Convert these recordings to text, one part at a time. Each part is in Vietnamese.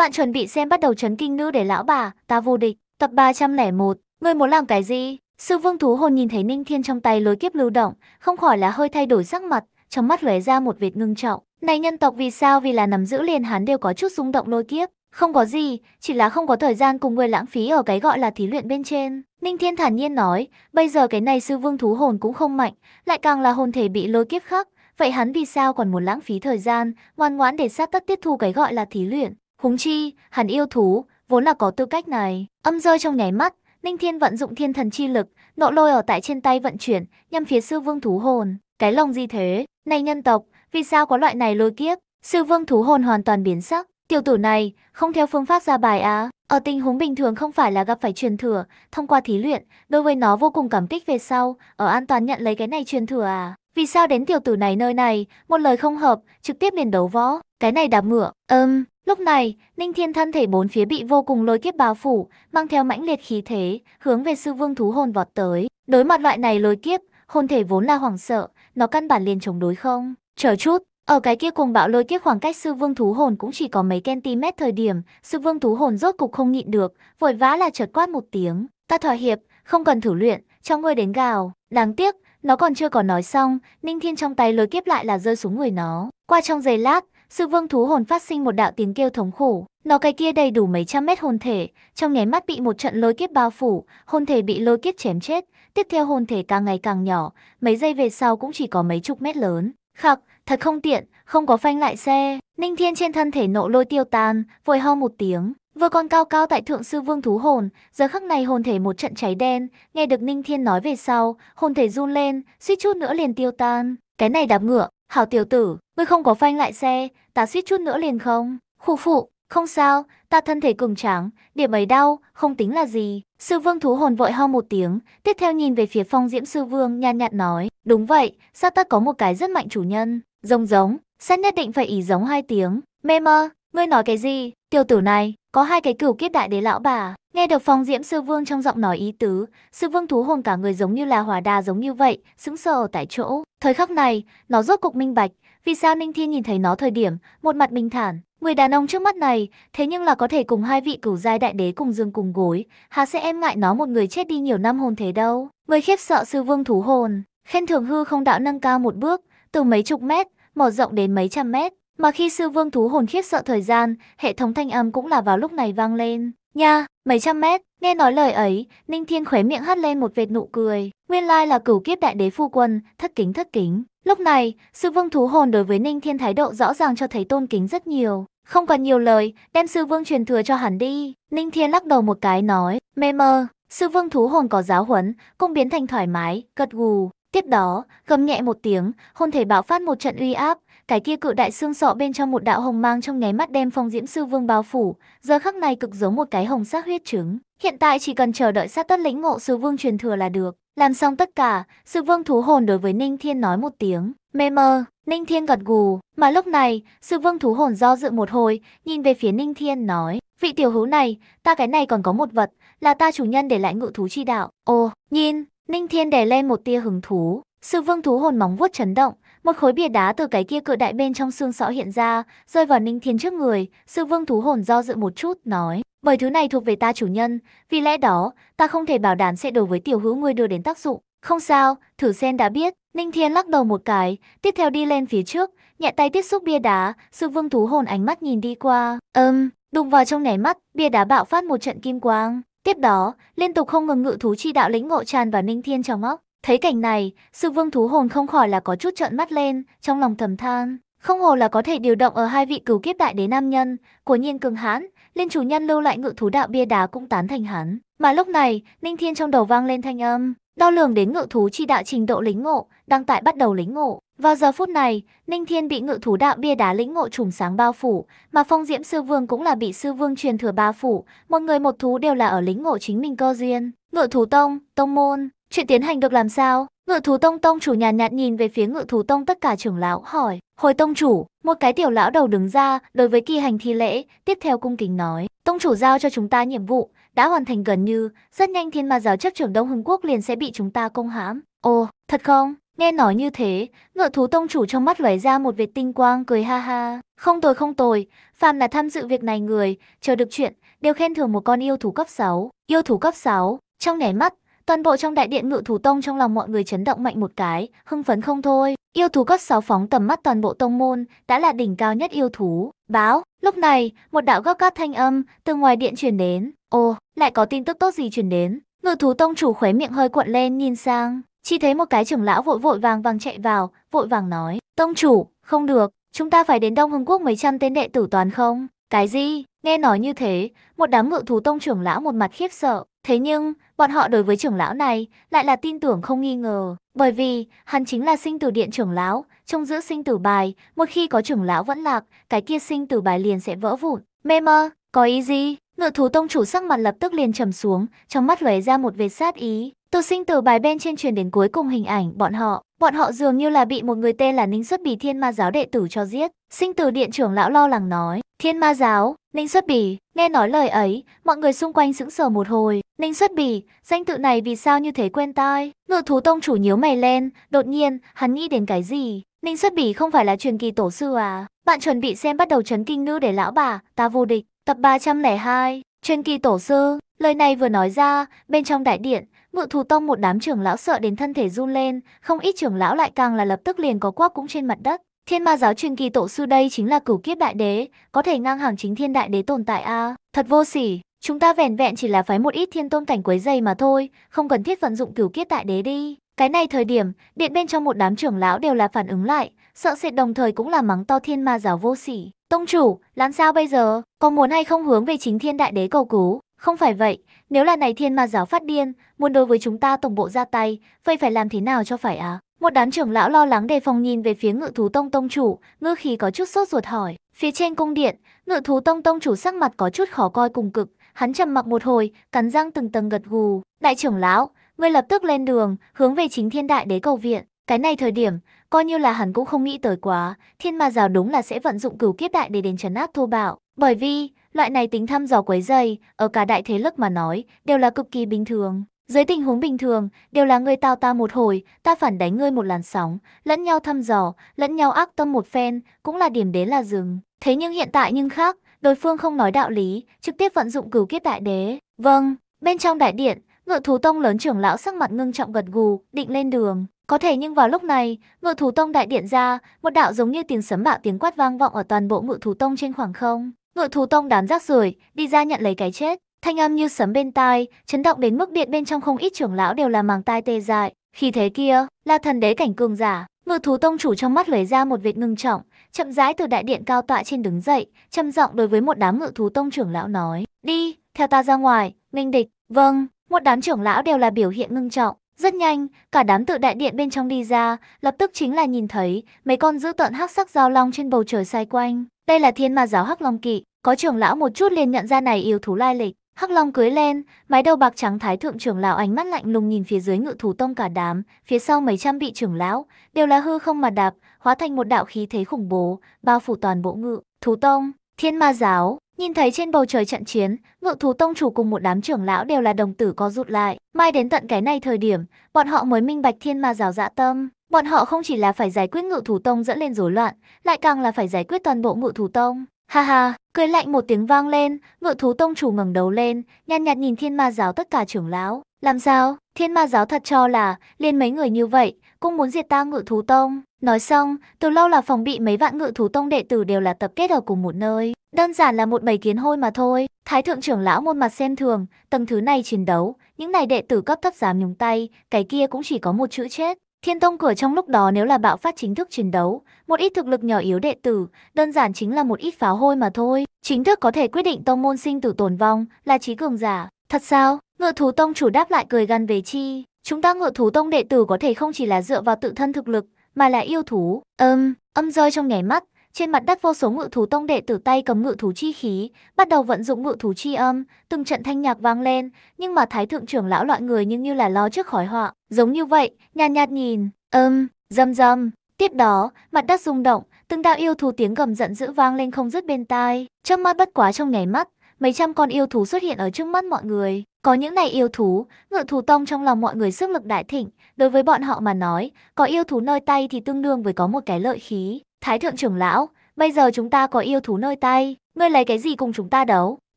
Bạn chuẩn bị xem bắt đầu chấn kinh nữ để lão bà, ta vô địch, tập 301. người muốn làm cái gì? Sư vương thú hồn nhìn thấy Ninh Thiên trong tay lối kiếp lưu động, không khỏi là hơi thay đổi sắc mặt, trong mắt lóe ra một vệt ngưng trọng. Này nhân tộc vì sao vì là nắm giữ liền hắn đều có chút rung động lôi kiếp, không có gì, chỉ là không có thời gian cùng người lãng phí ở cái gọi là thí luyện bên trên. Ninh Thiên thản nhiên nói, bây giờ cái này sư vương thú hồn cũng không mạnh, lại càng là hồn thể bị lôi kiếp khắc, vậy hắn vì sao còn muốn lãng phí thời gian, ngoan ngoãn để sát tất tiếp thu cái gọi là thí luyện. Huống chi, hẳn yêu thú, vốn là có tư cách này. Âm rơi trong nháy mắt, Ninh Thiên vận dụng thiên thần chi lực, nộ lôi ở tại trên tay vận chuyển, nhằm phía sư vương thú hồn. Cái lòng gì thế? Này nhân tộc, vì sao có loại này lôi kiếp? Sư vương thú hồn hoàn toàn biến sắc. Tiểu tử này, không theo phương pháp ra bài à? Ở tình huống bình thường không phải là gặp phải truyền thừa, thông qua thí luyện, đối với nó vô cùng cảm kích về sau, ở an toàn nhận lấy cái này truyền thừa à? Vì sao đến tiểu tử này nơi này, một lời không hợp, trực tiếp liền đấu võ, cái này đạp ngựa, ừm lúc này, Ninh Thiên thân thể bốn phía bị vô cùng lôi kiếp bao phủ, mang theo mãnh liệt khí thế, hướng về sư vương thú hồn vọt tới. Đối mặt loại này lôi kiếp, hồn thể vốn là hoảng sợ, nó căn bản liền chống đối không. Chờ chút, ở cái kia cùng bạo lôi kiếp khoảng cách sư vương thú hồn cũng chỉ có mấy cm thời điểm, sư vương thú hồn rốt cục không nhịn được, vội vã là chợt quát một tiếng, ta thỏa hiệp, không cần thử luyện, cho ngươi đến gào. Đáng tiếc, nó còn chưa có nói xong, Ninh Thiên trong tay lôi kiếp lại là rơi xuống người nó. Qua trong giây lát, sự vương thú hồn phát sinh một đạo tiếng kêu thống khổ. Nó cái kia đầy đủ mấy trăm mét hồn thể, trong nháy mắt bị một trận lôi kiếp bao phủ, hồn thể bị lôi kiếp chém chết. Tiếp theo hồn thể càng ngày càng nhỏ, mấy giây về sau cũng chỉ có mấy chục mét lớn. Khặc, thật không tiện, không có phanh lại xe. Ninh Thiên trên thân thể nộ lôi tiêu tan, vội ho một tiếng, Vừa còn cao cao tại thượng sư vương thú hồn, giờ khắc này hồn thể một trận cháy đen, nghe được Ninh Thiên nói về sau, hồn thể run lên, suýt chút nữa liền tiêu tan. Cái này đạp ngựa, hảo tiểu tử, ngươi không có phanh lại xe, ta suýt chút nữa liền không. Khụ phụ, không sao, ta thân thể cường tráng, điểm ấy đau, không tính là gì. Sư vương thú hồn vội ho một tiếng, tiếp theo nhìn về phía phong diễm sư vương nhàn nhạt nói. Đúng vậy, sao ta có một cái rất mạnh chủ nhân. Giống giống, sát nhất định phải ý giống hai tiếng. Mê mơ, ngươi nói cái gì? Tiểu tử này, có hai cái cửu kiếp đại đế lão bà. Nghe được phong diễm sư vương trong giọng nói ý tứ, sư vương thú hồn cả người giống như là hòa đà giống như vậy, sững sờ ở tại chỗ. Thời khắc này, nó rốt cục minh bạch, vì sao Ninh Thiên nhìn thấy nó thời điểm, một mặt bình thản. Người đàn ông trước mắt này, thế nhưng là có thể cùng hai vị cửu giai đại đế cùng dương cùng gối, hà sẽ em ngại nó một người chết đi nhiều năm hồn thế đâu. Người khiếp sợ sư vương thú hồn, khen thường hư không đạo nâng cao một bước, từ mấy chục mét, mở rộng đến mấy trăm mét. Mà khi sư vương thú hồn khiếp sợ thời gian, hệ thống thanh âm cũng là vào lúc này vang lên. Nha, mấy trăm mét, nghe nói lời ấy, Ninh Thiên khóe miệng hắt lên một vệt nụ cười. Nguyên lai là cửu kiếp đại đế phu quân, thất kính thất kính. Lúc này, sư vương thú hồn đối với Ninh Thiên thái độ rõ ràng cho thấy tôn kính rất nhiều. Không còn nhiều lời, đem sư vương truyền thừa cho hắn đi. Ninh Thiên lắc đầu một cái nói, mê mơ, sư vương thú hồn có giáo huấn, cũng biến thành thoải mái, gật gù. Tiếp đó, gầm nhẹ một tiếng, hôn thể bạo phát một trận uy áp, cái kia cự đại xương sọ bên trong một đạo hồng mang trong nháy mắt đem phong diễm sư vương bao phủ, giờ khắc này cực giống một cái hồng sắc huyết trứng. Hiện tại chỉ cần chờ đợi sát tất lĩnh ngộ sư vương truyền thừa là được. Làm xong tất cả, sư vương thú hồn đối với Ninh Thiên nói một tiếng, mê mơ, Ninh Thiên gật gù, mà lúc này, sư vương thú hồn do dự một hồi, nhìn về phía Ninh Thiên nói, vị tiểu hữu này, ta cái này còn có một vật, là ta chủ nhân để lại ngự thú chi đạo. ô nhìn, Ninh Thiên đè lên một tia hứng thú, sư vương thú hồn móng vuốt chấn động, một khối bia đá từ cái kia cự đại bên trong xương sọ hiện ra, rơi vào Ninh Thiên trước người, sư vương thú hồn do dự một chút, nói. Bởi thứ này thuộc về ta chủ nhân, vì lẽ đó, ta không thể bảo đảm sẽ đối với tiểu hữu ngươi đưa đến tác dụng. Không sao, thử sen đã biết. Ninh Thiên lắc đầu một cái, tiếp theo đi lên phía trước, nhẹ tay tiếp xúc bia đá, sư vương thú hồn ánh mắt nhìn đi qua. Ừm, um, đụng vào trong nháy mắt, bia đá bạo phát một trận kim quang. Tiếp đó, liên tục không ngừng ngự thú chi đạo lĩnh ngộ tràn vào Ninh Thiên trong óc. Thấy cảnh này, sư vương thú hồn không khỏi là có chút trợn mắt lên, trong lòng thầm than. Không hồ là có thể điều động ở hai vị cửu kiếp đại đế nam nhân, của nhiên cường hãn, liên chủ nhân lưu lại ngự thú đạo bia đá cũng tán thành hắn. Mà lúc này, Ninh Thiên trong đầu vang lên thanh âm, đo lường đến ngự thú chi đạo trình độ lính ngộ, đang tại bắt đầu lính ngộ. Vào giờ phút này, Ninh Thiên bị ngự thú đạo bia đá lĩnh ngộ trùng sáng bao phủ, mà Phong Diễm Sư Vương cũng là bị Sư Vương truyền thừa bao phủ, một người một thú đều là ở lĩnh ngộ chính mình cơ duyên. Ngự thú tông, tông môn, Chuyện tiến hành được làm sao? Ngự thú tông tông chủ nhàn nhạt, nhạt nhìn về phía ngự thú tông tất cả trưởng lão hỏi. Hồi tông chủ, một cái tiểu lão đầu đứng ra, đối với kỳ hành thi lễ, tiếp theo cung kính nói. Tông chủ giao cho chúng ta nhiệm vụ, đã hoàn thành gần như, rất nhanh thiên ma giáo chấp trưởng Đông Hưng Quốc liền sẽ bị chúng ta công hãm. Ồ, thật không? Nghe nói như thế, ngựa thú tông chủ trong mắt lóe ra một vệt tinh quang cười ha ha. Không tồi không tồi, phàm là tham dự việc này người, chờ được chuyện, đều khen thưởng một con yêu thú cấp 6. Yêu thú cấp 6, trong nháy mắt, Toàn bộ trong đại điện ngự thú tông trong lòng mọi người chấn động mạnh một cái, hưng phấn không thôi. Yêu thú cấp 6 phóng tầm mắt toàn bộ tông môn, đã là đỉnh cao nhất yêu thú. Báo, lúc này, một đạo góc gác thanh âm từ ngoài điện truyền đến. Ồ, lại có tin tức tốt gì truyền đến. Ngự thú tông chủ khóe miệng hơi cuộn lên nhìn sang, chỉ thấy một cái trưởng lão vội vội vàng vàng chạy vào, vội vàng nói: "Tông chủ, không được, chúng ta phải đến Đông Hưng Quốc mấy trăm tên đệ tử toàn không?" Cái gì? Nghe nói như thế, một đám ngự thú tông trưởng lão một mặt khiếp sợ, Thế nhưng, bọn họ đối với trưởng lão này lại là tin tưởng không nghi ngờ, bởi vì hắn chính là sinh tử điện trưởng lão, trong giữ sinh tử bài, một khi có trưởng lão vẫn lạc, cái kia sinh tử bài liền sẽ vỡ vụn. Mê mơ, có ý gì? Ngự thú tông chủ sắc mặt lập tức liền trầm xuống, trong mắt lóe ra một vệt sát ý. Từ sinh tử bài bên trên truyền đến cuối cùng hình ảnh bọn họ, bọn họ dường như là bị một người tên là Ninh Xuất Bì Thiên Ma giáo đệ tử cho giết. Sinh tử điện trưởng lão lo lắng nói, Thiên ma giáo, Ninh Xuất Bỉ, nghe nói lời ấy, mọi người xung quanh sững sờ một hồi. Ninh Xuất Bỉ, danh tự này vì sao như thế quen tai? Ngự thú tông chủ nhíu mày lên, đột nhiên, hắn nghĩ đến cái gì? Ninh Xuất Bỉ không phải là truyền kỳ tổ sư à? Bạn chuẩn bị xem bắt đầu chấn kinh nữ để lão bà, ta vô địch. Tập 302, truyền kỳ tổ sư, lời này vừa nói ra, bên trong đại điện, ngự thú tông một đám trưởng lão sợ đến thân thể run lên, không ít trưởng lão lại càng là lập tức liền có quắc cũng trên mặt đất. Thiên ma giáo truyền kỳ tổ sư đây chính là cửu kiếp đại đế, có thể ngang hàng chính thiên đại đế tồn tại a à. Thật vô sỉ, chúng ta vẻn vẹn chỉ là phái một ít thiên tôn cảnh quấy dây mà thôi, không cần thiết vận dụng cửu kiếp đại đế đi. Cái này thời điểm, điện bên trong một đám trưởng lão đều là phản ứng lại, sợ sệt đồng thời cũng là mắng to thiên ma giáo vô sỉ. Tông chủ, làm sao bây giờ, có muốn hay không hướng về chính thiên đại đế cầu cứu? Không phải vậy, nếu là này thiên ma giáo phát điên, muốn đối với chúng ta tổng bộ ra tay, vậy phải làm thế nào cho phải à? Một đám trưởng lão lo lắng đề phòng nhìn về phía ngự thú tông tông chủ, ngư khí có chút sốt ruột hỏi. Phía trên cung điện, ngự thú tông tông chủ sắc mặt có chút khó coi cùng cực. Hắn trầm mặc một hồi, cắn răng từng tầng gật gù. Đại trưởng lão, ngươi lập tức lên đường, hướng về chính thiên đại đế cầu viện. Cái này thời điểm, coi như là hắn cũng không nghĩ tới quá. Thiên ma giáo đúng là sẽ vận dụng cửu kiếp đại để đến trấn áp thô bạo. Bởi vì, loại này tính thăm dò quấy dày, ở cả đại thế lực mà nói, đều là cực kỳ bình thường. Dưới tình huống bình thường, đều là ngươi tao ta một hồi, ta phản đánh ngươi một làn sóng, lẫn nhau thăm dò, lẫn nhau ác tâm một phen, cũng là điểm đến là dừng. Thế nhưng hiện tại nhưng khác, đối phương không nói đạo lý, trực tiếp vận dụng cửu kiếp đại đế. Vâng, bên trong đại điện, ngự thú tông lớn trưởng lão sắc mặt ngưng trọng gật gù, định lên đường. Có thể nhưng vào lúc này, ngự thú tông đại điện ra, một đạo giống như tiếng sấm bạo tiếng quát vang vọng ở toàn bộ ngự thú tông trên khoảng không. Ngự thú tông đám rác rưởi đi ra nhận lấy cái chết. Thanh âm như sấm bên tai, chấn động đến mức điện bên trong không ít trưởng lão đều là màng tai tê dại. Khi thế kia, là thần đế cảnh cường giả, ngự thú tông chủ trong mắt lóe ra một vệt ngưng trọng, chậm rãi từ đại điện cao tọa trên đứng dậy, trầm giọng đối với một đám ngự thú tông trưởng lão nói: "Đi, theo ta ra ngoài, minh địch." "Vâng." Một đám trưởng lão đều là biểu hiện ngưng trọng, rất nhanh, cả đám tự đại điện bên trong đi ra, lập tức chính là nhìn thấy mấy con dữ tợn hắc sắc giao long trên bầu trời xoay quanh. Đây là thiên ma giáo hắc long kỵ, có trưởng lão một chút liền nhận ra này yêu thú lai lịch, Hắc Long cưới lên, mái đầu bạc trắng thái thượng trưởng lão ánh mắt lạnh lùng nhìn phía dưới ngự thủ tông cả đám, phía sau mấy trăm vị trưởng lão, đều là hư không mà đạp, hóa thành một đạo khí thế khủng bố, bao phủ toàn bộ ngự, thú tông, thiên ma giáo. Nhìn thấy trên bầu trời trận chiến, ngự thú tông chủ cùng một đám trưởng lão đều là đồng tử có rụt lại. Mai đến tận cái này thời điểm, bọn họ mới minh bạch thiên ma giáo dạ tâm. Bọn họ không chỉ là phải giải quyết ngự thủ tông dẫn lên rối loạn, lại càng là phải giải quyết toàn bộ ngự thủ tông. Ha ha, cười lạnh một tiếng vang lên, ngựa thú tông chủ ngẩng đầu lên, nhàn nhạt nhìn thiên ma giáo tất cả trưởng lão. Làm sao, thiên ma giáo thật cho là, liền mấy người như vậy, cũng muốn diệt ta ngựa thú tông. Nói xong, từ lâu là phòng bị mấy vạn ngựa thú tông đệ tử đều là tập kết ở cùng một nơi. Đơn giản là một bầy kiến hôi mà thôi. Thái thượng trưởng lão một mặt xem thường, tầng thứ này chiến đấu, những này đệ tử cấp thấp dám nhúng tay, cái kia cũng chỉ có một chữ chết. Thiên Tông cửa trong lúc đó nếu là bạo phát chính thức chiến đấu, một ít thực lực nhỏ yếu đệ tử, đơn giản chính là một ít pháo hôi mà thôi. Chính thức có thể quyết định tông môn sinh tử tồn vong, là trí cường giả. Thật sao? Ngựa thú tông chủ đáp lại cười gan về chi. Chúng ta ngựa thú tông đệ tử có thể không chỉ là dựa vào tự thân thực lực, mà là yêu thú. Âm, um, âm rơi trong nhảy mắt, trên mặt đất vô số ngự thú tông đệ tử tay cầm ngự thú chi khí, bắt đầu vận dụng ngự thú chi âm, từng trận thanh nhạc vang lên, nhưng mà thái thượng trưởng lão loại người nhưng như là lo trước khỏi họa, giống như vậy, nhàn nhạt, nhạt nhìn, âm, dâm dâm. Tiếp đó, mặt đất rung động, từng đạo yêu thú tiếng gầm giận dữ vang lên không dứt bên tai, trong mắt bất quá trong nháy mắt, mấy trăm con yêu thú xuất hiện ở trước mắt mọi người. Có những này yêu thú, ngự thú tông trong lòng mọi người sức lực đại thịnh, đối với bọn họ mà nói, có yêu thú nơi tay thì tương đương với có một cái lợi khí. Thái thượng trưởng lão, bây giờ chúng ta có yêu thú nơi tay, ngươi lấy cái gì cùng chúng ta đấu?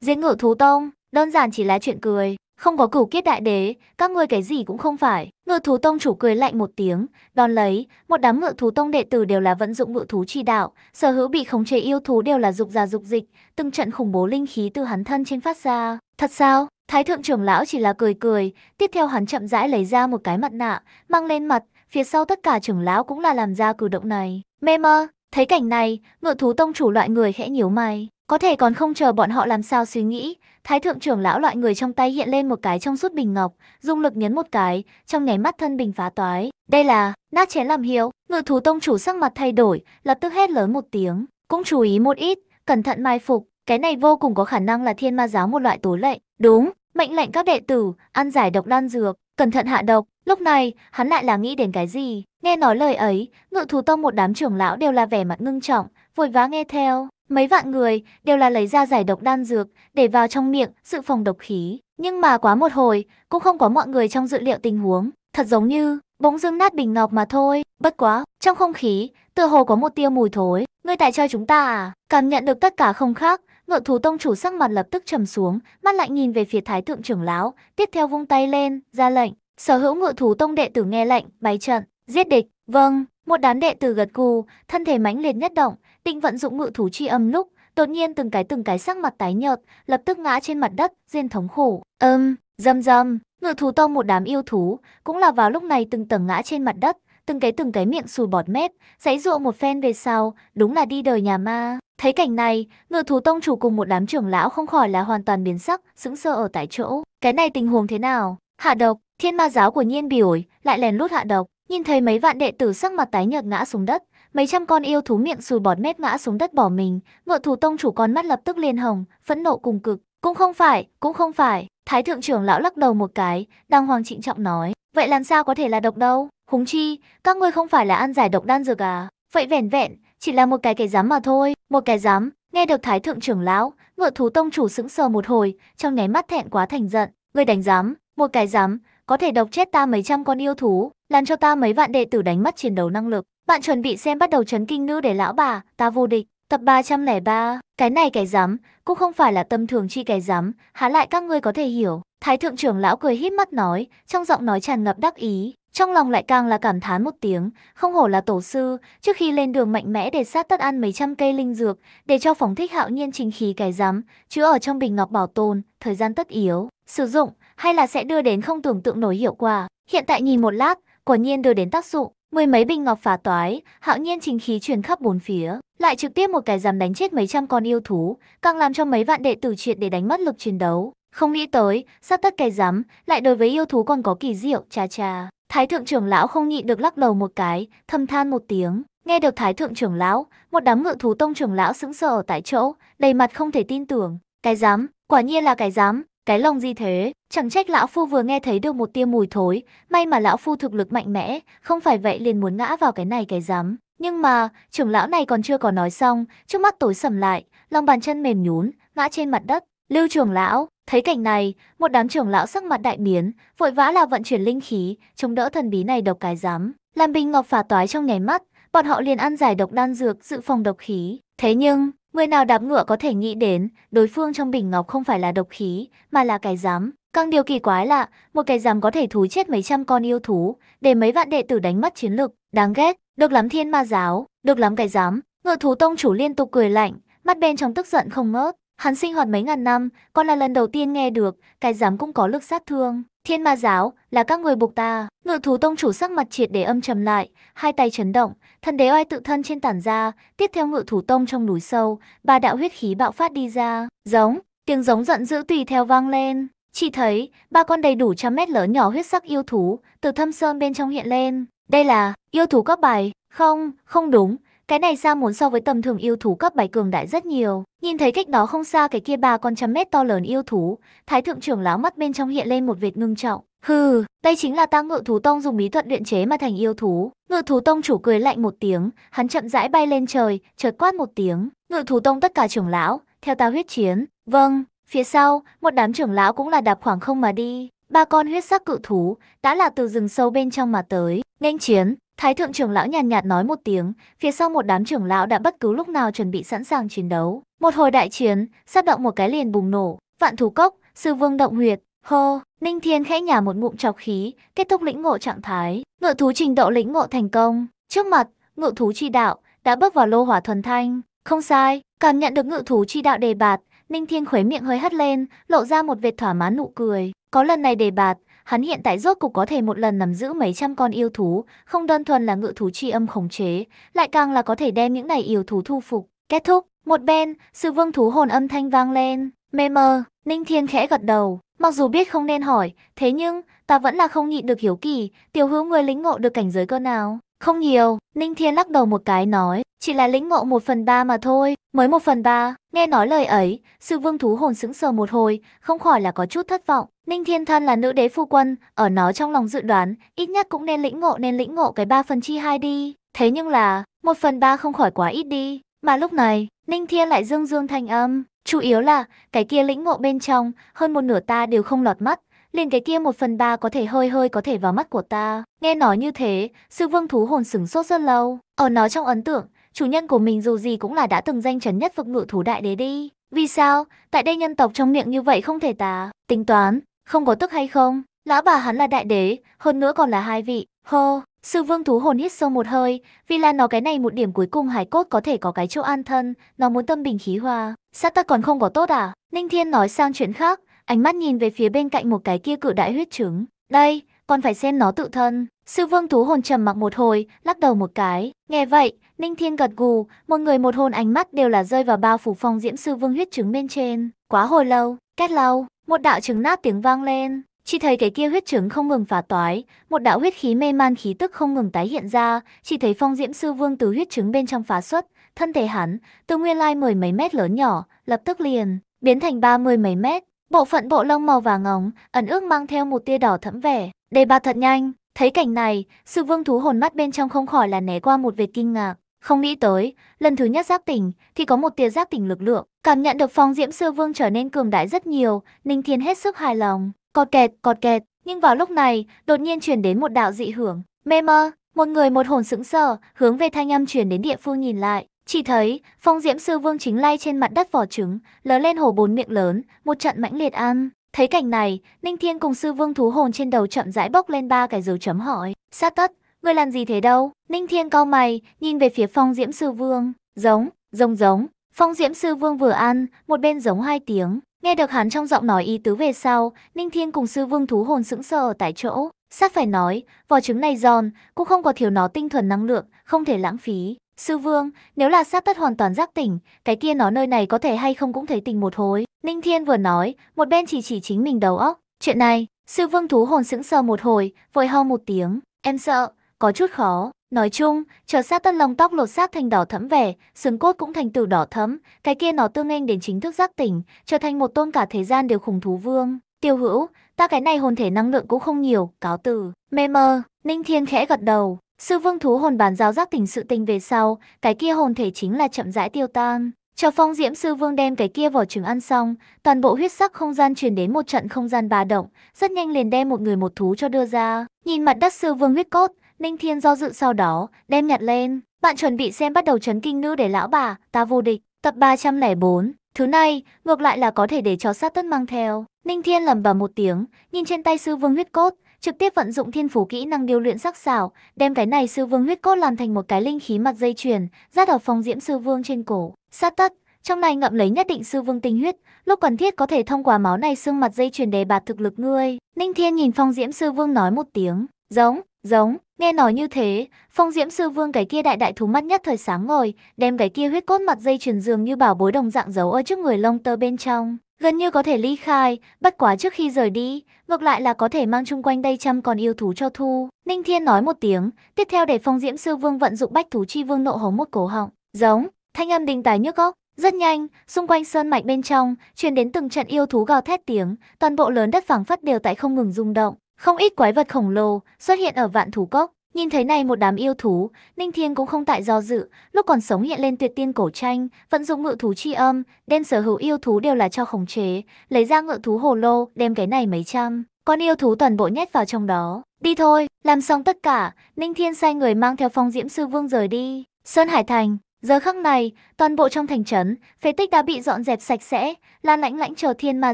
Giết ngự thú tông, đơn giản chỉ là chuyện cười, không có cửu kiết đại đế, các ngươi cái gì cũng không phải. Ngự thú tông chủ cười lạnh một tiếng, đón lấy, một đám ngự thú tông đệ tử đều là vận dụng ngự thú chi đạo, sở hữu bị khống chế yêu thú đều là dục già dục dịch, từng trận khủng bố linh khí từ hắn thân trên phát ra. Thật sao? Thái thượng trưởng lão chỉ là cười cười, tiếp theo hắn chậm rãi lấy ra một cái mặt nạ, mang lên mặt, phía sau tất cả trưởng lão cũng là làm ra cử động này. Mê mơ, thấy cảnh này, ngựa thú tông chủ loại người khẽ nhíu mày. Có thể còn không chờ bọn họ làm sao suy nghĩ, thái thượng trưởng lão loại người trong tay hiện lên một cái trong suốt bình ngọc, dung lực nhấn một cái, trong nháy mắt thân bình phá toái. Đây là, nát chén làm hiệu, ngự thú tông chủ sắc mặt thay đổi, lập tức hét lớn một tiếng, cũng chú ý một ít, cẩn thận mai phục, cái này vô cùng có khả năng là thiên ma giáo một loại tối lệ. Đúng, mệnh lệnh các đệ tử, ăn giải độc đan dược, cẩn thận hạ độc, Lúc này, hắn lại là nghĩ đến cái gì? Nghe nói lời ấy, ngự thú tông một đám trưởng lão đều là vẻ mặt ngưng trọng, vội vã nghe theo. Mấy vạn người đều là lấy ra giải độc đan dược để vào trong miệng sự phòng độc khí. Nhưng mà quá một hồi, cũng không có mọi người trong dự liệu tình huống. Thật giống như bỗng dưng nát bình ngọc mà thôi. Bất quá, trong không khí, tựa hồ có một tia mùi thối. Ngươi tại chơi chúng ta à? Cảm nhận được tất cả không khác, ngự thú tông chủ sắc mặt lập tức trầm xuống, mắt lại nhìn về phía thái thượng trưởng lão, tiếp theo vung tay lên, ra lệnh. Sở hữu ngự thú tông đệ tử nghe lệnh, bày trận, giết địch. Vâng, một đám đệ tử gật gù, thân thể mãnh liệt nhất động, tịnh vận dụng ngự thú chi âm lúc, đột nhiên từng cái từng cái sắc mặt tái nhợt, lập tức ngã trên mặt đất, diên thống khổ. Âm, um, dầm dầm, ngự thú tông một đám yêu thú, cũng là vào lúc này từng tầng ngã trên mặt đất, từng cái từng cái miệng sùi bọt mép, giãy dụa một phen về sau, đúng là đi đời nhà ma. Thấy cảnh này, ngự thú tông chủ cùng một đám trưởng lão không khỏi là hoàn toàn biến sắc, sững sờ ở tại chỗ. Cái này tình huống thế nào? Hạ độc, Thiên ma giáo của nhiên biểu lại lèn lút hạ độc, nhìn thấy mấy vạn đệ tử sắc mặt tái nhợt ngã xuống đất, mấy trăm con yêu thú miệng sùi bọt mép ngã xuống đất bỏ mình, ngựa thủ tông chủ con mắt lập tức liền hồng, phẫn nộ cùng cực. Cũng không phải, cũng không phải, thái thượng trưởng lão lắc đầu một cái, đang hoàng trịnh trọng nói, vậy làm sao có thể là độc đâu, húng chi, các ngươi không phải là ăn giải độc đan dược à, vậy vẻn vẹn, chỉ là một cái cái dám mà thôi, một cái dám, nghe được thái thượng trưởng lão, ngựa thú tông chủ sững sờ một hồi, trong nháy mắt thẹn quá thành giận, ngươi đánh dám, một cái dám, có thể độc chết ta mấy trăm con yêu thú, làm cho ta mấy vạn đệ tử đánh mất chiến đấu năng lực. Bạn chuẩn bị xem bắt đầu chấn kinh nữ để lão bà, ta vô địch. Tập 303, cái này cái dám, cũng không phải là tâm thường chi cái dám, há lại các ngươi có thể hiểu. Thái thượng trưởng lão cười híp mắt nói, trong giọng nói tràn ngập đắc ý, trong lòng lại càng là cảm thán một tiếng, không hổ là tổ sư, trước khi lên đường mạnh mẽ để sát tất ăn mấy trăm cây linh dược, để cho phóng thích hạo nhiên chính khí cái dám, chứa ở trong bình ngọc bảo tồn, thời gian tất yếu, sử dụng, hay là sẽ đưa đến không tưởng tượng nổi hiệu quả. Hiện tại nhìn một lát, quả nhiên đưa đến tác dụng. Mười mấy bình ngọc phá toái, hạo nhiên chính khí truyền khắp bốn phía, lại trực tiếp một cái giảm đánh chết mấy trăm con yêu thú, càng làm cho mấy vạn đệ tử chuyện để đánh mất lực chiến đấu. Không nghĩ tới, sát tất cái rắm lại đối với yêu thú còn có kỳ diệu, cha cha. Thái thượng trưởng lão không nhịn được lắc đầu một cái, thầm than một tiếng. Nghe được thái thượng trưởng lão, một đám ngự thú tông trưởng lão sững sờ ở tại chỗ, đầy mặt không thể tin tưởng. Cái dám, quả nhiên là cái dám, cái lòng gì thế? Chẳng trách lão phu vừa nghe thấy được một tia mùi thối, may mà lão phu thực lực mạnh mẽ, không phải vậy liền muốn ngã vào cái này cái dám. Nhưng mà, trưởng lão này còn chưa có nói xong, trước mắt tối sầm lại, lòng bàn chân mềm nhún, ngã trên mặt đất. Lưu trưởng lão, thấy cảnh này, một đám trưởng lão sắc mặt đại biến, vội vã là vận chuyển linh khí, chống đỡ thần bí này độc cái dám. Làm bình ngọc phà toái trong nháy mắt, bọn họ liền ăn giải độc đan dược dự phòng độc khí. Thế nhưng, Người nào đạp ngựa có thể nghĩ đến, đối phương trong bình ngọc không phải là độc khí, mà là cái giám. Càng điều kỳ quái lạ, một cái giám có thể thú chết mấy trăm con yêu thú, để mấy vạn đệ tử đánh mất chiến lực. Đáng ghét, được lắm thiên ma giáo, được lắm cái giám. Ngựa thú tông chủ liên tục cười lạnh, mắt bên trong tức giận không ngớt. Hắn sinh hoạt mấy ngàn năm, còn là lần đầu tiên nghe được, cái giám cũng có lực sát thương. Thiên ma giáo, là các người buộc ta. Ngự thú tông chủ sắc mặt triệt để âm trầm lại, hai tay chấn động, thần đế oai tự thân trên tản ra, tiếp theo ngự thú tông trong núi sâu, ba đạo huyết khí bạo phát đi ra, giống, tiếng giống giận dữ tùy theo vang lên. Chỉ thấy, ba con đầy đủ trăm mét lớn nhỏ huyết sắc yêu thú, từ thâm sơn bên trong hiện lên. Đây là, yêu thú các bài, không, không đúng, cái này xa muốn so với tầm thường yêu thú cấp bảy cường đại rất nhiều. Nhìn thấy cách đó không xa cái kia ba con trăm mét to lớn yêu thú, thái thượng trưởng lão mắt bên trong hiện lên một vệt ngưng trọng. Hừ, đây chính là ta ngự thú tông dùng bí thuật luyện chế mà thành yêu thú. Ngự thú tông chủ cười lạnh một tiếng, hắn chậm rãi bay lên trời, chợt quát một tiếng. Ngự thú tông tất cả trưởng lão, theo ta huyết chiến. Vâng, phía sau, một đám trưởng lão cũng là đạp khoảng không mà đi. Ba con huyết sắc cự thú, đã là từ rừng sâu bên trong mà tới, nghênh chiến, Thái thượng trưởng lão nhàn nhạt, nói một tiếng, phía sau một đám trưởng lão đã bất cứ lúc nào chuẩn bị sẵn sàng chiến đấu. Một hồi đại chiến, sắp động một cái liền bùng nổ, vạn thú cốc, sư vương động huyệt, hô, Ninh Thiên khẽ nhả một ngụm trọc khí, kết thúc lĩnh ngộ trạng thái, ngự thú trình độ lĩnh ngộ thành công. Trước mặt, ngự thú chi đạo đã bước vào lô hỏa thuần thanh, không sai, cảm nhận được ngự thú chi đạo đề bạt, Ninh Thiên khuấy miệng hơi hất lên, lộ ra một vệt thỏa mãn nụ cười. Có lần này đề bạt, hắn hiện tại rốt cục có thể một lần nắm giữ mấy trăm con yêu thú, không đơn thuần là ngự thú tri âm khống chế, lại càng là có thể đem những này yêu thú thu phục. Kết thúc, một bên, sư vương thú hồn âm thanh vang lên, mê mờ, Ninh Thiên khẽ gật đầu, mặc dù biết không nên hỏi, thế nhưng, ta vẫn là không nhịn được hiếu kỳ, tiểu hữu người lĩnh ngộ được cảnh giới cơ nào. Không nhiều, Ninh Thiên lắc đầu một cái nói, chỉ là lĩnh ngộ một phần ba mà thôi, mới một phần ba. Nghe nói lời ấy, sư vương thú hồn sững sờ một hồi, không khỏi là có chút thất vọng. Ninh Thiên Thân là nữ đế phu quân, ở nó trong lòng dự đoán, ít nhất cũng nên lĩnh ngộ nên lĩnh ngộ cái 3 phần chi 2 đi. Thế nhưng là, 1 phần 3 không khỏi quá ít đi. Mà lúc này, Ninh Thiên lại dương dương thanh âm. Chủ yếu là, cái kia lĩnh ngộ bên trong, hơn một nửa ta đều không lọt mắt. Liền cái kia một phần ba có thể hơi hơi có thể vào mắt của ta. Nghe nói như thế, sư vương thú hồn sửng sốt rất lâu. Ở nó trong ấn tượng, chủ nhân của mình dù gì cũng là đã từng danh chấn nhất vực ngự thú đại đế đi. Vì sao, tại đây nhân tộc trong miệng như vậy không thể tà? Tính toán, không có tức hay không? Lão bà hắn là đại đế, hơn nữa còn là hai vị. Hô, sư vương thú hồn hít sâu một hơi, vì là nó cái này một điểm cuối cùng hải cốt có thể có cái chỗ an thân, nó muốn tâm bình khí hòa. Sát ta còn không có tốt à? Ninh Thiên nói sang chuyện khác, ánh mắt nhìn về phía bên cạnh một cái kia cự đại huyết trứng. Đây, còn phải xem nó tự thân. Sư vương thú hồn trầm mặc một hồi, lắc đầu một cái. Nghe vậy, Ninh Thiên gật gù, một người một hồn ánh mắt đều là rơi vào bao phủ phong diễm sư vương huyết trứng bên trên. Quá hồi lâu, cách lâu, một đạo trứng nát tiếng vang lên, chỉ thấy cái kia huyết trứng không ngừng phá toái, một đạo huyết khí mê man khí tức không ngừng tái hiện ra, chỉ thấy phong diễm sư vương từ huyết trứng bên trong phá xuất, thân thể hắn, từ nguyên lai mười mấy mét lớn nhỏ, lập tức liền, biến thành ba mươi mấy mét, bộ phận bộ lông màu vàng ngóng, ẩn ước mang theo một tia đỏ thẫm vẻ, đề ba thật nhanh, thấy cảnh này, sư vương thú hồn mắt bên trong không khỏi là né qua một vệt kinh ngạc. Không nghĩ tới, lần thứ nhất giác tỉnh thì có một tia giác tỉnh lực lượng, cảm nhận được phong diễm sư vương trở nên cường đại rất nhiều, Ninh Thiên hết sức hài lòng. Cọt kẹt, cọt kẹt, nhưng vào lúc này, đột nhiên truyền đến một đạo dị hưởng. Mê mơ, một người một hồn sững sờ, hướng về thanh âm truyền đến địa phương nhìn lại. Chỉ thấy, phong diễm sư vương chính lay trên mặt đất vỏ trứng, lớn lên hồ bốn miệng lớn, một trận mãnh liệt ăn. Thấy cảnh này, Ninh Thiên cùng sư vương thú hồn trên đầu chậm rãi bốc lên ba cái dấu chấm hỏi. Sát tất, ngươi làm gì thế đâu? Ninh Thiên cau mày, nhìn về phía phong diễm sư vương, giống, giống giống. Phong diễm sư vương vừa ăn, một bên giống hai tiếng. Nghe được hắn trong giọng nói ý tứ về sau, Ninh Thiên cùng sư vương thú hồn sững sờ ở tại chỗ. Sắp phải nói, vỏ trứng này giòn, cũng không có thiếu nó tinh thuần năng lượng, không thể lãng phí. Sư vương, nếu là sát tất hoàn toàn giác tỉnh, cái kia nó nơi này có thể hay không cũng thấy tình một hồi. Ninh Thiên vừa nói, một bên chỉ chỉ chính mình đầu óc. Chuyện này, sư vương thú hồn sững sờ một hồi, vội ho một tiếng. Em sợ, có chút khó. Nói chung, chờ sát tân lông tóc lột xác thành đỏ thẫm vẻ, xương cốt cũng thành từ đỏ thẫm, cái kia nó tương nghênh đến chính thức giác tỉnh, trở thành một tôn cả thế gian đều khủng thú vương. Tiêu hữu, ta cái này hồn thể năng lượng cũng không nhiều, cáo từ. Mê mơ, Ninh Thiên khẽ gật đầu, sư vương thú hồn bàn giao giác tỉnh sự tình về sau, cái kia hồn thể chính là chậm rãi tiêu tan. Cho phong diễm sư vương đem cái kia vỏ trứng ăn xong, toàn bộ huyết sắc không gian truyền đến một trận không gian bà động, rất nhanh liền đem một người một thú cho đưa ra. Nhìn mặt đất sư vương huyết cốt, Ninh Thiên do dự sau đó, đem nhặt lên. Bạn chuẩn bị xem bắt đầu chấn kinh nữ để lão bà, ta vô địch. Tập 304 Thứ này, ngược lại là có thể để cho sát tất mang theo. Ninh Thiên lầm bầm một tiếng, nhìn trên tay sư vương huyết cốt, trực tiếp vận dụng thiên phú kỹ năng điều luyện sắc xảo, đem cái này sư vương huyết cốt làm thành một cái linh khí mặt dây chuyền, rát ở phòng diễm sư vương trên cổ. Sát tất, trong này ngậm lấy nhất định sư vương tinh huyết, lúc cần thiết có thể thông qua máu này xương mặt dây chuyền đề bạt thực lực ngươi. Ninh Thiên nhìn phong diễm sư vương nói một tiếng, giống, Giống, nghe nói như thế, phong diễm sư vương cái kia đại đại thú mắt nhất thời sáng ngồi, đem cái kia huyết cốt mặt dây truyền dường như bảo bối đồng dạng giấu ở trước người lông tơ bên trong. Gần như có thể ly khai, bất quá trước khi rời đi, ngược lại là có thể mang chung quanh đây trăm con yêu thú cho thu. Ninh Thiên nói một tiếng, tiếp theo để phong diễm sư vương vận dụng bách thú chi vương nộ hống một cổ họng. Giống, thanh âm đình tài nhức óc, rất nhanh, xung quanh sơn mạch bên trong, truyền đến từng trận yêu thú gào thét tiếng, toàn bộ lớn đất phẳng phất đều tại không ngừng rung động. Không ít quái vật khổng lồ xuất hiện ở vạn thú cốc. Nhìn thấy này một đám yêu thú, Ninh Thiên cũng không tại do dự, lúc còn sống hiện lên tuyệt tiên cổ tranh, vận dụng ngự thú chi âm, đem sở hữu yêu thú đều là cho khống chế, lấy ra ngự thú hồ lô, đem cái này mấy trăm, con yêu thú toàn bộ nhét vào trong đó. Đi thôi, làm xong tất cả, Ninh Thiên sai người mang theo phong diễm sư vương rời đi. Sơn Hải Thành, giờ khắc này, toàn bộ trong thành trấn, phế tích đã bị dọn dẹp sạch sẽ, lan lãnh lãnh chờ thiên ma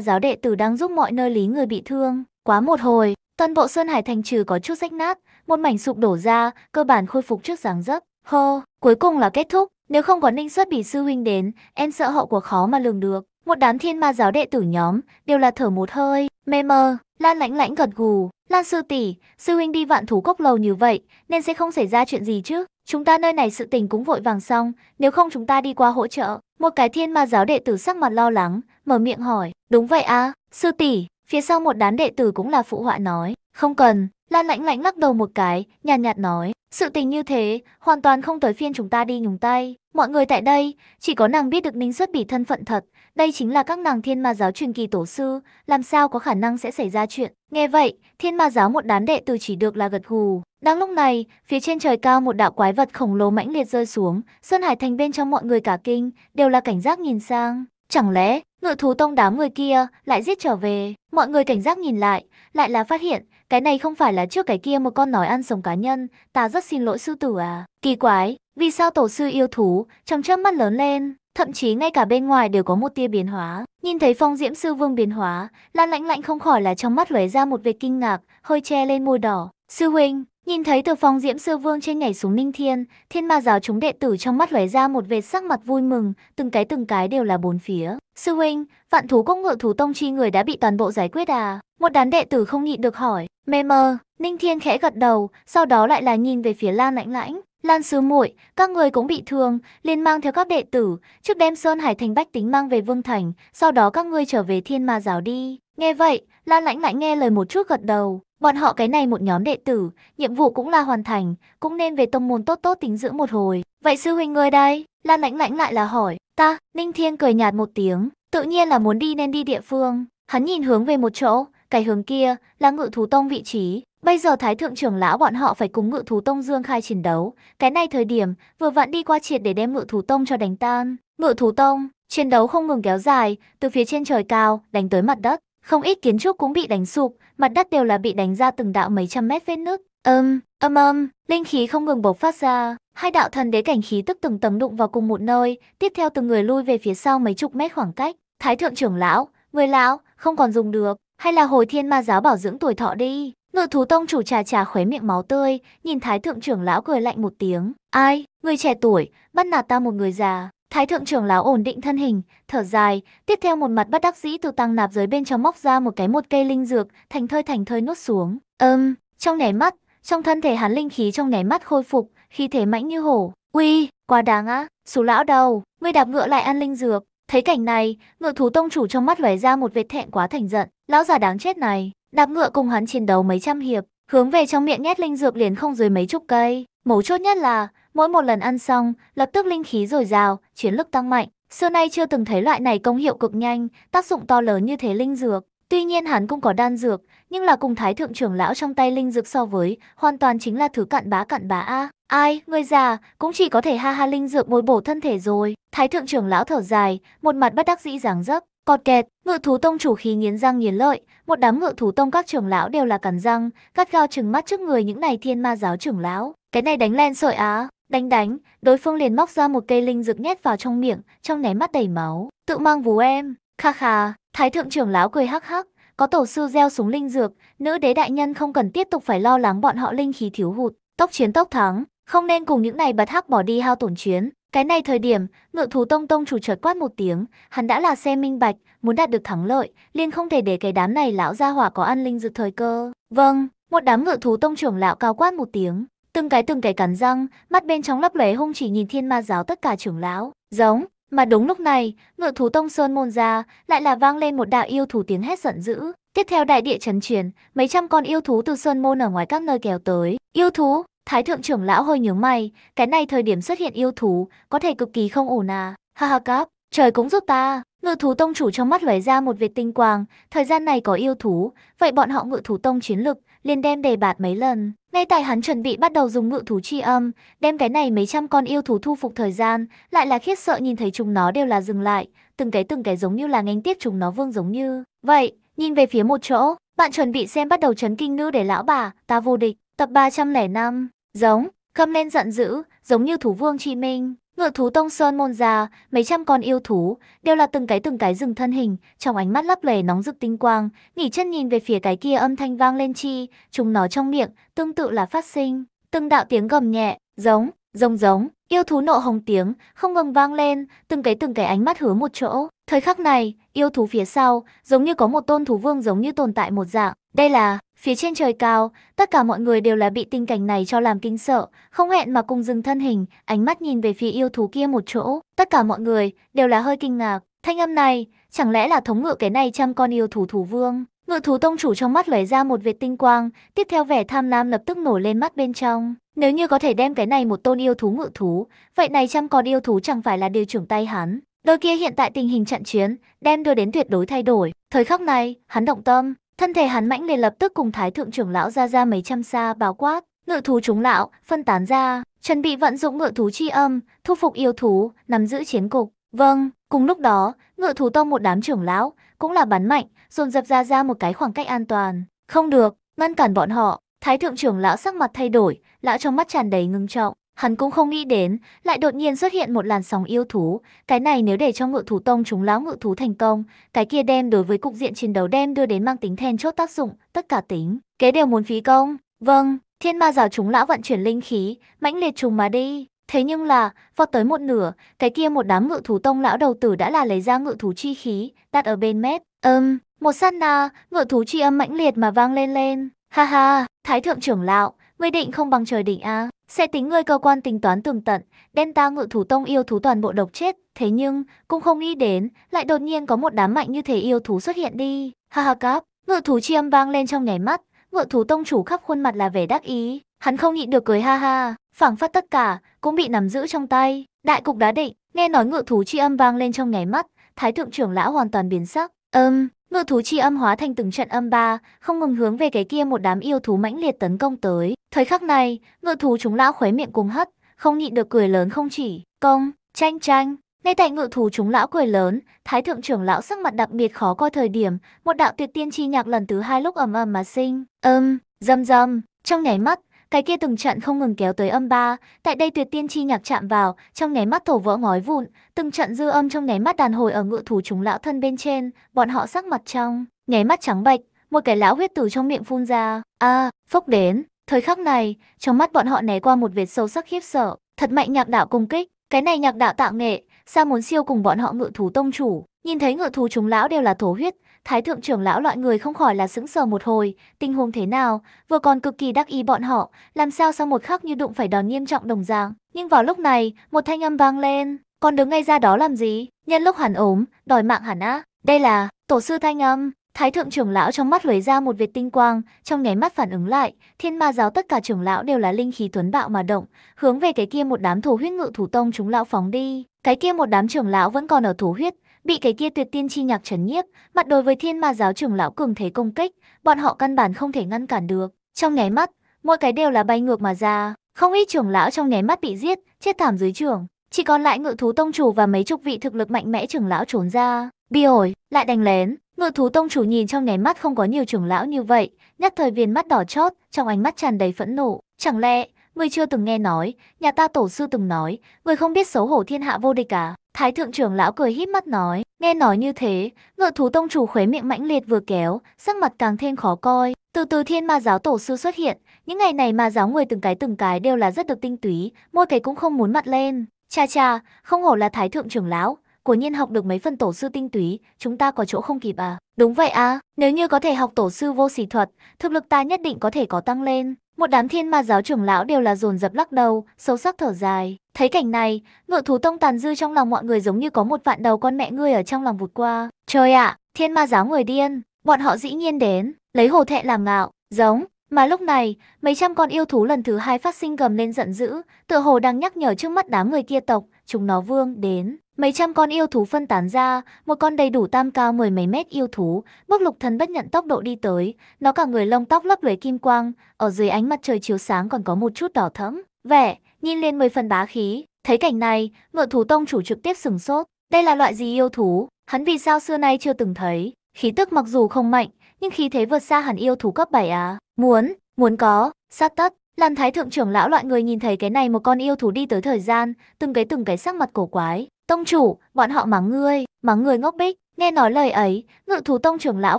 giáo đệ tử đang giúp mọi nơi lý người bị thương. Quá một hồi, Toàn bộ Sơn Hải Thành trừ có chút rách nát, một mảnh sụp đổ ra, cơ bản khôi phục trước dáng dấp. Hô, cuối cùng là kết thúc, nếu không có ninh xuất bỉ sư huynh đến, em sợ hậu của khó mà lường được. Một đám thiên ma giáo đệ tử nhóm, đều là thở một hơi, mê mờ Lan lãnh lãnh gật gù, Lan sư tỷ, sư huynh đi vạn thú cốc lầu như vậy, nên sẽ không xảy ra chuyện gì chứ. Chúng ta nơi này sự tình cũng vội vàng xong, nếu không chúng ta đi qua hỗ trợ. Một cái thiên ma giáo đệ tử sắc mặt lo lắng, mở miệng hỏi, đúng vậy à, sư tỷ, Phía sau một đám đệ tử cũng là phụ họa nói, không cần, Lan lãnh lãnh lắc đầu một cái, nhàn nhạt, nhạt nói, sự tình như thế, hoàn toàn không tới phiên chúng ta đi nhúng tay. Mọi người tại đây, chỉ có nàng biết được Ninh Xuất Bỉ thân phận thật, đây chính là các nàng thiên ma giáo truyền kỳ tổ sư, làm sao có khả năng sẽ xảy ra chuyện. Nghe vậy, thiên ma giáo một đám đệ tử chỉ được là gật gù. Đang lúc này, phía trên trời cao một đạo quái vật khổng lồ mãnh liệt rơi xuống, Sơn Hải Thành bên trong mọi người cả kinh, đều là cảnh giác nhìn sang. Chẳng lẽ, ngự thú tông đám người kia lại giết trở về? Mọi người cảnh giác nhìn lại, lại là phát hiện, cái này không phải là trước cái kia một con nói ăn sống cá nhân, ta rất xin lỗi sư tử à. Kỳ quái, vì sao tổ sư yêu thú, trong chớp mắt lớn lên, thậm chí ngay cả bên ngoài đều có một tia biến hóa. Nhìn thấy phong diễm sư vương biến hóa, Lan lãnh lãnh không khỏi là trong mắt lóe ra một vệt kinh ngạc, hơi che lên môi đỏ. Sư huynh, Nhìn thấy từ phòng diễm sư vương trên nhảy xuống ninh thiên, thiên ma giáo chúng đệ tử trong mắt lóe ra một vệt sắc mặt vui mừng, từng cái từng cái đều là bốn phía. Sư huynh, vạn thú cốc ngự thú tông chi người đã bị toàn bộ giải quyết à? Một đám đệ tử không nhịn được hỏi, mê mơ, ninh thiên khẽ gật đầu, sau đó lại là nhìn về phía lan lãnh lãnh, Lan Sứ muội, các người cũng bị thương, liền mang theo các đệ tử, trước đem Sơn Hải Thành Bách Tính mang về Vương Thành, sau đó các ngươi trở về Thiên Ma Giáo đi. Nghe vậy, Lan Lãnh lãnh nghe lời một chút gật đầu, bọn họ cái này một nhóm đệ tử, nhiệm vụ cũng là hoàn thành, cũng nên về tông môn tốt tốt tính dưỡng một hồi. Vậy sư huynh người đây? Lan Lãnh Lãnh lại là hỏi, ta, Ninh Thiên cười nhạt một tiếng, tự nhiên là muốn đi nên đi địa phương. Hắn nhìn hướng về một chỗ, cái hướng kia là ngự thú tông vị trí, Bây giờ Thái Thượng trưởng lão bọn họ phải cùng ngự thú tông dương khai chiến đấu. Cái này thời điểm, vừa vặn đi qua triệt để đem ngự thú tông cho đánh tan. Ngự thú tông, chiến đấu không ngừng kéo dài, từ phía trên trời cao, đánh tới mặt đất. Không ít kiến trúc cũng bị đánh sụp, mặt đất đều là bị đánh ra từng đạo mấy trăm mét vết nứt. Âm, âm âm, linh khí không ngừng bộc phát ra. Hai đạo thần đế cảnh khí tức từng tầng đụng vào cùng một nơi, tiếp theo từng người lui về phía sau mấy chục mét khoảng cách. Thái thượng trưởng lão, người lão, không còn dùng được, hay là hồi thiên ma giáo bảo dưỡng tuổi thọ đi. Ngự thú tông chủ trà trà khóe miệng máu tươi, nhìn thái thượng trưởng lão cười lạnh một tiếng. Ai, người trẻ tuổi, bắt nạt ta một người già. Thái thượng trưởng lão ổn định thân hình, thở dài, tiếp theo một mặt bất đắc dĩ từ tăng nạp dưới bên trong móc ra một cái một cây linh dược, thành thơi thành thơi nuốt xuống. Ơm, trong nẻ mắt, trong thân thể hắn linh khí trong nẻ mắt khôi phục, khi thế mãnh như hổ. Uy, quá đáng á, số lão đầu, ngươi đạp ngựa lại ăn linh dược. Thấy cảnh này, ngựa thú tông chủ trong mắt lóe ra một vệt thẹn quá thành giận, lão già đáng chết này, đạp ngựa cùng hắn chiến đấu mấy trăm hiệp, hướng về trong miệng nhét linh dược liền không dưới mấy chục cây. Mấu chốt nhất là, mỗi một lần ăn xong, lập tức linh khí dồi dào, chiến lực tăng mạnh. Xưa nay chưa từng thấy loại này công hiệu cực nhanh, tác dụng to lớn như thế linh dược. Tuy nhiên hắn cũng có đan dược, nhưng là cùng thái thượng trưởng lão trong tay linh dược so với, hoàn toàn chính là thứ cặn bá cặn bá a. Ai, người già, cũng chỉ có thể ha ha linh dược bồi bổ thân thể rồi. Thái thượng trưởng lão thở dài, một mặt bất đắc dĩ giáng dấp. Cọt kẹt, ngự thú tông chủ khí nghiến răng nghiến lợi, một đám ngự thú tông các trưởng lão đều là cắn răng, cắt gao trừng mắt trước người những này thiên ma giáo trưởng lão. Cái này đánh len sợi á, đánh đánh, đối phương liền móc ra một cây linh dược nhét vào trong miệng, trong né mắt đầy máu, tự mang vú em. Kha kha, thái thượng trưởng lão cười hắc hắc, có tổ sư gieo súng linh dược, nữ đế đại nhân không cần tiếp tục phải lo lắng bọn họ linh khí thiếu hụt, tốc chiến tốc thắng, không nên cùng những này bật hắc bỏ đi hao tổn chuyến, cái này thời điểm, ngự thú tông tông chủ chợt quát một tiếng, hắn đã là xe minh bạch, muốn đạt được thắng lợi, liền không thể để cái đám này lão gia hỏa có ăn linh dược thời cơ. Vâng, một đám ngự thú tông trưởng lão cao quát một tiếng, từng cái từng cái cắn răng, mắt bên trong lấp lóe hung chỉ nhìn thiên ma giáo tất cả trưởng lão, giống. Mà đúng lúc này, ngự thú tông sơn môn ra, lại là vang lên một đạo yêu thú tiếng hét giận dữ. Tiếp theo đại địa chấn chuyển, mấy trăm con yêu thú từ sơn môn ở ngoài các nơi kéo tới. Yêu thú, Thái thượng trưởng lão hơi nhướng mày, cái này thời điểm xuất hiện yêu thú, có thể cực kỳ không ổn à. Ha ha cáp, trời cũng giúp ta. Ngự thú tông chủ trong mắt lóe ra một vệt tinh quang, thời gian này có yêu thú, vậy bọn họ ngự thú tông chiến lực, liền đem đề bạt mấy lần. Ngay tại hắn chuẩn bị bắt đầu dùng ngự thú chi âm, đem cái này mấy trăm con yêu thú thu phục thời gian, lại là khiết sợ nhìn thấy chúng nó đều là dừng lại, từng cái từng cái giống như là ngánh tiếp chúng nó vương giống như. Vậy, nhìn về phía một chỗ, bạn chuẩn bị xem bắt đầu chấn kinh nữ để lão bà, ta vô địch. Tập 305, giống, câm lên giận dữ, giống như thú vương trị minh. Ngựa thú Tông Sơn môn già, mấy trăm con yêu thú, đều là từng cái từng cái rừng thân hình, trong ánh mắt lấp lề nóng rực tinh quang, nghỉ chân nhìn về phía cái kia âm thanh vang lên chi, chúng nó trong miệng, tương tự là phát sinh, từng đạo tiếng gầm nhẹ, giống, rồng giống, yêu thú nộ hồng tiếng, không ngừng vang lên, từng cái từng cái ánh mắt hứa một chỗ. Thời khắc này, yêu thú phía sau, giống như có một tôn thú vương giống như tồn tại một dạng, đây là Phía trên trời cao, tất cả mọi người đều là bị tình cảnh này cho làm kinh sợ, không hẹn mà cùng dừng thân hình, ánh mắt nhìn về phía yêu thú kia một chỗ, tất cả mọi người đều là hơi kinh ngạc. Thanh âm này, chẳng lẽ là thống ngựa cái này trăm con yêu thú thủ vương? ngựa thú tông chủ trong mắt lóe ra một vệt tinh quang, tiếp theo vẻ tham lam lập tức nổi lên mắt bên trong. Nếu như có thể đem cái này một tôn yêu thú ngự thú, vậy này trăm con yêu thú chẳng phải là điều trưởng tay hắn. Đôi kia hiện tại tình hình trận chiến, đem đưa đến tuyệt đối thay đổi. Thời khắc này, hắn động tâm, Thân thể hắn mãnh liền lập tức cùng thái thượng trưởng lão ra ra mấy trăm xa báo quát, ngự thú chúng lão, phân tán ra, chuẩn bị vận dụng ngự thú chi âm, thu phục yêu thú, nắm giữ chiến cục. Vâng, cùng lúc đó, ngự thú tông một đám trưởng lão, cũng là bắn mạnh, dồn dập ra ra một cái khoảng cách an toàn. Không được, ngăn cản bọn họ, thái thượng trưởng lão sắc mặt thay đổi, lão trong mắt tràn đầy ngưng trọng. Hắn cũng không nghĩ đến, lại đột nhiên xuất hiện một làn sóng yêu thú, cái này nếu để cho ngự thú tông chúng lão ngự thú thành công, cái kia đem đối với cục diện chiến đấu đem đưa đến mang tính then chốt tác dụng, tất cả tính, kế đều muốn phí công. Vâng, thiên ma giáo chúng lão vận chuyển linh khí, mãnh liệt trùng mà đi. Thế nhưng là, vọt tới một nửa, cái kia một đám ngự thú tông lão đầu tử đã là lấy ra ngự thú chi khí, đặt ở bên mép. Ừm, một sát na, ngự thú chi âm mãnh liệt mà vang lên lên. Ha ha, thái thượng trưởng lão, ngươi định không bằng trời định à. Sẽ tính ngươi cơ quan tính toán tường tận, đem ta ngự thú tông yêu thú toàn bộ độc chết, thế nhưng, cũng không nghĩ đến, lại đột nhiên có một đám mạnh như thế yêu thú xuất hiện đi. Ha ha cáp, ngự thú chi âm vang lên trong nháy mắt, ngự thú tông chủ khắp khuôn mặt là vẻ đắc ý, hắn không nhịn được cười ha ha, phảng phất tất cả, cũng bị nắm giữ trong tay. Đại cục đã định, nghe nói ngự thú chi âm vang lên trong nháy mắt, thái thượng trưởng lão hoàn toàn biến sắc. Ừm, um, ngựa thú chi âm hóa thành từng trận âm ba, không ngừng hướng về cái kia một đám yêu thú mãnh liệt tấn công tới. Thời khắc này, ngựa thú chúng lão khuấy miệng cùng hất, không nhịn được cười lớn không chỉ, công, tranh tranh. Ngay tại ngựa thú chúng lão cười lớn, thái thượng trưởng lão sắc mặt đặc biệt khó coi thời điểm, một đạo tuyệt tiên chi nhạc lần thứ hai lúc ầm ầm mà sinh, âm, dâm dâm, trong nháy mắt, cái kia từng trận không ngừng kéo tới âm ba, tại đây tuyệt tiên chi nhạc chạm vào, trong nháy mắt thổ vỡ ngói vụn, từng trận dư âm trong nháy mắt đàn hồi ở ngựa thủ chúng lão thân bên trên, bọn họ sắc mặt trong, nháy mắt trắng bệch, một cái lão huyết tử trong miệng phun ra, a, à, phốc đến, thời khắc này, trong mắt bọn họ né qua một vệt sâu sắc khiếp sợ, thật mạnh nhạc đạo công kích, cái này nhạc đạo tạo nghệ, sao muốn siêu cùng bọn họ ngựa thủ tông chủ, nhìn thấy ngựa thú chúng lão đều là thổ huyết, Thái thượng trưởng lão loại người không khỏi là sững sờ một hồi, tình huống thế nào, vừa còn cực kỳ đắc ý bọn họ, làm sao sau một khắc như đụng phải đòn nghiêm trọng đồng dạng. Nhưng vào lúc này, một thanh âm vang lên, còn đứng ngay ra đó làm gì, nhân lúc hẳn ốm, đòi mạng hẳn á. Đây là, tổ sư thanh âm, Thái thượng trưởng lão trong mắt lóe ra một vệt tinh quang, trong nháy mắt phản ứng lại, thiên ma giáo tất cả trưởng lão đều là linh khí tuấn bạo mà động, hướng về cái kia một đám thổ huyết ngự thủ tông chúng lão phóng đi. Cái kia một đám trưởng lão vẫn còn ở thủ huyết bị cái kia tuyệt tiên chi nhạc trấn nhiếp, mặt đối với thiên ma giáo trưởng lão cường thế công kích, bọn họ căn bản không thể ngăn cản được. Trong nháy mắt, mỗi cái đều là bay ngược mà ra, không ít trưởng lão trong nháy mắt bị giết, chết thảm dưới trường Chỉ còn lại ngự thú tông chủ và mấy chục vị thực lực mạnh mẽ trưởng lão trốn ra. Bi ổi, lại đánh lén, ngự thú tông chủ nhìn trong nháy mắt không có nhiều trưởng lão như vậy, nhất thời viên mắt đỏ chót, trong ánh mắt tràn đầy phẫn nộ. Chẳng lẽ, người chưa từng nghe nói, nhà ta tổ sư từng nói, người không biết xấu hổ thiên hạ vô địch cả à? Thái thượng trưởng lão cười híp mắt nói, nghe nói như thế, ngự thú tông chủ khuấy miệng mãnh liệt vừa kéo, sắc mặt càng thêm khó coi. Từ từ thiên ma giáo tổ sư xuất hiện, những ngày này ma giáo người từng cái từng cái đều là rất được tinh túy, môi cái cũng không muốn mặt lên. Cha cha, không hổ là thái thượng trưởng lão, của nhiên học được mấy phần tổ sư tinh túy, chúng ta có chỗ không kịp à? Đúng vậy à, nếu như có thể học tổ sư vô sỉ thuật, thực lực ta nhất định có thể có tăng lên một đám thiên ma giáo trưởng lão đều là dồn dập lắc đầu, sâu sắc thở dài. Thấy cảnh này, ngựa thú tông tàn dư trong lòng mọi người giống như có một vạn đầu con mẹ ngươi ở trong lòng vụt qua. Trời ạ, thiên ma giáo người điên, bọn họ dĩ nhiên đến, lấy hồ thẹn làm ngạo, giống. Mà lúc này, mấy trăm con yêu thú lần thứ hai phát sinh gầm lên giận dữ, tựa hồ đang nhắc nhở trước mắt đám người kia tộc, chúng nó vương đến. Mấy trăm con yêu thú phân tán ra, một con đầy đủ tam cao mười mấy mét yêu thú, bước lục thần bất nhận tốc độ đi tới, nó cả người lông tóc lấp lóe kim quang, ở dưới ánh mặt trời chiếu sáng còn có một chút đỏ thẫm, vẻ, nhìn lên mười phần bá khí, thấy cảnh này, ngựa thú tông chủ trực tiếp sừng sốt, đây là loại gì yêu thú, hắn vì sao xưa nay chưa từng thấy, khí tức mặc dù không mạnh, nhưng khí thế vượt xa hẳn yêu thú cấp 7 à, muốn, muốn có, sát tất. Lan thái thượng trưởng lão loại người nhìn thấy cái này một con yêu thú đi tới thời gian, từng cái từng cái sắc mặt cổ quái, Tông chủ, bọn họ mắng ngươi, mắng người ngốc bích. Nghe nói lời ấy, ngự thú tông trưởng lão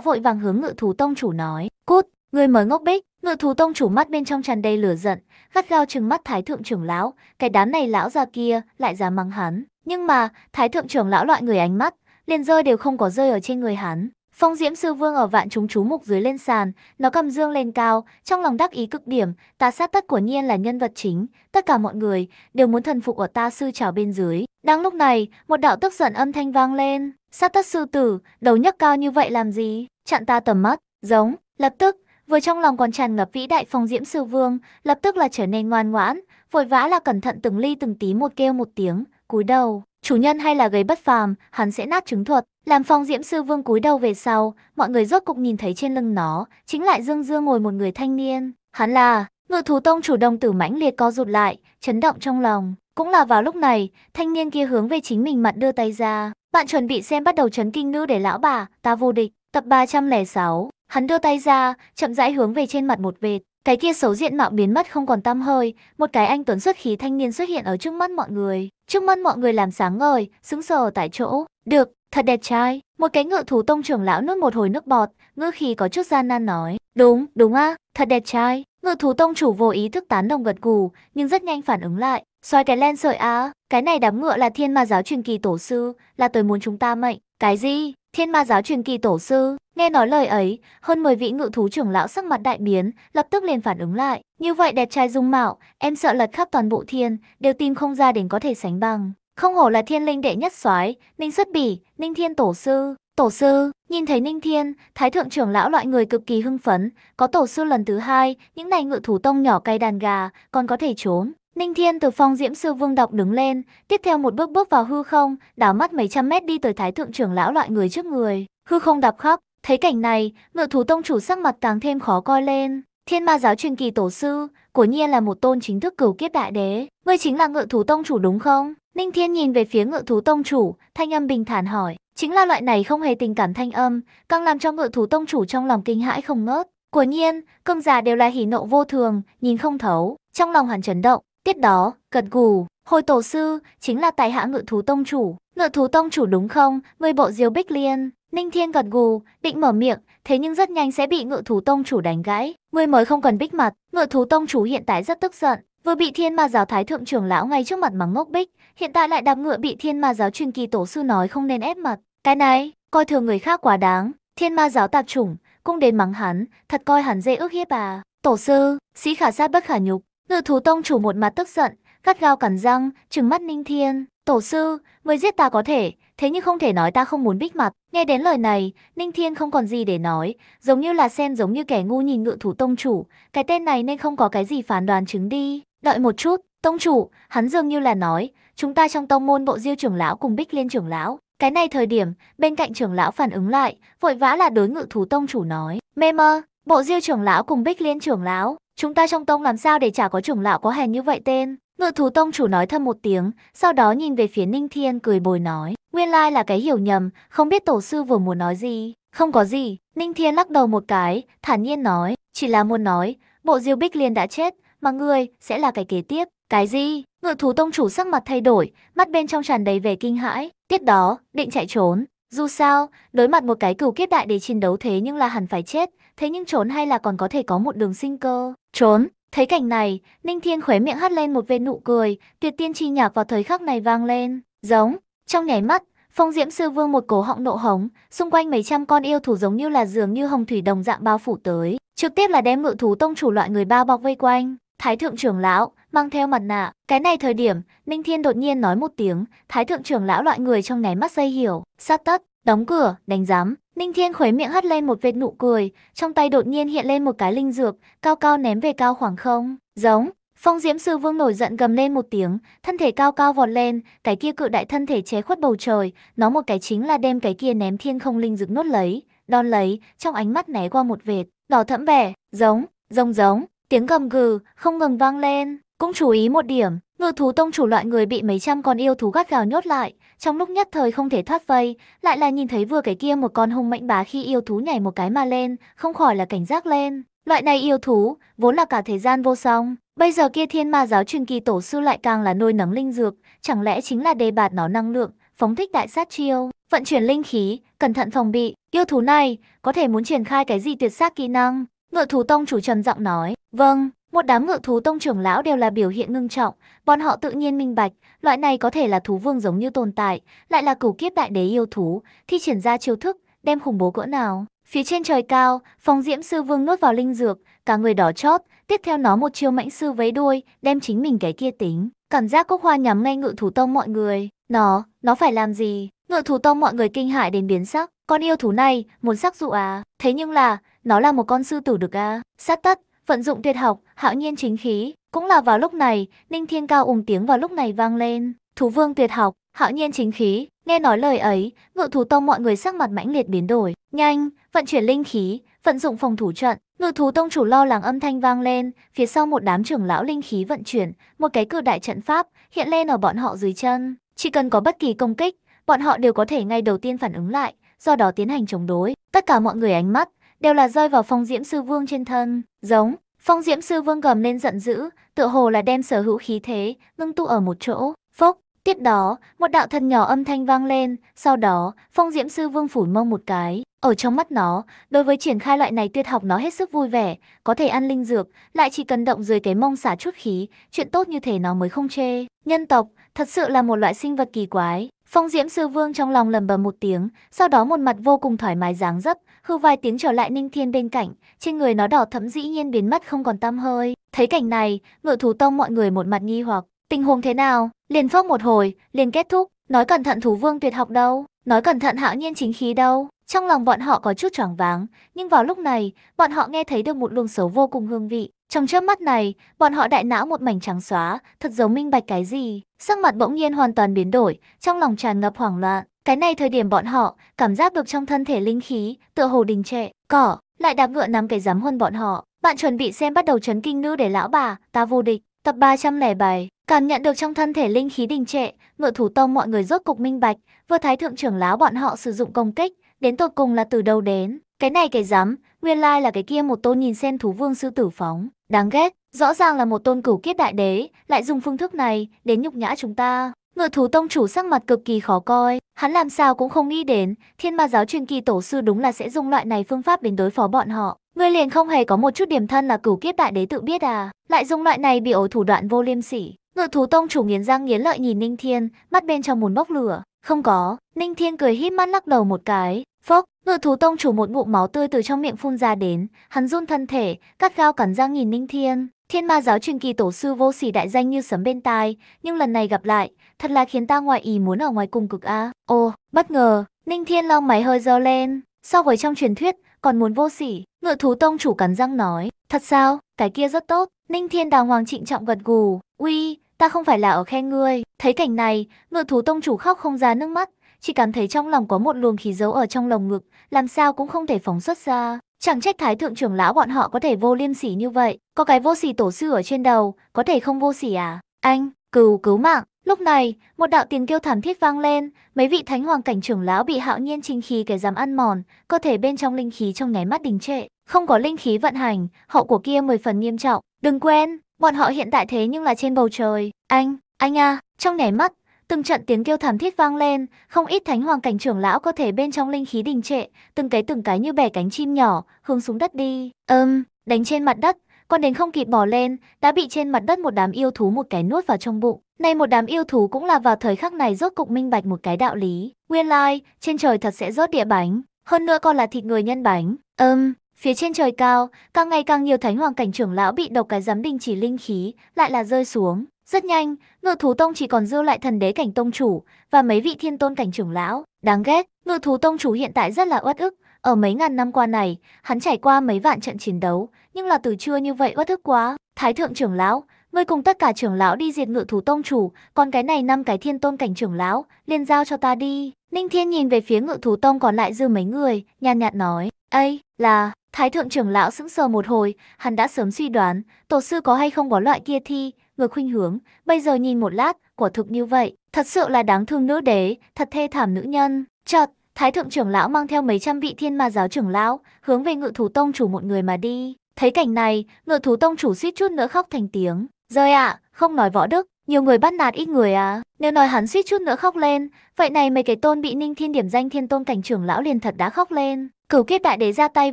vội vàng hướng ngự thú tông chủ nói. Cút, ngươi mới ngốc bích. Ngự thú tông chủ mắt bên trong tràn đầy lửa giận, gắt gao trừng mắt thái thượng trưởng lão. Cái đám này lão già kia lại dám mắng hắn. Nhưng mà, thái thượng trưởng lão loại người ánh mắt, liền rơi đều không có rơi ở trên người hắn. Phong diễm sư vương ở vạn chúng chú mục dưới lên sàn, nó cầm dương lên cao, trong lòng đắc ý cực điểm, ta sát tất của nhiên là nhân vật chính, tất cả mọi người đều muốn thần phục ở ta sư trào bên dưới. Đang lúc này, một đạo tức giận âm thanh vang lên, sát tất sư tử, đầu nhấc cao như vậy làm gì, chặn ta tầm mắt, giống, lập tức, vừa trong lòng còn tràn ngập vĩ đại phong diễm sư vương, lập tức là trở nên ngoan ngoãn, vội vã là cẩn thận từng ly từng tí một kêu một tiếng, cúi đầu. Chủ nhân hay là gầy bất phàm, hắn sẽ nát trứng thuật. Làm phong diễm sư vương cúi đầu về sau, mọi người rốt cục nhìn thấy trên lưng nó, chính lại dương dương ngồi một người thanh niên. Hắn là, ngự thú tông chủ đồng tử mãnh liệt co rụt lại, chấn động trong lòng. Cũng là vào lúc này, thanh niên kia hướng về chính mình mặt đưa tay ra. Bạn chuẩn bị xem bắt đầu chấn kinh nữ để lão bà, ta vô địch, tập 306. Hắn đưa tay ra, chậm rãi hướng về trên mặt một vệt, cái kia xấu diện mạo biến mất không còn tăm hơi, một cái anh tuấn xuất khí thanh niên xuất hiện ở trước mắt mọi người. Trước mắt mọi người làm sáng ngời, xứng sờ tại chỗ. Được, thật đẹp trai. Một cái ngự thú tông trưởng lão nuốt một hồi nước bọt, ngữ khi có chút gian nan nói. Đúng, đúng á thật đẹp trai. Ngự thú tông chủ vô ý thức tán đồng gật gù, nhưng rất nhanh phản ứng lại. Xoay cái len sợi á, cái này đám ngựa là thiên ma giáo truyền kỳ tổ sư, là tới muốn chúng ta mệnh. Cái gì? Thiên ma giáo truyền kỳ tổ sư? Nghe nói lời ấy, hơn 10 vị ngự thú trưởng lão sắc mặt đại biến, lập tức liền phản ứng lại. Như vậy đẹp trai dung mạo, em sợ lật khắp toàn bộ thiên, đều tìm không ra đến có thể sánh bằng. Không hổ là thiên linh đệ nhất soái, Ninh Xuất Bỉ, Ninh Thiên Tổ Sư, Tổ sư, nhìn thấy Ninh Thiên, Thái Thượng trưởng lão loại người cực kỳ hưng phấn, có tổ sư lần thứ hai, những này ngự thủ tông nhỏ cay đàn gà, còn có thể trốn. Ninh Thiên từ phong diễm sư vương đọc đứng lên, tiếp theo một bước bước vào hư không, đảo mắt mấy trăm mét đi tới Thái Thượng trưởng lão loại người trước người. Hư không đạp khắc, thấy cảnh này, ngự thủ tông chủ sắc mặt càng thêm khó coi lên. Thiên ma giáo truyền kỳ tổ sư của sư, 果 nhiên là một tôn chính thức cửu kiếp đại đế. Ngươi chính là ngự thủ tông chủ đúng không? Ninh Thiên nhìn về phía ngự thú tông chủ, thanh âm bình thản hỏi. Chính là loại này không hề tình cảm thanh âm, càng làm cho ngự thú tông chủ trong lòng kinh hãi không ngớt. Quả nhiên, cương giả đều là hỉ nộ vô thường, nhìn không thấu, trong lòng hoàn chấn động. Tiếp đó, gật gù, hồi tổ sư, chính là tài hạ ngự thú tông chủ. Ngự thú tông chủ đúng không, người bộ diều bích liên. Ninh Thiên gật gù, định mở miệng, thế nhưng rất nhanh sẽ bị ngự thú tông chủ đánh gãy. Người mới không cần bích mặt, ngự thú tông chủ hiện tại rất tức giận. Vừa bị thiên ma giáo thái thượng trưởng lão ngay trước mặt mắng ngốc bích, hiện tại lại đạp ngựa bị thiên ma giáo truyền kỳ tổ sư nói không nên ép mặt. Cái này, coi thường người khác quá đáng, thiên ma giáo tạp chủng, cũng đến mắng hắn, thật coi hắn dễ ước hiếp à. Tổ sư, sĩ khả sát bất khả nhục, ngự thú tông chủ một mặt tức giận, gắt gao cắn răng, trừng mắt ninh thiên. Tổ sư, người giết ta có thể, thế nhưng không thể nói ta không muốn bích mặt. Nghe đến lời này, Ninh Thiên không còn gì để nói, giống như là xem giống như kẻ ngu nhìn ngự thú tông chủ, cái tên này nên không có cái gì phán đoán chứng đi. Đợi một chút, tông chủ, hắn dường như là nói, chúng ta trong tông môn bộ diêu trưởng lão cùng bích liên trưởng lão, cái này thời điểm, bên cạnh trưởng lão phản ứng lại, vội vã là đối ngự thú tông chủ nói. Mê mơ, bộ diêu trưởng lão cùng bích liên trưởng lão, chúng ta trong tông làm sao để chả có trưởng lão có hèn như vậy tên. Ngự thú tông chủ nói thầm một tiếng, sau đó nhìn về phía Ninh Thiên cười bồi nói. Nguyên lai like là cái hiểu nhầm, không biết tổ sư vừa muốn nói gì. Không có gì, Ninh Thiên lắc đầu một cái, thản nhiên nói. Chỉ là muốn nói, bộ diêu bích liên đã chết, mà ngươi sẽ là cái kế tiếp. Cái gì? Ngự thú tông chủ sắc mặt thay đổi, mắt bên trong tràn đầy vẻ kinh hãi, Tiếp đó, định chạy trốn. Dù sao, đối mặt một cái cửu kiếp đại để chiến đấu thế nhưng là hẳn phải chết, thế nhưng trốn hay là còn có thể có một đường sinh cơ. Trốn, thấy cảnh này, Ninh Thiên khóe miệng hắt lên một vệt nụ cười, tuyệt tiên chi nhạc vào thời khắc này vang lên. Giống, trong nháy mắt, phong diễm sư vương một cổ họng nộ hống, xung quanh mấy trăm con yêu thủ giống như là dường như hồng thủy đồng dạng bao phủ tới, trực tiếp là đem ngự thú tông chủ loại người bao bọc vây quanh. Thái thượng trưởng lão, mang theo mặt nạ. Cái này thời điểm, Ninh Thiên đột nhiên nói một tiếng, Thái thượng trưởng lão loại người trong nháy mắt dây hiểu, sát tất, đóng cửa, đánh giám. Ninh Thiên khuấy miệng hất lên một vệt nụ cười, trong tay đột nhiên hiện lên một cái linh dược, cao cao ném về cao khoảng không. Giống, Phong Diễm Sư Vương nổi giận gầm lên một tiếng, thân thể cao cao vọt lên, cái kia cự đại thân thể chế khuất bầu trời, nó một cái chính là đem cái kia ném thiên không linh dược nốt lấy, đón lấy, trong ánh mắt né qua một vệt, đỏ thẫm bẻ, giống, rông giống, tiếng gầm gừ không ngừng vang lên. Cũng chú ý một điểm, ngự thú tông chủ loại người bị mấy trăm con yêu thú gắt gào nhốt lại, trong lúc nhất thời không thể thoát vây, lại là nhìn thấy vừa cái kia một con hung mãnh bá khi yêu thú nhảy một cái mà lên, không khỏi là cảnh giác lên. Loại này yêu thú, vốn là cả thời gian vô song, bây giờ kia thiên ma giáo truyền kỳ tổ sư lại càng là nôi nấng linh dược, chẳng lẽ chính là đề bạt nó năng lượng, phóng thích đại sát chiêu, vận chuyển linh khí, cẩn thận phòng bị, yêu thú này có thể muốn triển khai cái gì tuyệt sát kỹ năng, Ngựa thú tông chủ trầm giọng nói, vâng, một đám ngựa thú tông trưởng lão đều là biểu hiện ngưng trọng, bọn họ tự nhiên minh bạch, loại này có thể là thú vương giống như tồn tại, lại là cửu kiếp đại đế yêu thú, thi triển ra chiêu thức, đem khủng bố cỡ nào. Phía trên trời cao, phong diễm sư vương nuốt vào linh dược, cả người đỏ chót, tiếp theo nó một chiêu mãnh sư vấy đuôi, đem chính mình cái kia tính. Cảm giác cốc hoa nhắm ngay ngựa thú tông mọi người, nó, nó phải làm gì? Ngựa thú tông mọi người kinh hại đến biến sắc, con yêu thú này, muốn sắc dụ à? Thế nhưng là, nó là một con sư tử được à? Sát tất, vận dụng tuyệt học, hạo nhiên chính khí. Cũng là vào lúc này, Ninh Thiên Cao ùng tiếng vào lúc này vang lên. Thú vương tuyệt học, hạo nhiên chính khí. Nghe nói lời ấy, ngự thú tông mọi người sắc mặt mãnh liệt biến đổi. Nhanh, vận chuyển linh khí, vận dụng phòng thủ trận. Ngự thú tông chủ lo lắng âm thanh vang lên, phía sau một đám trưởng lão linh khí vận chuyển, một cái cự đại trận pháp hiện lên ở bọn họ dưới chân. Chỉ cần có bất kỳ công kích, bọn họ đều có thể ngay đầu tiên phản ứng lại, do đó tiến hành chống đối. Tất cả mọi người ánh mắt đều là rơi vào phong diễm sư vương trên thân. Giống, phong diễm sư vương gầm lên giận dữ, tựa hồ là đem sở hữu khí thế, ngưng tụ ở một chỗ. Phốc, tiếp đó, một đạo thần nhỏ âm thanh vang lên, sau đó, phong diễm sư vương phủi mông một cái. Ở trong mắt nó, đối với triển khai loại này tuyệt học nó hết sức vui vẻ, có thể ăn linh dược, lại chỉ cần động dưới cái mông xả chút khí, chuyện tốt như thế nó mới không chê. Nhân tộc, thật sự là một loại sinh vật kỳ quái. Phong Diễm Sư Vương trong lòng lầm bầm một tiếng, sau đó một mặt vô cùng thoải mái dáng dấp, hư vài tiếng trở lại Ninh Thiên bên cạnh, trên người nó đỏ thẫm dĩ nhiên biến mất không còn tăm hơi. Thấy cảnh này, ngựa Thú Tông mọi người một mặt nghi hoặc, tình huống thế nào? Liền phốc một hồi, liền kết thúc, nói cẩn thận thú vương tuyệt học đâu, nói cẩn thận hạo nhiên chính khí đâu. Trong lòng bọn họ có chút choáng váng, nhưng vào lúc này, bọn họ nghe thấy được một luồng xấu vô cùng hương vị, trong chớp mắt này, bọn họ đại não một mảnh trắng xóa, thật giống minh bạch cái gì. Sắc mặt bỗng nhiên hoàn toàn biến đổi, trong lòng tràn ngập hoảng loạn. Cái này thời điểm bọn họ, cảm giác được trong thân thể linh khí, tựa hồ đình trệ, cỏ, lại đạp ngựa nắm cái giám hôn bọn họ. Bạn chuẩn bị xem bắt đầu chấn kinh nữ để lão bà, ta vô địch. Tập 307, cảm nhận được trong thân thể linh khí đình trệ, ngựa thủ tông mọi người rốt cục minh bạch, vừa thái thượng trưởng lão bọn họ sử dụng công kích, đến tột cùng là từ đâu đến. Cái này cái dám, nguyên lai là cái kia một tôn nhìn sen thú vương sư tử phóng. Đáng ghét, rõ ràng là một tôn cửu kiếp đại đế, lại dùng phương thức này đến nhục nhã chúng ta. Ngự thú tông chủ sắc mặt cực kỳ khó coi, hắn làm sao cũng không nghĩ đến, thiên ma giáo truyền kỳ tổ sư đúng là sẽ dùng loại này phương pháp đến đối phó bọn họ. Ngươi liền không hề có một chút điểm thân là cửu kiếp đại đế tự biết à, lại dùng loại này bị ổi thủ đoạn vô liêm sỉ. Ngự thú tông chủ nghiến răng nghiến lợi nhìn Ninh Thiên, mắt bên trong mùn bốc lửa, không có, Ninh Thiên cười híp mắt lắc đầu một cái, phốc, ngự thú tông chủ một ngụm máu tươi từ trong miệng phun ra đến, hắn run thân thể, cắt gao cắn răng nhìn Ninh Thiên. Thiên ma giáo truyền kỳ tổ sư vô sỉ đại danh như sấm bên tai, nhưng lần này gặp lại, thật là khiến ta ngoại ý muốn ở ngoài cùng cực a. Ô, bất ngờ, Ninh Thiên long máy hơi dơ lên, so với trong truyền thuyết, còn muốn vô sỉ, ngự thú tông chủ cắn răng nói, thật sao, cái kia rất tốt, Ninh Thiên đàng hoàng trịnh trọng gật gù, uy, ta không phải là ở khen ngươi. Thấy cảnh này, ngự thú tông chủ khóc không ra nước mắt, chỉ cảm thấy trong lòng có một luồng khí giấu ở trong lồng ngực, làm sao cũng không thể phóng xuất ra. Chẳng trách thái thượng trưởng lão bọn họ có thể vô liêm sỉ như vậy, có cái vô sỉ tổ sư ở trên đầu, có thể không vô sỉ à? Anh, cứu cứu mạng. Lúc này, một đạo tiếng kêu thảm thiết vang lên, mấy vị thánh hoàng cảnh trưởng lão bị hạo nhiên chính khí kẻ dám ăn mòn, cơ thể bên trong linh khí trong nháy mắt đình trệ, không có linh khí vận hành, hậu của kia mười phần nghiêm trọng. Đừng quên, Bọn họ hiện tại thế nhưng là trên bầu trời. Anh, anh a, trong nẻ mắt, từng trận tiếng kêu thảm thiết vang lên, không ít thánh hoàng cảnh trưởng lão có thể bên trong linh khí đình trệ, từng cái từng cái như bẻ cánh chim nhỏ, hướng xuống đất đi. Ừm, um, đánh trên mặt đất, con đến không kịp bỏ lên, đã bị trên mặt đất một đám yêu thú một cái nuốt vào trong bụng. Này một đám yêu thú cũng là vào thời khắc này rốt cục minh bạch một cái đạo lý. Nguyên lai, like, trên trời thật sẽ rớt địa bánh, hơn nữa còn là thịt người nhân bánh. Ừm, um, Phía trên trời cao, càng ngày càng nhiều thánh hoàng cảnh trưởng lão bị độc cái giám đình chỉ linh khí, lại là rơi xuống. Rất nhanh, ngự thú tông chỉ còn dư lại thần đế cảnh tông chủ và mấy vị thiên tôn cảnh trưởng lão. Đáng ghét, ngự thú tông chủ hiện tại rất là uất ức. Ở mấy ngàn năm qua này, hắn trải qua mấy vạn trận chiến đấu, nhưng là từ chưa như vậy uất ức quá. Thái thượng trưởng lão, ngươi cùng tất cả trưởng lão đi diệt ngự thú tông chủ, còn cái này năm cái thiên tôn cảnh trưởng lão, liền giao cho ta đi. Ninh Thiên nhìn về phía ngự thú tông còn lại dư mấy người, nhàn nhạt nói, ấy là, Thái thượng trưởng lão sững sờ một hồi, hắn đã sớm suy đoán, tổ sư có hay không có loại kia thi, ngược khuynh hướng, bây giờ nhìn một lát, quả thực như vậy, thật sự là đáng thương nữ đế, thật thê thảm nữ nhân. Chợt, Thái thượng trưởng lão mang theo mấy trăm vị thiên ma giáo trưởng lão, hướng về Ngự thú tông chủ một người mà đi. Thấy cảnh này, Ngự thú tông chủ suýt chút nữa khóc thành tiếng. Rồi ạ, à, không nói võ đức, nhiều người bắt nạt ít người à?" Nếu nói hắn suýt chút nữa khóc lên, vậy này mấy cái tôn bị Ninh Thiên điểm danh Thiên Tôn cảnh trưởng lão liền thật đã khóc lên cửu kiếp đại đế ra tay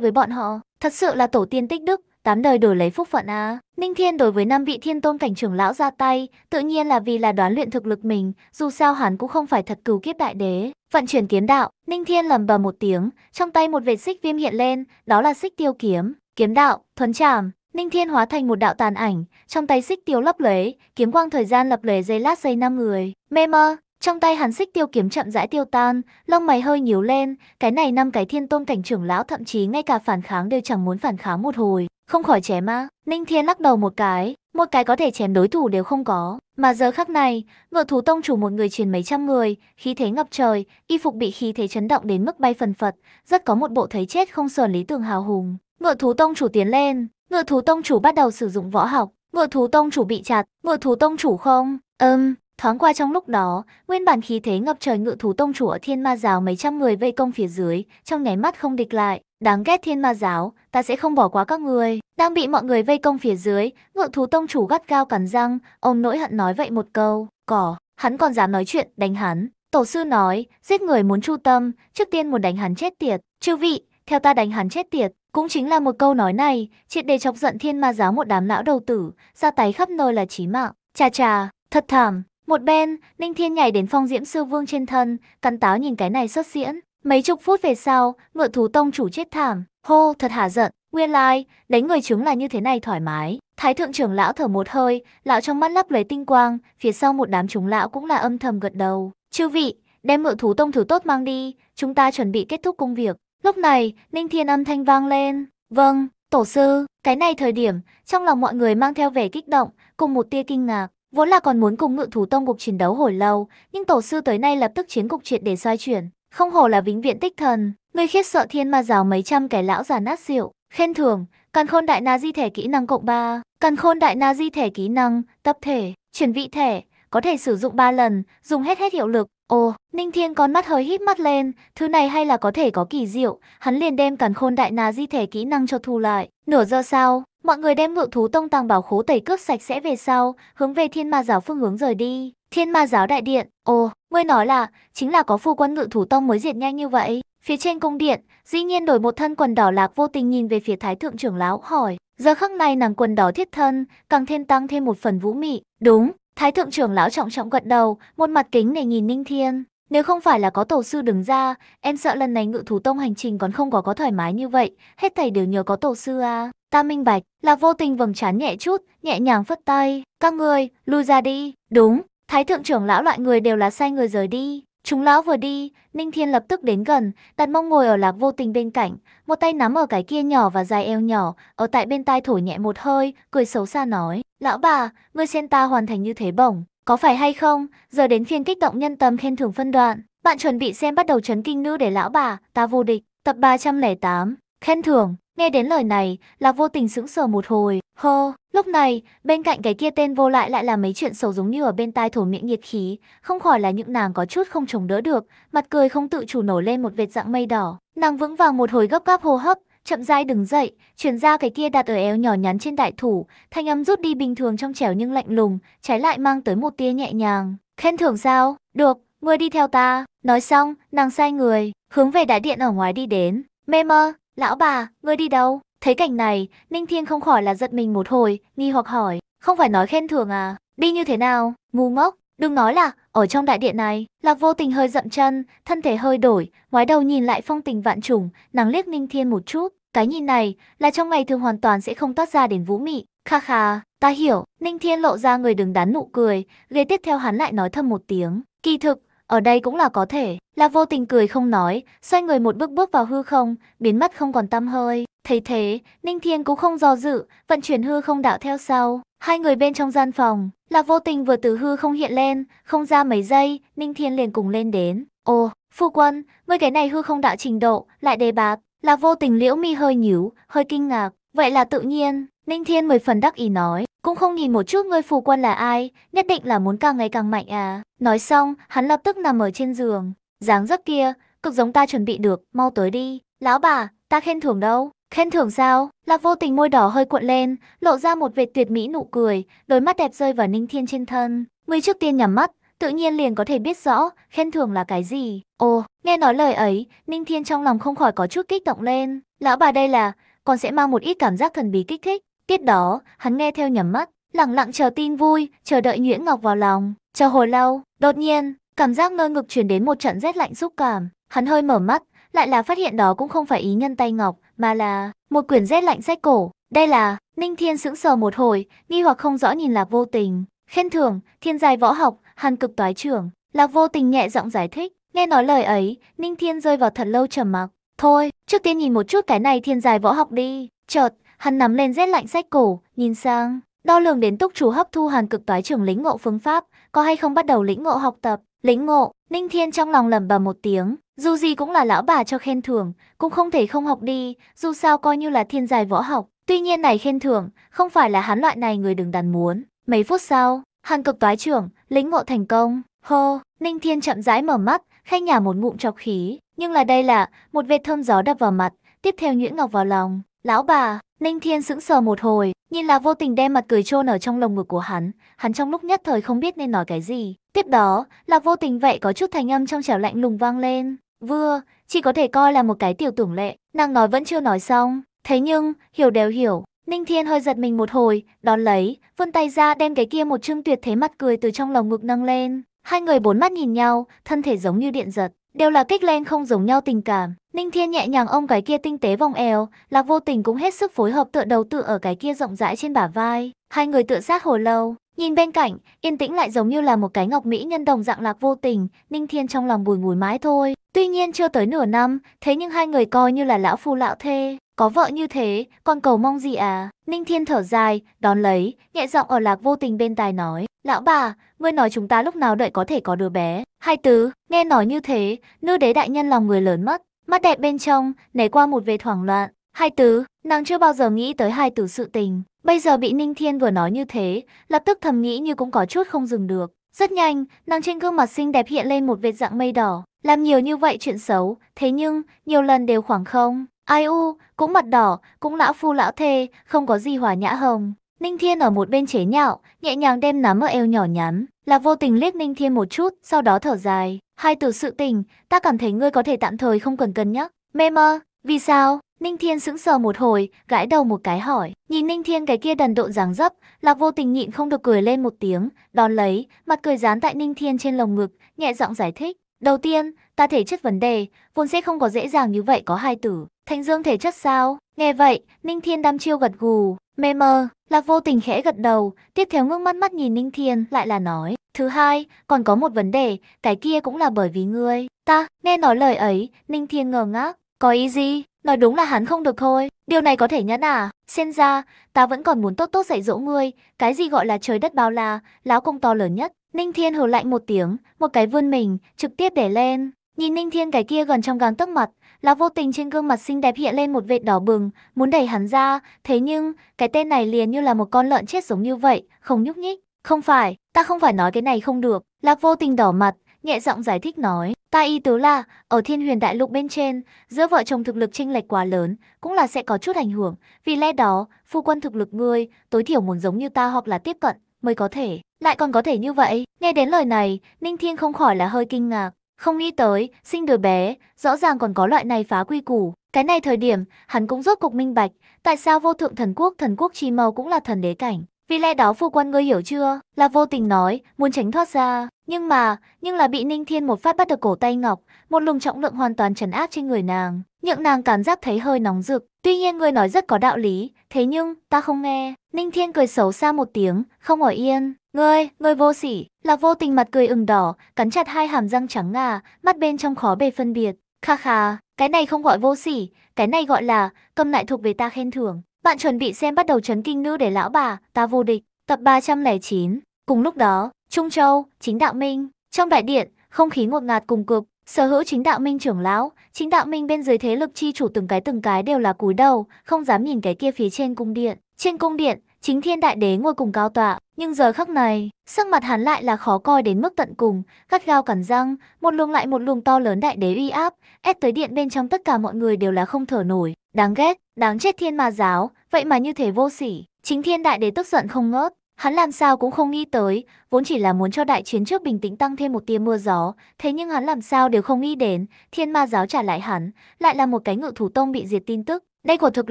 với bọn họ, thật sự là tổ tiên tích đức, tám đời đổi lấy phúc phận à. Ninh Thiên đối với năm vị thiên tôn cảnh trưởng lão ra tay, tự nhiên là vì là đoán luyện thực lực mình, dù sao hắn cũng không phải thật cửu kiếp đại đế. Vận chuyển kiếm đạo, Ninh Thiên lầm bầm một tiếng, trong tay một vệt xích viêm hiện lên, đó là xích tiêu kiếm, kiếm đạo, thuấn trảm. Ninh Thiên hóa thành một đạo tàn ảnh, trong tay xích tiêu lấp lấy, kiếm quang thời gian lập lề dây lát dây năm người. Mê mơ, trong tay hắn xích tiêu kiếm chậm rãi tiêu tan, lông mày hơi nhíu lên, cái này năm cái thiên tôn cảnh trưởng lão thậm chí ngay cả phản kháng đều chẳng muốn phản kháng một hồi, không khỏi chém ma Ninh Thiên lắc đầu một cái, một cái có thể chém đối thủ đều không có. Mà giờ khắc này, ngựa thú tông chủ một người truyền mấy trăm người, khí thế ngập trời, y phục bị khí thế chấn động đến mức bay phần phật, rất có một bộ thấy chết không sờn lý tưởng hào hùng. Ngựa thú tông chủ tiến lên, ngựa thú tông chủ bắt đầu sử dụng võ học, ngựa thú tông chủ bị chặt, ngựa thú tông chủ không, ừm, um, Thoáng qua trong lúc đó, nguyên bản khí thế ngập trời ngự thú tông chủ ở thiên ma giáo mấy trăm người vây công phía dưới, trong nháy mắt không địch lại. Đáng ghét thiên ma giáo, ta sẽ không bỏ qua các người. Đang bị mọi người vây công phía dưới, ngự thú tông chủ gắt cao cắn răng, ông nỗi hận nói vậy một câu, cỏ, hắn còn dám nói chuyện, đánh hắn. Tổ sư nói, giết người muốn chu tâm, trước tiên muốn đánh hắn chết tiệt. Chư vị, theo ta đánh hắn chết tiệt. Cũng chính là một câu nói này, triệt để chọc giận thiên ma giáo một đám lão đầu tử, ra tay khắp nơi là chí mạng. Chà chà, thật thảm, một bên, Ninh Thiên nhảy đến phong diễm sư vương trên thân, cắn táo nhìn cái này xuất diễn. Mấy chục phút về sau, ngựa thú tông chủ chết thảm, hô thật hả giận, nguyên lai, like, đánh người chúng là như thế này thoải mái. Thái thượng trưởng lão thở một hơi, lão trong mắt lấp lấy tinh quang, phía sau một đám chúng lão cũng là âm thầm gật đầu. Chư vị, đem ngựa thú tông thử tốt mang đi, chúng ta chuẩn bị kết thúc công việc. Lúc này, Ninh Thiên âm thanh vang lên, vâng, tổ sư, cái này thời điểm, trong lòng mọi người mang theo vẻ kích động, cùng một tia kinh ngạc. Vốn là còn muốn cùng ngự thú tông cuộc chiến đấu hồi lâu, nhưng tổ sư tới nay lập tức chiến cục triệt để xoay chuyển. Không hổ là vĩnh viện tích thần, người khiết sợ thiên ma rào mấy trăm kẻ lão già nát rượu, khen thưởng, càn khôn đại na di thể kỹ năng cộng 3, càn khôn đại na di thể kỹ năng, tập thể, chuyển vị thể, có thể sử dụng 3 lần, dùng hết hết hiệu lực. Ồ, Ninh Thiên con mắt hơi hít mắt lên, thứ này hay là có thể có kỳ diệu, hắn liền đem càn khôn đại na di thể kỹ năng cho thu lại. Nửa giờ sau, Mọi người đem ngự thú tông tàng bảo khố tẩy cướp sạch sẽ về sau, hướng về thiên ma giáo phương hướng rời đi. Thiên ma giáo đại điện, ồ, ngươi nói là, chính là có phu quân ngự thủ tông mới diệt nhanh như vậy. Phía trên cung điện, dĩ nhiên đổi một thân quần đỏ lạc vô tình nhìn về phía thái thượng trưởng lão hỏi. Giờ khắc này nàng quần đỏ thiết thân, càng thêm tăng thêm một phần vũ mị. Đúng, thái thượng trưởng lão trọng trọng gật đầu, một mặt kính để nhìn ninh thiên. Nếu không phải là có tổ sư đứng ra, em sợ lần này ngự thủ tông hành trình còn không có có thoải mái như vậy, hết thảy đều nhờ có tổ sư à. Ta minh bạch, là vô tình vầng trán nhẹ chút, nhẹ nhàng phất tay. Các người, lui ra đi. Đúng, thái thượng trưởng lão loại người đều là sai người rời đi. Chúng lão vừa đi, Ninh Thiên lập tức đến gần, đặt mông ngồi ở lạc vô tình bên cạnh, một tay nắm ở cái kia nhỏ và dài eo nhỏ, ở tại bên tai thổi nhẹ một hơi, cười xấu xa nói, lão bà, ngươi xem ta hoàn thành như thế bổng, có phải hay không, giờ đến phiên kích động nhân tâm khen thưởng phân đoạn, bạn chuẩn bị xem bắt đầu chấn kinh nữ để lão bà, ta vô địch, tập 308, khen thưởng, Nghe đến lời này, Lạc vô tình sững sờ một hồi, hơ, lúc này, bên cạnh cái kia tên vô lại lại là mấy chuyện xấu giống như ở bên tai thổ miệng nhiệt khí, không khỏi là những nàng có chút không chống đỡ được, mặt cười không tự chủ nổi lên một vệt dạng mây đỏ. Nàng vững vàng một hồi gấp gáp hô hấp, chậm rãi đứng dậy, chuyển ra cái kia đặt ở éo nhỏ nhắn trên đại thủ, thanh âm rút đi bình thường trong trẻo nhưng lạnh lùng, trái lại mang tới một tia nhẹ nhàng. Khen thưởng sao? Được, ngươi đi theo ta. Nói xong, nàng sai người, hướng về đại điện ở ngoài đi đến. Mê mơ, Lão bà, ngươi đi đâu? Thấy cảnh này, Ninh Thiên không khỏi là giật mình một hồi, nghi hoặc hỏi. Không phải nói khen thưởng à? Đi như thế nào? Ngu ngốc, đừng nói là, ở trong đại điện này, Lạc Vô Tình hơi dậm chân, thân thể hơi đổi, ngoái đầu nhìn lại phong tình vạn trùng, nàng liếc Ninh Thiên một chút. Cái nhìn này là trong ngày thường hoàn toàn sẽ không toát ra đến vũ mị. Kha kha, ta hiểu, Ninh Thiên lộ ra người đừng đắn nụ cười, ghế tiếp theo hắn lại nói thầm một tiếng. Kỳ thực, ở đây cũng là có thể. La vô tình cười không nói, xoay người một bước bước vào hư không, biến mất không còn tăm hơi. Thấy thế, Ninh Thiên cũng không do dự, vận chuyển hư không đạo theo sau. Hai người bên trong gian phòng, là vô tình vừa từ hư không hiện lên, không ra mấy giây, Ninh Thiên liền cùng lên đến. Ồ, phu quân, với cái này hư không đạo trình độ, lại đề bạt. Là vô tình liễu mi hơi nhíu, hơi kinh ngạc. Vậy là tự nhiên, Ninh Thiên mười phần đắc ý nói. Cũng không nhìn một chút ngươi phù quân là ai, nhất định là muốn càng ngày càng mạnh à. Nói xong, hắn lập tức nằm ở trên giường. dáng dấp kia, cực giống ta chuẩn bị được, mau tới đi. Lão bà, ta khen thưởng đâu? Khen thưởng sao? Lạc vô tình môi đỏ hơi cuộn lên, lộ ra một vệt tuyệt mỹ nụ cười, đôi mắt đẹp rơi vào ninh thiên trên thân. Ngươi trước tiên nhắm mắt, tự nhiên liền có thể biết rõ khen thưởng là cái gì. Ồ, nghe nói lời ấy, Ninh Thiên trong lòng không khỏi có chút kích động lên. Lão bà đây là, còn sẽ mang một ít cảm giác thần bí kích thích. Tiếp đó, hắn nghe theo nhắm mắt, lặng lặng chờ tin vui, chờ đợi Nguyễn Ngọc vào lòng. Chờ hồi lâu, đột nhiên, cảm giác nơi ngực chuyển đến một trận rét lạnh xúc cảm. Hắn hơi mở mắt, lại là phát hiện đó cũng không phải ý nhân tay Ngọc, mà là một quyển rét lạnh sách cổ. Đây là, Ninh Thiên sững sờ một hồi, nghi hoặc không rõ nhìn Lạc Vô Tình. Khen thưởng, thiên tài võ học, hàn cực toái trưởng. Lạc Vô Tình nhẹ giọng giải thích, nghe nói lời ấy, Ninh Thiên rơi vào thật lâu trầm mặc. Thôi, trước tiên nhìn một chút cái này thiên tài võ học đi. Chợt, Hắn nắm lên rét lạnh sách cổ, nhìn sang, đo lường đến túc chủ hấp thu hàn cực toái trưởng lĩnh ngộ phương pháp, có hay không bắt đầu lĩnh ngộ học tập, lĩnh ngộ, Ninh Thiên trong lòng lẩm bẩm một tiếng, dù gì cũng là lão bà cho khen thưởng, cũng không thể không học đi, dù sao coi như là thiên tài võ học. Tuy nhiên này khen thưởng, không phải là hắn loại này người đừng đàn muốn. Mấy phút sau, hàn cực toái trưởng, lĩnh ngộ thành công. Hô, Ninh Thiên chậm rãi mở mắt, khay nhả một ngụm chọc khí. Nhưng là đây là, một vệt thơm gió đập vào mặt, tiếp theo nhuyễn ngọc vào lòng. Lão bà, Ninh Thiên sững sờ một hồi, nhìn là vô tình đem mặt cười chôn ở trong lồng ngực của hắn, hắn trong lúc nhất thời không biết nên nói cái gì. Tiếp đó, là vô tình vậy có chút thành âm trong trẻo lạnh lùng vang lên. Vừa, chỉ có thể coi là một cái tiểu tưởng lệ, nàng nói vẫn chưa nói xong. Thế nhưng, hiểu đều hiểu, Ninh Thiên hơi giật mình một hồi, đón lấy, vươn tay ra đem cái kia một chương tuyệt thế mặt cười từ trong lồng ngực nâng lên. Hai người bốn mắt nhìn nhau, thân thể giống như điện giật. Đều là kích lên không giống nhau tình cảm. Ninh Thiên nhẹ nhàng ôm cái kia tinh tế vòng eo, Lạc Vô Tình cũng hết sức phối hợp tựa đầu tựa ở cái kia rộng rãi trên bả vai. Hai người tựa sát hồi lâu, nhìn bên cạnh, yên tĩnh lại giống như là một cái ngọc mỹ nhân đồng dạng Lạc Vô Tình, Ninh Thiên trong lòng bùi ngùi mãi thôi. Tuy nhiên chưa tới nửa năm, thế nhưng hai người coi như là lão phu lão thê, có vợ như thế, con cầu mong gì à? Ninh Thiên thở dài, đón lấy, nhẹ giọng ở lạc vô tình bên tai nói. Lão bà, ngươi nói chúng ta lúc nào đợi có thể có đứa bé. Hai tứ, nghe nói như thế, nữ đế đại nhân lòng người lớn mất. Mắt đẹp bên trong, nảy qua một vệt hoảng loạn. Hai tứ, nàng chưa bao giờ nghĩ tới hai từ sự tình. Bây giờ bị Ninh Thiên vừa nói như thế, lập tức thầm nghĩ như cũng có chút không dừng được. Rất nhanh, nàng trên gương mặt xinh đẹp hiện lên một vệt dạng mây đỏ. Làm nhiều như vậy chuyện xấu, thế nhưng, nhiều lần đều khoảng không. Ai u, cũng mặt đỏ, cũng lão phu lão thê, không có gì hòa nhã hồng. Ninh Thiên ở một bên chế nhạo, nhẹ nhàng đem nắm ở eo nhỏ nhắn, là vô tình liếc Ninh Thiên một chút, sau đó thở dài. Hai từ sự tình, ta cảm thấy ngươi có thể tạm thời không cần cân nhắc. Mê mơ, vì sao? Ninh Thiên sững sờ một hồi, gãi đầu một cái hỏi. Nhìn Ninh Thiên cái kia đần độn dáng dấp, Lạc Vô Tình nhịn không được cười lên một tiếng, đón lấy, mặt cười dán tại Ninh Thiên trên lồng ngực, nhẹ giọng giải thích. Đầu tiên, ta thể chất vấn đề, vốn sẽ không có dễ dàng như vậy có hai tử. Thanh dương thể chất sao? Nghe vậy, Ninh Thiên đam chiêu gật gù, mê mơ, Lạc vô tình khẽ gật đầu, tiếp theo ngước mắt mắt nhìn Ninh Thiên lại là nói. Thứ hai, còn có một vấn đề, cái kia cũng là bởi vì ngươi. Ta, nghe nói lời ấy, Ninh Thiên ngờ ngác, có ý gì? Nói đúng là hắn không được thôi, điều này có thể nhẫn à? Xem ra, ta vẫn còn muốn tốt tốt dạy dỗ ngươi, cái gì gọi là trời đất bao la, láo công to lớn nhất. Ninh Thiên hừ lạnh một tiếng, một cái vươn mình, trực tiếp để lên. Nhìn Ninh Thiên cái kia gần trong gang tấc mặt, là vô tình trên gương mặt xinh đẹp hiện lên một vệt đỏ bừng, muốn đẩy hắn ra, thế nhưng, cái tên này liền như là một con lợn chết giống như vậy, không nhúc nhích. Không phải, ta không phải nói cái này không được, Lạc vô tình đỏ mặt, nhẹ giọng giải thích nói, ta ý tứ là, ở thiên huyền đại lục bên trên, giữa vợ chồng thực lực chênh lệch quá lớn, cũng là sẽ có chút ảnh hưởng, vì lẽ đó, phu quân thực lực ngươi, tối thiểu muốn giống như ta hoặc là tiếp cận, mới có thể, lại còn có thể như vậy. Nghe đến lời này, Ninh Thiên không khỏi là hơi kinh ngạc, không nghĩ tới, sinh đứa bé, rõ ràng còn có loại này phá quy củ. Cái này thời điểm, hắn cũng rốt cục minh bạch, tại sao vô thượng thần quốc, thần quốc chi màu cũng là thần đế cảnh. Vì lẽ đó phu quân ngươi hiểu chưa? Là vô tình nói, muốn tránh thoát ra. Nhưng mà, nhưng là bị Ninh Thiên một phát bắt được cổ tay Ngọc, một luồng trọng lượng hoàn toàn trấn áp trên người nàng. Nhượng nàng cảm giác thấy hơi nóng rực. Tuy nhiên ngươi nói rất có đạo lý, thế nhưng, ta không nghe. Ninh Thiên cười xấu xa một tiếng, không ở yên. Ngươi, ngươi vô sỉ, là vô tình mặt cười ửng đỏ, cắn chặt hai hàm răng trắng ngà, mắt bên trong khó bề phân biệt. Kha kha, cái này không gọi vô sỉ, cái này gọi là cầm lại thuộc về ta khen thưởng. Bạn chuẩn bị xem bắt đầu chấn kinh nữ để lão bà, ta vô địch, tập 309. Cùng lúc đó, Trung Châu, chính đạo minh, trong đại điện, không khí ngột ngạt cùng cực, sở hữu chính đạo minh trưởng lão, chính đạo minh bên dưới thế lực chi chủ từng cái từng cái đều là cúi đầu, không dám nhìn cái kia phía trên cung điện. Trên cung điện, chính thiên đại đế ngồi cùng cao tọa, nhưng giờ khắc này, sắc mặt hắn lại là khó coi đến mức tận cùng, gắt gao cắn răng, một luồng lại một luồng to lớn đại đế uy áp, ép tới điện bên trong tất cả mọi người đều là không thở nổi, đáng ghét, đáng chết thiên ma giáo, vậy mà như thế vô sỉ, chính thiên đại đế tức giận không ngớt. Hắn làm sao cũng không nghĩ tới, vốn chỉ là muốn cho đại chiến trước bình tĩnh tăng thêm một tia mưa gió, thế nhưng hắn làm sao đều không nghĩ đến, thiên ma giáo trả lại hắn, lại là một cái ngự thủ tông bị diệt tin tức. Đây quả thực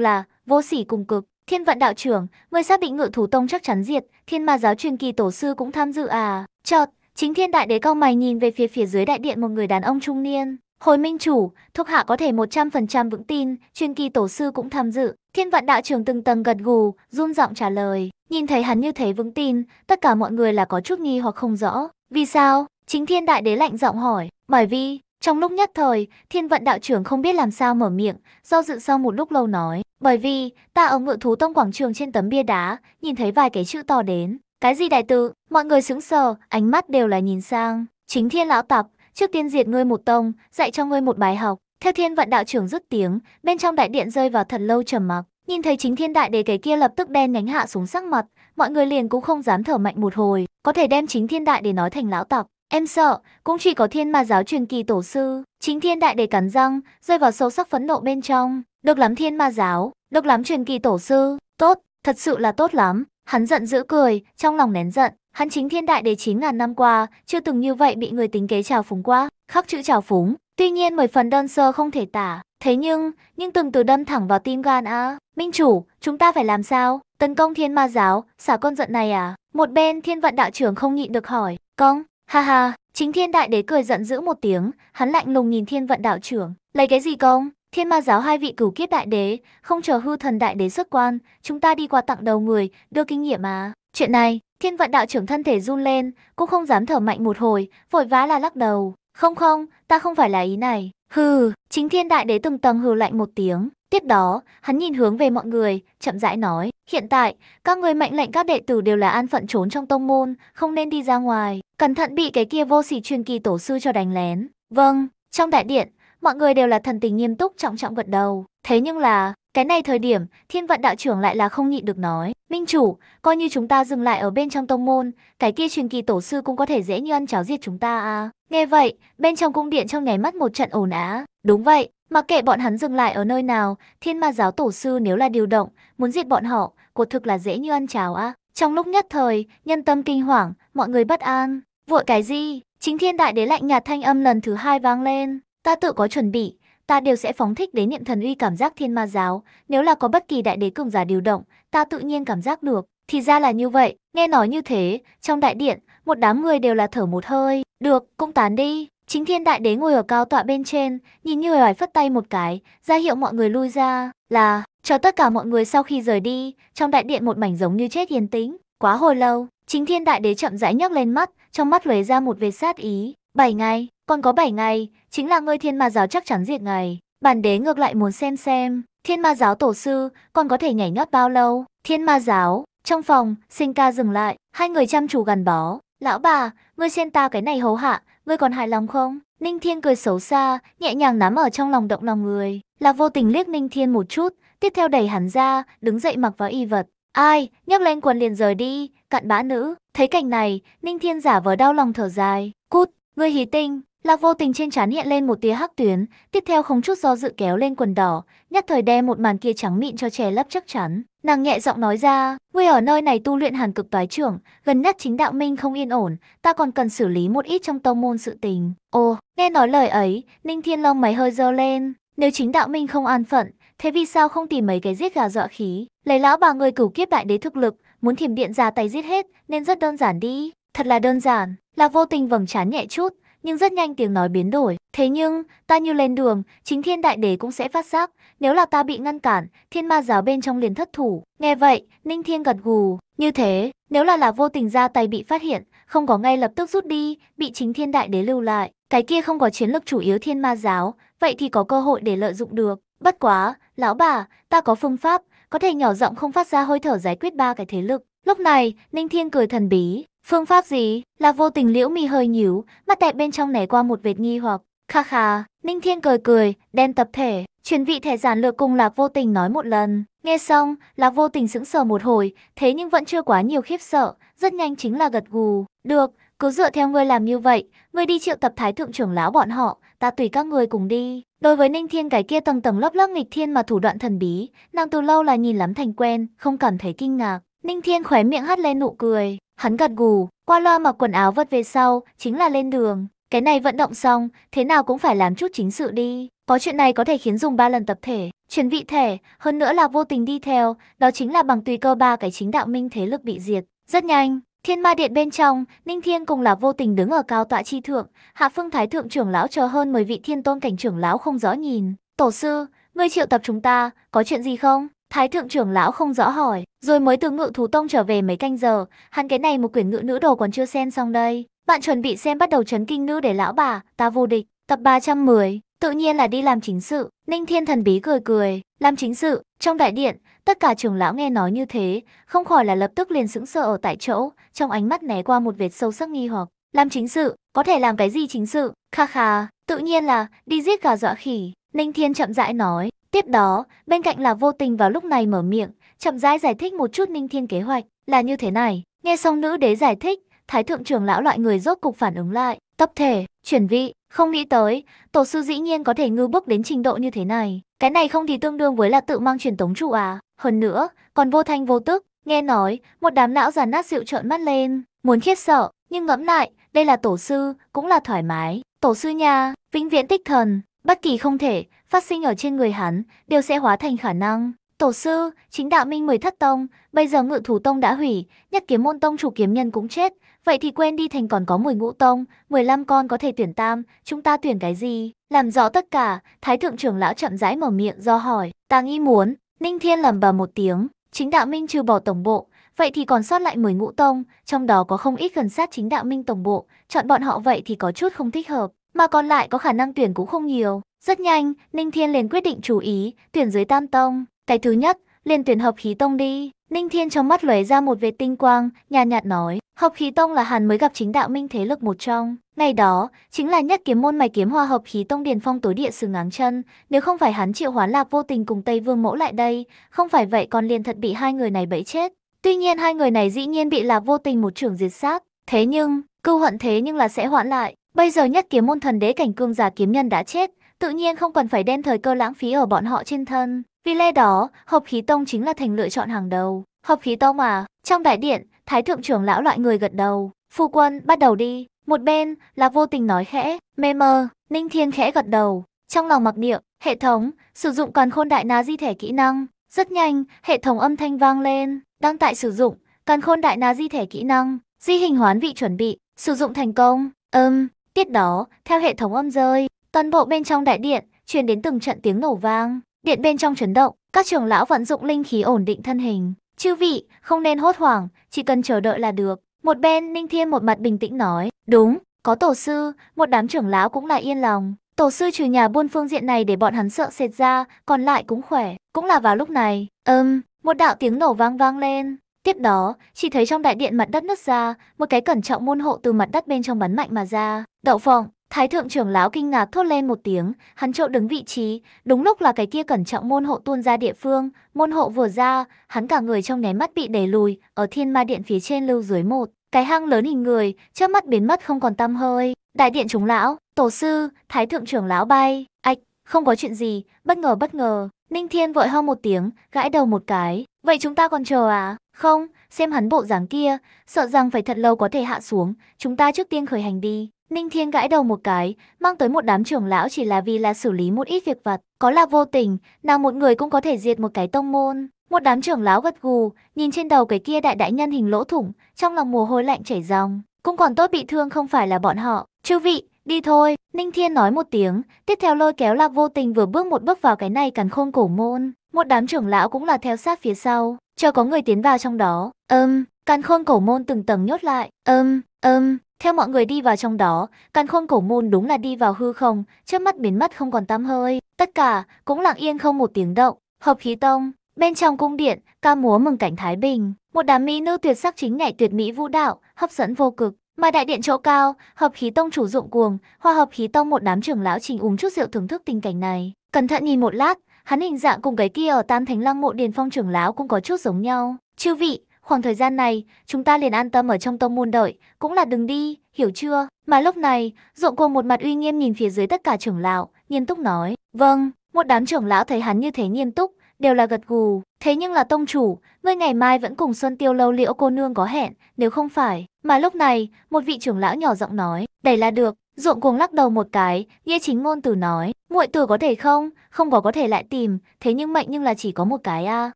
là, vô sỉ cùng cực, Thiên vận đạo trưởng, người xác định ngự thủ tông chắc chắn diệt, thiên ma giáo truyền kỳ tổ sư cũng tham dự à? Chợt, chính thiên đại đế cao mày nhìn về phía phía dưới đại điện một người đàn ông trung niên. Hồi minh chủ, thuộc hạ có thể 100% vững tin, truyền kỳ tổ sư cũng tham dự. Thiên vận đạo trưởng từng tầng gật gù, run giọng trả lời. Nhìn thấy hắn như thế vững tin, tất cả mọi người là có chút nghi hoặc không rõ. Vì sao? Chính thiên đại đế lạnh giọng hỏi. Bởi vì, trong lúc nhất thời, thiên vận đạo trưởng không biết làm sao mở miệng, do dự sau một lúc lâu nói. Bởi vì, ta ở ngựa thú tông quảng trường trên tấm bia đá, nhìn thấy vài cái chữ to đến. Cái gì đại tử? Mọi người sững sờ, ánh mắt đều là nhìn sang. Chính thiên lão tập trước tiên diệt ngươi một tông, dạy cho ngươi một bài học. Theo thiên vận đạo trưởng dứt tiếng, bên trong đại điện rơi vào thật lâu trầm mặc. Nhìn thấy chính thiên đại đế cái kia lập tức đen nhánh hạ xuống sắc mặt, mọi người liền cũng không dám thở mạnh một hồi, có thể đem chính thiên đại để nói thành lão tập Em sợ, cũng chỉ có thiên ma giáo truyền kỳ tổ sư. Chính thiên đại để cắn răng, rơi vào sâu sắc phẫn nộ bên trong. Được lắm thiên ma giáo, được lắm truyền kỳ tổ sư, tốt, thật sự là tốt lắm. Hắn giận dữ cười, trong lòng nén giận, hắn chính thiên đại đế 9.000 năm qua, chưa từng như vậy bị người tính kế trào phúng quá, khắc chữ trào phúng. Tuy nhiên mười phần đơn sơ không thể tả, thế nhưng, nhưng từng từ đâm thẳng vào tim gan á. Minh chủ, chúng ta phải làm sao? Tấn công thiên ma giáo, xả con giận này à? Một bên thiên vận đạo trưởng không nhịn được hỏi, công, ha ha, chính thiên đại đế cười giận dữ một tiếng, hắn lạnh lùng nhìn thiên vận đạo trưởng, lấy cái gì công? Thiên ma giáo hai vị cửu kiếp đại đế, không chờ hư thần đại đế xuất quan, chúng ta đi qua tặng đầu người, đưa kinh nghiệm mà. Chuyện này, thiên vận đạo trưởng thân thể run lên, cũng không dám thở mạnh một hồi, vội vã là lắc đầu. Không không, ta không phải là ý này. Hừ, chính thiên đại đế từng tầng hừ lạnh một tiếng. Tiếp đó, hắn nhìn hướng về mọi người, chậm rãi nói, hiện tại, các người mệnh lệnh các đệ tử đều là an phận trốn trong tông môn, không nên đi ra ngoài, cẩn thận bị cái kia vô sỉ truyền kỳ tổ sư cho đánh lén. Vâng, trong đại điện, mọi người đều là thần tình nghiêm túc trọng trọng gật đầu. Thế nhưng là, cái này thời điểm, thiên vận đạo trưởng lại là không nhịn được nói. Minh chủ, coi như chúng ta dừng lại ở bên trong tông môn, cái kia truyền kỳ tổ sư cũng có thể dễ như ăn cháo diệt chúng ta à. Nghe vậy, bên trong cung điện trong nháy mắt một trận ồn á. Đúng vậy, mặc kệ bọn hắn dừng lại ở nơi nào, thiên ma giáo tổ sư nếu là điều động, muốn diệt bọn họ, cuộc thực là dễ như ăn cháo à. Trong lúc nhất thời, nhân tâm kinh hoảng, mọi người bất an. Vội cái gì? Chính thiên đại đế lạnh nhạt thanh âm lần thứ hai vang lên. Ta tự có chuẩn bị, ta đều sẽ phóng thích đến niệm thần uy cảm giác thiên ma giáo, nếu là có bất kỳ đại đế cường giả điều động, ta tự nhiên cảm giác được. Thì ra là như vậy, nghe nói như thế, trong đại điện, một đám người đều là thở một hơi, được, công tán đi. Chính thiên đại đế ngồi ở cao tọa bên trên, nhìn như hoài phất tay một cái, ra hiệu mọi người lui ra, là, cho tất cả mọi người sau khi rời đi, trong đại điện một mảnh giống như chết yên tĩnh. Quá hồi lâu, chính thiên đại đế chậm rãi nhấc lên mắt, trong mắt lóe ra một vệt sát ý, bảy ngày, còn có 7 ngày, chính là ngươi thiên ma giáo chắc chắn diệt ngày. Bản đế ngược lại muốn xem xem, thiên ma giáo tổ sư còn có thể nhảy nhót bao lâu. Thiên ma giáo, trong phòng, sinh ca dừng lại, hai người chăm chú gắn bó. Lão bà, ngươi xem ta cái này hầu hạ, ngươi còn hài lòng không? Ninh Thiên cười xấu xa, nhẹ nhàng nắm ở trong lòng động lòng người. Lạc vô tình liếc Ninh Thiên một chút, tiếp theo đẩy hắn ra, đứng dậy mặc vào y vật. Ai, nhấc lên quần liền rời đi, cặn bã nữ. Thấy cảnh này, Ninh Thiên giả vờ đau lòng thở dài. Cút, ngươi hí tinh, Lạc vô tình trên trán hiện lên một tia hắc tuyến, tiếp theo không chút do dự kéo lên quần đỏ, nhất thời đe một màn kia trắng mịn cho che lấp chắc chắn. Nàng nhẹ giọng nói ra, ngươi ở nơi này tu luyện hàn cực toái trưởng, gần nhất chính đạo minh không yên ổn, ta còn cần xử lý một ít trong tông môn sự tình. Ồ, nghe nói lời ấy, Ninh Thiên Long mày hơi dơ lên, nếu chính đạo minh không an phận, thế vì sao không tìm mấy cái giết gà dọa khí, lấy lão bà người cửu kiếp đại đế thực lực, muốn thiểm điện ra tay giết hết, nên rất đơn giản đi. Thật là đơn giản, là vô tình vầng trán nhẹ chút, nhưng rất nhanh tiếng nói biến đổi. Thế nhưng, ta như lên đường, chính thiên đại đế cũng sẽ phát giác, nếu là ta bị ngăn cản, thiên ma giáo bên trong liền thất thủ. Nghe vậy, Ninh Thiên gật gù, như thế, nếu là là vô tình ra tay bị phát hiện, không có ngay lập tức rút đi, bị chính thiên đại đế lưu lại, cái kia không có chiến lược chủ yếu thiên ma giáo, vậy thì có cơ hội để lợi dụng được. Bất quá, lão bà, ta có phương pháp, có thể nhỏ giọng không phát ra hơi thở giải quyết ba cái thế lực. Lúc này, Ninh Thiên cười thần bí. Phương pháp gì? Là vô tình liễu mi hơi nhíu, mắt đẹp bên trong nảy qua một vệt nghi hoặc. Kha kha, Ninh Thiên cười cười, đen tập thể, chuyển vị thẻ giản lược cùng Lạc Vô Tình nói một lần. Nghe xong, Lạc Vô Tình sững sờ một hồi, thế nhưng vẫn chưa quá nhiều khiếp sợ, rất nhanh chính là gật gù. Được, cứ dựa theo ngươi làm như vậy, ngươi đi triệu tập thái thượng trưởng lão bọn họ, ta tùy các ngươi cùng đi. Đối với Ninh Thiên cái kia tầng tầng lớp lớp nghịch thiên mà thủ đoạn thần bí, nàng từ lâu là nhìn lắm thành quen, không cảm thấy kinh ngạc. Ninh Thiên khóe miệng hắt lên nụ cười, hắn gật gù, qua loa mặc quần áo vất về sau, chính là lên đường. Cái này vận động xong, thế nào cũng phải làm chút chính sự đi. Có chuyện này có thể khiến dùng 3 lần tập thể, chuyển vị thể, hơn nữa là vô tình đi theo, đó chính là bằng tùy cơ ba cái chính đạo minh thế lực bị diệt. Rất nhanh, Thiên ma điện bên trong, Ninh Thiên cùng là vô tình đứng ở cao tọa chi thượng, Hạ Phương Thái thượng trưởng lão chờ hơn 10 vị thiên tôn cảnh trưởng lão không rõ nhìn. Tổ sư, ngươi triệu tập chúng ta, có chuyện gì không? Thái thượng trưởng lão không rõ hỏi, rồi mới từ ngự thú tông trở về mấy canh giờ, hắn cái này một quyển ngự nữ đồ còn chưa xem xong đây. Bạn chuẩn bị xem bắt đầu chấn kinh nữ để lão bà, ta vô địch, tập 310, tự nhiên là đi làm chính sự. Ninh Thiên thần bí cười cười, làm chính sự, trong đại điện, tất cả trưởng lão nghe nói như thế, không khỏi là lập tức liền sững sờ ở tại chỗ, trong ánh mắt né qua một vệt sâu sắc nghi hoặc. Làm chính sự, có thể làm cái gì chính sự, kha kha, tự nhiên là đi giết gà dọa khỉ. Ninh Thiên chậm rãi nói, Tiếp đó, bên cạnh là vô tình vào lúc này mở miệng, chậm rãi giải, thích một chút Ninh Thiên kế hoạch là như thế này. Nghe xong nữ đế giải thích, Thái thượng trưởng lão loại người rốt cục phản ứng lại, tập thể, chuyển vị, không nghĩ tới, tổ sư dĩ nhiên có thể ngư bước đến trình độ như thế này. Cái này không thì tương đương với là tự mang truyền tống trụ à, hơn nữa, còn vô thanh vô tức, nghe nói, một đám não già nát dịu trợn mắt lên, muốn khiếp sợ, nhưng ngẫm lại, đây là tổ sư, cũng là thoải mái, tổ sư nha, vĩnh viễn tích thần, bất kỳ không thể, phát sinh ở trên người hắn đều sẽ hóa thành khả năng. Tổ sư, chính đạo minh mười thất tông, bây giờ ngự thủ tông đã hủy, nhất kiếm môn tông chủ kiếm nhân cũng chết, vậy thì quên đi thành còn có 10 ngũ tông, 15 con có thể tuyển tam, chúng ta tuyển cái gì? Làm rõ tất cả, thái thượng trưởng lão chậm rãi mở miệng do hỏi, ta nghi muốn, Ninh Thiên lầm bầm một tiếng, chính đạo minh trừ bỏ tổng bộ, vậy thì còn sót lại 10 ngũ tông, trong đó có không ít gần sát chính đạo minh tổng bộ, chọn bọn họ vậy thì có chút không thích hợp mà còn lại có khả năng tuyển cũng không nhiều. Rất nhanh, Ninh Thiên liền quyết định chú ý, tuyển dưới tam tông. Cái thứ nhất, liền tuyển hợp khí tông đi. Ninh Thiên trong mắt lóe ra một vệt tinh quang, nhàn nhạt nói, hợp khí tông là hàn mới gặp chính đạo minh thế lực một trong. Ngày đó, chính là nhất kiếm môn mày kiếm hòa hợp khí tông điền phong tối địa sừng áng chân, nếu không phải hắn chịu hoán lạc vô tình cùng Tây Vương mẫu lại đây, không phải vậy còn liền thật bị hai người này bẫy chết. Tuy nhiên hai người này dĩ nhiên bị lạc vô tình một trưởng diệt sát, thế nhưng, cưu hận thế nhưng là sẽ hoãn lại. Bây giờ nhất kiếm môn thần đế cảnh cương giả kiếm nhân đã chết, tự nhiên không cần phải đem thời cơ lãng phí ở bọn họ trên thân. Vì lẽ đó, hợp khí tông chính là thành lựa chọn hàng đầu. Hợp khí tông mà trong đại điện, thái thượng trưởng lão loại người gật đầu. Phu quân, bắt đầu đi. Một bên, là vô tình nói khẽ, mê mơ, ninh thiên khẽ gật đầu. Trong lòng mặc niệm, hệ thống, sử dụng càn khôn đại na di thể kỹ năng. Rất nhanh, hệ thống âm thanh vang lên, đang tại sử dụng, càn khôn đại na di thể kỹ năng, di hình hoán vị chuẩn bị, sử dụng thành công. Ừm, Tiếp đó, theo hệ thống âm rơi, toàn bộ bên trong đại điện truyền đến từng trận tiếng nổ vang, điện bên trong chấn động, các trưởng lão vận dụng linh khí ổn định thân hình. Chư vị, không nên hốt hoảng, chỉ cần chờ đợi là được. Một bên Ninh Thiên một mặt bình tĩnh nói, đúng, có tổ sư, một đám trưởng lão cũng lại yên lòng. Tổ sư trừ nhà buôn phương diện này để bọn hắn sợ sệt ra, còn lại cũng khỏe. Cũng là vào lúc này, ừm, um, một đạo tiếng nổ vang vang lên, Tiếp đó, chỉ thấy trong đại điện mặt đất nứt ra, một cái cẩn trọng môn hộ từ mặt đất bên trong bắn mạnh mà ra. Đậu phộng, thái thượng trưởng lão kinh ngạc thốt lên một tiếng, hắn trộn đứng vị trí, đúng lúc là cái kia cẩn trọng môn hộ tuôn ra địa phương, môn hộ vừa ra, hắn cả người trong nháy mắt bị đẩy lùi, ở thiên ma điện phía trên lưu dưới một. Cái hang lớn hình người, trước mắt biến mất không còn tăm hơi. Đại điện chúng lão, tổ sư, thái thượng trưởng lão bay, ạch, không có chuyện gì, bất ngờ bất ngờ. Ninh Thiên vội ho một tiếng, gãi đầu một cái. Vậy chúng ta còn chờ à? Không, xem hắn bộ dáng kia, sợ rằng phải thật lâu có thể hạ xuống, chúng ta trước tiên khởi hành đi. Ninh Thiên gãi đầu một cái, mang tới một đám trưởng lão chỉ là vì là xử lý một ít việc vặt, có là vô tình, nào một người cũng có thể diệt một cái tông môn. Một đám trưởng lão gật gù, nhìn trên đầu cái kia đại đại nhân hình lỗ thủng, trong lòng mùa hôi lạnh chảy ròng, cũng còn tốt bị thương không phải là bọn họ. Chư vị, đi thôi, Ninh Thiên nói một tiếng, tiếp theo lôi kéo Lạc Vô Tình vừa bước một bước vào cái này càn khôn cổ môn một đám trưởng lão cũng là theo sát phía sau, cho có người tiến vào trong đó. Âm, um, càn khôn cổ môn từng tầng nhốt lại. Âm, um, âm, um, theo mọi người đi vào trong đó, căn khôn cổ môn đúng là đi vào hư không, trước mắt biến mất không còn tăm hơi. Tất cả cũng lặng yên không một tiếng động. Hợp khí tông, bên trong cung điện, ca múa mừng cảnh Thái Bình. Một đám mỹ nữ tuyệt sắc chính nhảy tuyệt mỹ vũ đạo, hấp dẫn vô cực. Mà đại điện chỗ cao, hợp khí tông chủ dụng cuồng, hoa hợp khí tông một đám trưởng lão trình uống chút rượu thưởng thức tình cảnh này. Cẩn thận nhìn một lát, hắn hình dạng cùng cái kia ở Tam Thánh Lăng mộ Điền Phong trưởng lão cũng có chút giống nhau. Chư vị, khoảng thời gian này, chúng ta liền an tâm ở trong tông môn đợi, cũng là đừng đi, hiểu chưa? Mà lúc này, Dụng Cô một mặt uy nghiêm nhìn phía dưới tất cả trưởng lão, nghiêm túc nói, "Vâng." Một đám trưởng lão thấy hắn như thế nghiêm túc, đều là gật gù. Thế nhưng là tông chủ, ngươi ngày mai vẫn cùng Xuân Tiêu lâu liễu cô nương có hẹn, nếu không phải. Mà lúc này, một vị trưởng lão nhỏ giọng nói, đẩy là được. Ruộng cuồng lắc đầu một cái, nghe chính ngôn từ nói, muội tử có thể không? Không có có thể lại tìm, thế nhưng mệnh nhưng là chỉ có một cái a. À?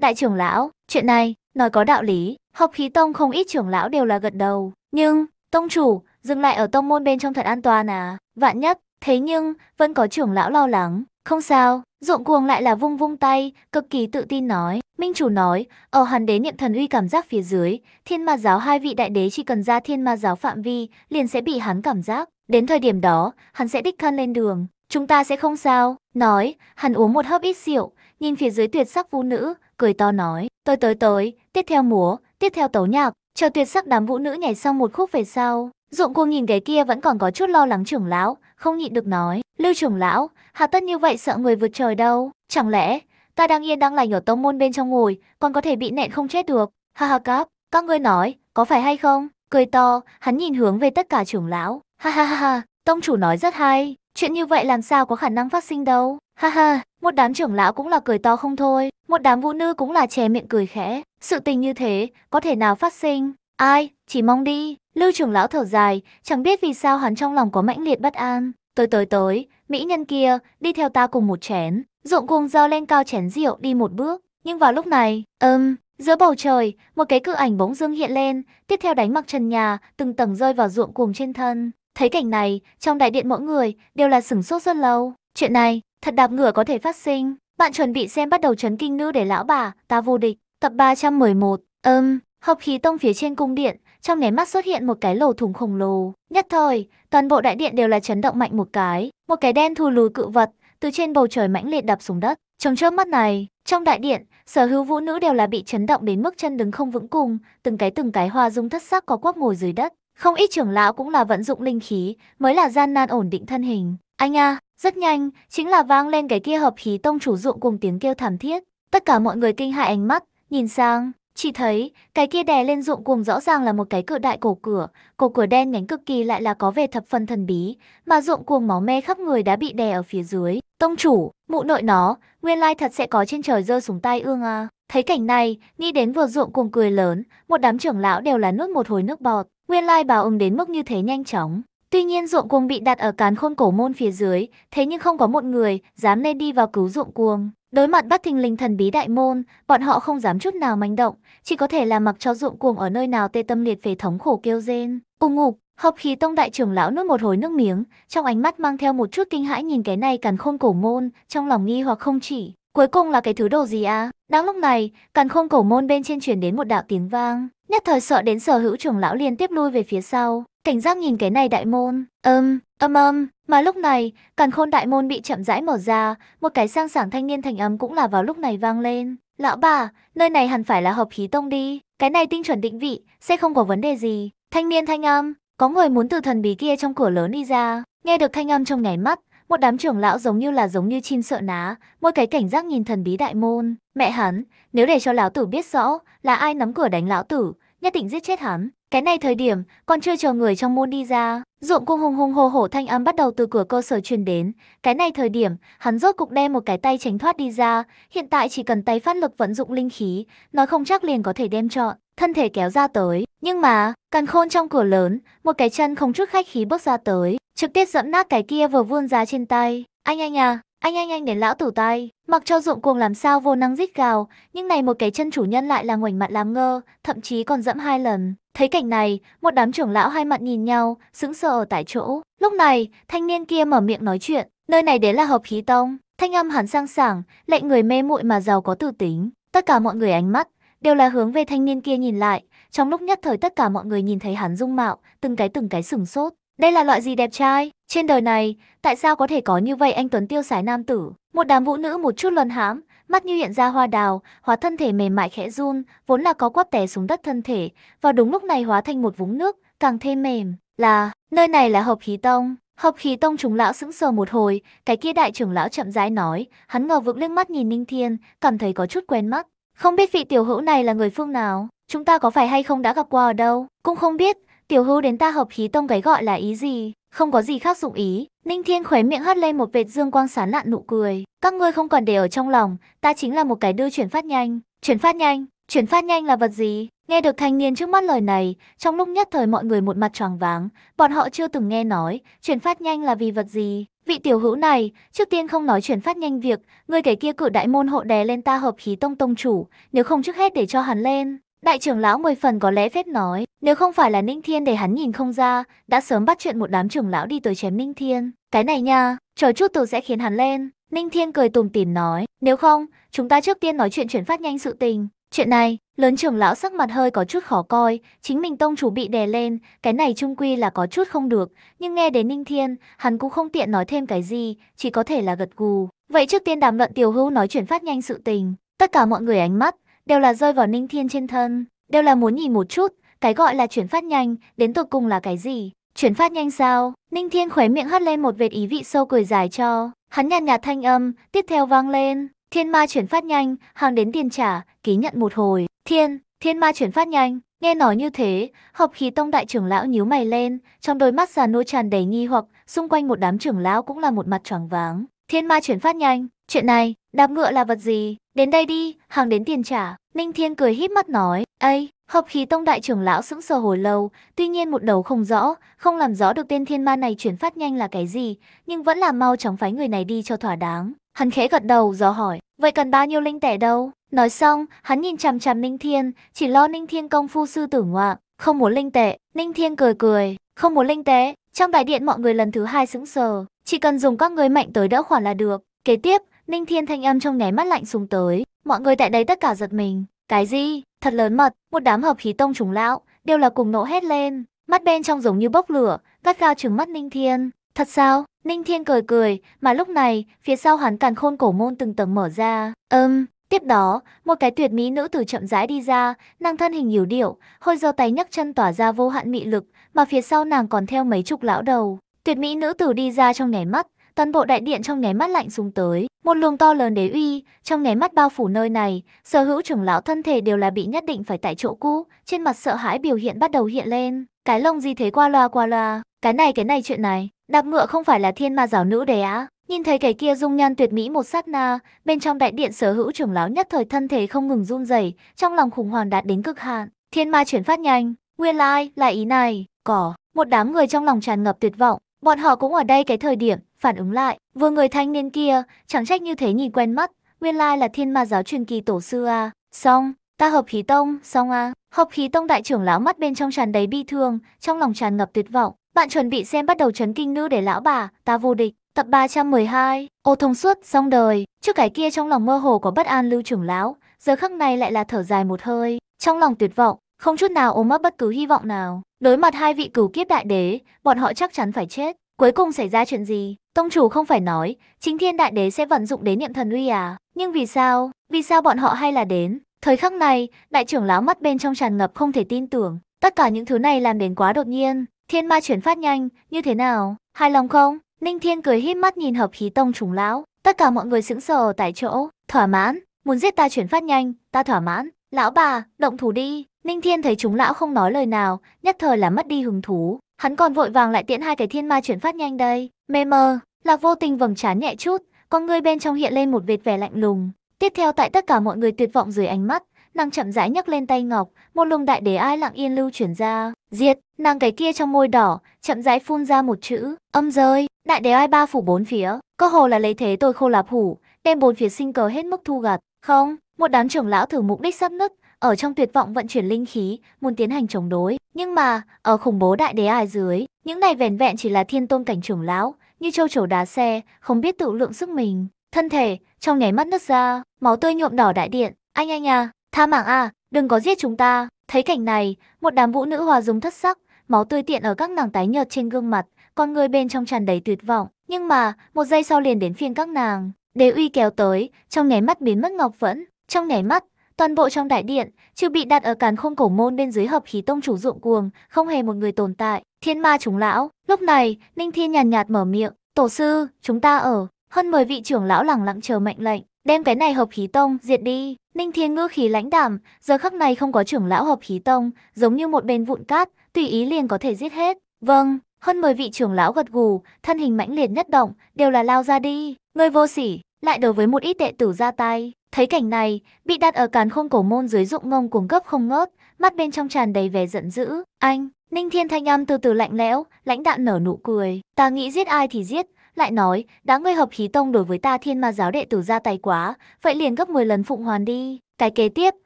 Đại trưởng lão, chuyện này, nói có đạo lý, học khí tông không ít trưởng lão đều là gật đầu. Nhưng, tông chủ, dừng lại ở tông môn bên trong thật an toàn à, vạn nhất, thế nhưng, vẫn có trưởng lão lo lắng. Không sao, ruộng cuồng lại là vung vung tay, cực kỳ tự tin nói. Minh chủ nói, ở hàn đế niệm thần uy cảm giác phía dưới, thiên ma giáo hai vị đại đế chỉ cần ra thiên ma giáo phạm vi, liền sẽ bị hắn cảm giác. Đến thời điểm đó, hắn sẽ đích thân lên đường, Chúng ta sẽ không sao, nói, hắn uống một hớp ít rượu, nhìn phía dưới tuyệt sắc vũ nữ, cười to nói, tôi tới tới, tiếp theo múa, tiếp theo tấu nhạc, chờ tuyệt sắc đám vũ nữ nhảy xong một khúc về sau. Dụng cô nhìn cái kia vẫn còn có chút lo lắng trưởng lão, không nhịn được nói, lưu trưởng lão, hà tất như vậy sợ người vượt trời đâu, chẳng lẽ, ta đang yên đang lành ở tông môn bên trong ngồi, còn có thể bị nện không chết được, ha ha cáp, các ngươi nói, có phải hay không, cười to, hắn nhìn hướng về tất cả trưởng lão, ha ha ha ha, tông chủ nói rất hay, Chuyện như vậy làm sao có khả năng phát sinh đâu. Ha ha, một đám trưởng lão cũng là cười to không thôi, một đám vũ nữ cũng là chè miệng cười khẽ. Sự tình như thế, có thể nào phát sinh? Ai, chỉ mong đi. Lưu trưởng lão thở dài, chẳng biết vì sao hắn trong lòng có mãnh liệt bất an. Tới tới tới, mỹ nhân kia, đi theo ta cùng một chén. Dụng cuồng do lên cao chén rượu đi một bước. Nhưng vào lúc này, ừm, um, giữa bầu trời, một cái cự ảnh bỗng dưng hiện lên, tiếp theo đánh mặc trần nhà, từng tầng rơi vào ruộng cuồng trên thân. Thấy cảnh này, trong đại điện mỗi người đều là sửng sốt rất lâu. Chuyện này, thật đạp ngửa có thể phát sinh. Bạn chuẩn bị xem bắt đầu chấn kinh nữ để lão bà, ta vô địch. Tập 311, ơm, um, hợp khí tông phía trên cung điện, trong nháy mắt xuất hiện một cái lồ thủng khổng lồ. Nhất thời, toàn bộ đại điện đều là chấn động mạnh một cái. Một cái đen thu lùi cự vật, từ trên bầu trời mãnh liệt đập xuống đất. Trong chớp mắt này, trong đại điện, sở hữu vũ nữ đều là bị chấn động đến mức chân đứng không vững cùng, từng cái từng cái hoa dung thất sắc có quắc ngồi dưới đất. Không ít trưởng lão cũng là vận dụng linh khí, mới là gian nan ổn định thân hình. Anh a, rất nhanh, chính là vang lên cái kia hợp khí tông chủ dụng cùng tiếng kêu thảm thiết. Tất cả mọi người kinh hại ánh mắt, nhìn sang, chỉ thấy cái kia đè lên dụng cuồng rõ ràng là một cái cự đại cổ cửa, cổ cửa đen nhánh cực kỳ lại là có về thập phần thần bí, mà dụng cuồng máu me khắp người đã bị đè ở phía dưới. Tông chủ, mụ nội nó, nguyên lai thật sẽ có trên trời rơi xuống tay ương a Thấy cảnh này, nghĩ đến vừa dụng cuồng cười lớn, một đám trưởng lão đều là nuốt một hồi nước bọt. Nguyên lai like bà ưng đến mức như thế nhanh chóng. Tuy nhiên ruộng cuồng bị đặt ở cán khôn cổ môn phía dưới, thế nhưng không có một người dám nên đi vào cứu ruộng cuồng. Đối mặt bắt thình linh thần bí đại môn, bọn họ không dám chút nào manh động, chỉ có thể là mặc cho ruộng cuồng ở nơi nào tê tâm liệt về thống khổ kêu rên. Ung ngục, hợp khí tông đại trưởng lão nuốt một hồi nước miếng, trong ánh mắt mang theo một chút kinh hãi nhìn cái này càn khôn cổ môn, trong lòng nghi hoặc không chỉ. Cuối cùng là cái thứ đồ gì à? Đáng lúc này, càn khôn cổ môn bên trên truyền đến một đạo tiếng vang nhất thời sợ đến sở hữu trưởng lão liên tiếp lui về phía sau, cảnh giác nhìn cái này đại môn, âm, âm âm, mà lúc này, càn khôn đại môn bị chậm rãi mở ra, một cái sang sảng thanh niên thành âm cũng là vào lúc này vang lên. Lão bà, nơi này hẳn phải là hợp khí tông đi, cái này tinh chuẩn định vị, sẽ không có vấn đề gì. Thanh niên thanh âm, có người muốn từ thần bí kia trong cửa lớn đi ra, nghe được thanh âm trong nháy mắt, một đám trưởng lão giống như là giống như chim sợ ná, mỗi cái cảnh giác nhìn thần bí đại môn. Mẹ hắn, nếu để cho lão tử biết rõ là ai nắm cửa đánh lão tử, nhất định giết chết hắn. Cái này thời điểm, còn chưa chờ người trong môn đi ra, ruộng cung hùng hùng hồ hổ thanh âm bắt đầu từ cửa cơ sở truyền đến. Cái này thời điểm, hắn rốt cục đem một cái tay tránh thoát đi ra, hiện tại chỉ cần tay phát lực vận dụng linh khí, nói không chắc liền có thể đem chọn thân thể kéo ra tới. Nhưng mà, càn khôn trong cửa lớn, một cái chân không chút khách khí bước ra tới, trực tiếp dẫm nát cái kia vừa vươn ra trên tay. Anh anh à, anh anh anh đến lão tử tay, mặc cho dụng cuồng làm sao vô năng rít gào, nhưng này một cái chân chủ nhân lại là ngoảnh mặt làm ngơ, thậm chí còn dẫm hai lần. Thấy cảnh này, một đám trưởng lão hai mặt nhìn nhau, sững sờ ở tại chỗ. Lúc này, thanh niên kia mở miệng nói chuyện, nơi này đến là hợp khí tông. Thanh âm hắn sang sảng, lệnh người mê muội mà giàu có tư tính. Tất cả mọi người ánh mắt đều là hướng về thanh niên kia nhìn lại. Trong lúc nhất thời tất cả mọi người nhìn thấy hắn dung mạo, từng cái từng cái sửng sốt. Đây là loại gì đẹp trai? Trên đời này, tại sao có thể có như vậy anh Tuấn tiêu sái nam tử? Một đám vũ nữ một chút luân hãm, mắt như hiện ra hoa đào, hóa thân thể mềm mại khẽ run, vốn là có quắp té xuống đất thân thể, vào đúng lúc này hóa thành một vũng nước, càng thêm mềm. Là, nơi này là hợp khí tông. Hợp khí tông chúng lão sững sờ một hồi, cái kia đại trưởng lão chậm rãi nói, hắn ngờ vực liếc mắt nhìn Ninh Thiên, cảm thấy có chút quen mắt, không biết vị tiểu hữu này là người phương nào, chúng ta có phải hay không đã gặp qua ở đâu, cũng không biết, tiểu hữu đến ta hợp khí tông cái gọi là ý gì, không có gì khác dụng ý. Ninh Thiên khóe miệng hất lên một vệt dương quang sán lạn nụ cười, các ngươi không còn để ở trong lòng, ta chính là một cái đưa chuyển phát nhanh, chuyển phát nhanh, chuyển phát nhanh là vật gì? Nghe được thanh niên trước mắt lời này, trong lúc nhất thời mọi người một mặt choáng váng, bọn họ chưa từng nghe nói, chuyển phát nhanh là vì vật gì, Vị tiểu hữu này, trước tiên không nói chuyển phát nhanh việc, người kẻ kia cử đại môn hộ đè lên ta hợp khí tông tông chủ, nếu không trước hết để cho hắn lên. Đại trưởng lão mười phần có lẽ phép nói, nếu không phải là Ninh Thiên để hắn nhìn không ra, đã sớm bắt chuyện một đám trưởng lão đi tới chém Ninh Thiên. Cái này nha, chờ chút tôi sẽ khiến hắn lên. Ninh Thiên cười tùm tìm nói, nếu không, chúng ta trước tiên nói chuyện chuyển phát nhanh sự tình. Chuyện này, lớn trưởng lão sắc mặt hơi có chút khó coi, chính mình tông chủ bị đè lên, cái này trung quy là có chút không được, nhưng nghe đến Ninh Thiên, hắn cũng không tiện nói thêm cái gì, chỉ có thể là gật gù. Vậy trước tiên đàm luận tiểu hưu nói chuyển phát nhanh sự tình, tất cả mọi người ánh mắt, đều là rơi vào Ninh Thiên trên thân, đều là muốn nhìn một chút, cái gọi là chuyển phát nhanh, đến tột cùng là cái gì? Chuyển phát nhanh sao? Ninh Thiên khóe miệng hất lên một vệt ý vị sâu cười dài cho, hắn nhàn nhạt thanh âm, tiếp theo vang lên, Thiên ma chuyển phát nhanh, hàng đến tiền trả, ký nhận một hồi. Thiên, thiên ma chuyển phát nhanh. Nghe nói như thế, hợp khí tông đại trưởng lão nhíu mày lên, trong đôi mắt già nua tràn đầy nghi hoặc, xung quanh một đám trưởng lão cũng là một mặt choáng váng. Thiên ma chuyển phát nhanh, chuyện này, đạp ngựa là vật gì? Đến đây đi, hàng đến tiền trả. Ninh Thiên cười híp mắt nói, Ây, hợp khí tông đại trưởng lão sững sờ hồi lâu, tuy nhiên một đầu không rõ, không làm rõ được tên thiên ma này chuyển phát nhanh là cái gì, nhưng vẫn là mau chóng phái người này đi cho thỏa đáng. Hắn khẽ gật đầu dò hỏi, vậy cần bao nhiêu linh tẻ đâu? Nói xong, hắn nhìn chằm chằm Ninh Thiên, chỉ lo Ninh Thiên công phu sư tử ngoạ, không muốn linh tệ. Ninh Thiên cười cười, không muốn linh tế Trong đại điện mọi người lần thứ hai sững sờ, chỉ cần dùng các người mạnh tới đỡ khoản là được. Kế tiếp, Ninh Thiên thanh âm trong nháy mắt lạnh xuống tới, mọi người tại đây tất cả giật mình. Cái gì? Thật lớn mật, một đám hợp khí tông trùng lão, đều là cùng nộ hét lên. Mắt bên trong giống như bốc lửa, gắt gao trừng mắt Ninh Thiên. Thật sao? Ninh Thiên cười cười, mà lúc này, phía sau hắn càn khôn cổ môn từng tầng mở ra. Ừm, tiếp đó, một cái tuyệt mỹ nữ tử chậm rãi đi ra, nàng thân hình yếu điệu, hơi do tay nhấc chân tỏa ra vô hạn mị lực, mà phía sau nàng còn theo mấy chục lão đầu. Tuyệt mỹ nữ tử đi ra trong nháy mắt, toàn bộ đại điện trong nháy mắt lạnh xuống tới, một luồng to lớn đế uy, trong nháy mắt bao phủ nơi này, sở hữu trưởng lão thân thể đều là bị nhất định phải tại chỗ cũ, trên mặt sợ hãi biểu hiện bắt đầu hiện lên, cái lông gì thế qua loa qua loa. Cái này cái này chuyện này, đạp ngựa không phải là thiên ma giáo nữ đấy á. Nhìn thấy cái kia dung nhan tuyệt mỹ một sát na, bên trong đại điện sở hữu trưởng lão nhất thời thân thể không ngừng run rẩy, trong lòng khủng hoảng đạt đến cực hạn. Thiên ma chuyển phát nhanh, nguyên lai, like, là ý này, cỏ, một đám người trong lòng tràn ngập tuyệt vọng, bọn họ cũng ở đây cái thời điểm, phản ứng lại, vừa người thanh niên kia, chẳng trách như thế nhìn quen mắt, nguyên lai like là thiên ma giáo truyền kỳ tổ sư a, à. xong, ta hợp khí tông, xong a, à. hợp khí tông đại trưởng lão mắt bên trong tràn đầy bi thương, trong lòng tràn ngập tuyệt vọng, bạn chuẩn bị xem bắt đầu chấn kinh nữ để lão bà, ta vô địch. Tập 312, ô thông suốt, xong đời. Trước cái kia trong lòng mơ hồ có bất an lưu trưởng lão, giờ khắc này lại là thở dài một hơi. Trong lòng tuyệt vọng, không chút nào ôm mất bất cứ hy vọng nào. Đối mặt hai vị cửu kiếp đại đế, bọn họ chắc chắn phải chết. Cuối cùng xảy ra chuyện gì? Tông chủ không phải nói, chính thiên đại đế sẽ vận dụng đến niệm thần uy à? Nhưng vì sao? Vì sao bọn họ hay là đến? Thời khắc này, đại trưởng lão mắt bên trong tràn ngập không thể tin tưởng. Tất cả những thứ này làm đến quá đột nhiên, Thiên ma chuyển phát nhanh, như thế nào? Hài lòng không? Ninh Thiên cười híp mắt nhìn hợp khí tông trùng lão. Tất cả mọi người sững sờ tại chỗ, thỏa mãn. Muốn giết ta chuyển phát nhanh, ta thỏa mãn. Lão bà, động thủ đi. Ninh Thiên thấy chúng lão không nói lời nào, nhất thời là mất đi hứng thú. Hắn còn vội vàng lại tiễn hai cái thiên ma chuyển phát nhanh đây. Mê mờ, Lạc Vô Tình vầng trán nhẹ chút, con người bên trong hiện lên một vệt vẻ lạnh lùng. Tiếp theo tại tất cả mọi người tuyệt vọng dưới ánh mắt, nàng chậm rãi nhấc lên tay ngọc, một luồng đại đế ai lặng yên lưu chuyển ra, diệt, nàng cái kia trong môi đỏ, chậm rãi phun ra một chữ, âm rơi, đại đế ai ba phủ bốn phía, cơ hồ là lấy thế tôi khô lạp hủ, đem bốn phía sinh cờ hết mức thu gặt, không, một đám trưởng lão thử mục đích sắp nứt, ở trong tuyệt vọng vận chuyển linh khí, muốn tiến hành chống đối, nhưng mà, ở khủng bố đại đế ai dưới, những này vẻn vẹn chỉ là thiên tôn cảnh trưởng lão, như châu chổ đá xe, không biết tự lượng sức mình, thân thể, trong nháy mắt nứt ra, máu tươi nhuộm đỏ đại điện, anh anh à, Tha mạng a, à, đừng có giết chúng ta. Thấy cảnh này, một đám vũ nữ hòa dung thất sắc, máu tươi tiện ở các nàng tái nhợt trên gương mặt, con người bên trong tràn đầy tuyệt vọng. Nhưng mà, một giây sau liền đến phiên các nàng. Đế uy kéo tới, trong nháy mắt biến mất Ngọc Vẫn. Trong nháy mắt, toàn bộ trong đại điện, chưa bị đặt ở càn khôn cổ môn bên dưới hợp khí tông chủ ruộng cuồng, không hề một người tồn tại. Thiên ma chúng lão, lúc này, Ninh Thiên nhàn nhạt mở miệng, tổ sư, chúng ta ở. Hơn 10 vị trưởng lão lẳng lặng chờ mệnh lệnh, đem cái này hợp khí tông diệt đi. Ninh Thiên ngữ khí lãnh đảm, giờ khắc này không có trưởng lão hợp khí tông, giống như một bên vụn cát, tùy ý liền có thể giết hết. Vâng, hơn 10 vị trưởng lão gật gù, thân hình mãnh liệt nhất động, đều là lao ra đi. Ngươi vô sỉ, lại đối với một ít đệ tử ra tay. Thấy cảnh này, bị đặt ở càn khôn cổ môn dưới dụng ngông cuồng cấp không ngớt, mắt bên trong tràn đầy vẻ giận dữ. Anh, Ninh Thiên thanh âm từ từ lạnh lẽo, lãnh đạm nở nụ cười. Ta nghĩ giết ai thì giết, lại nói, đã ngươi hợp khí tông đối với ta thiên ma giáo đệ tử ra tay quá, vậy liền gấp 10 lần phụng hoàn đi. Cái kế tiếp,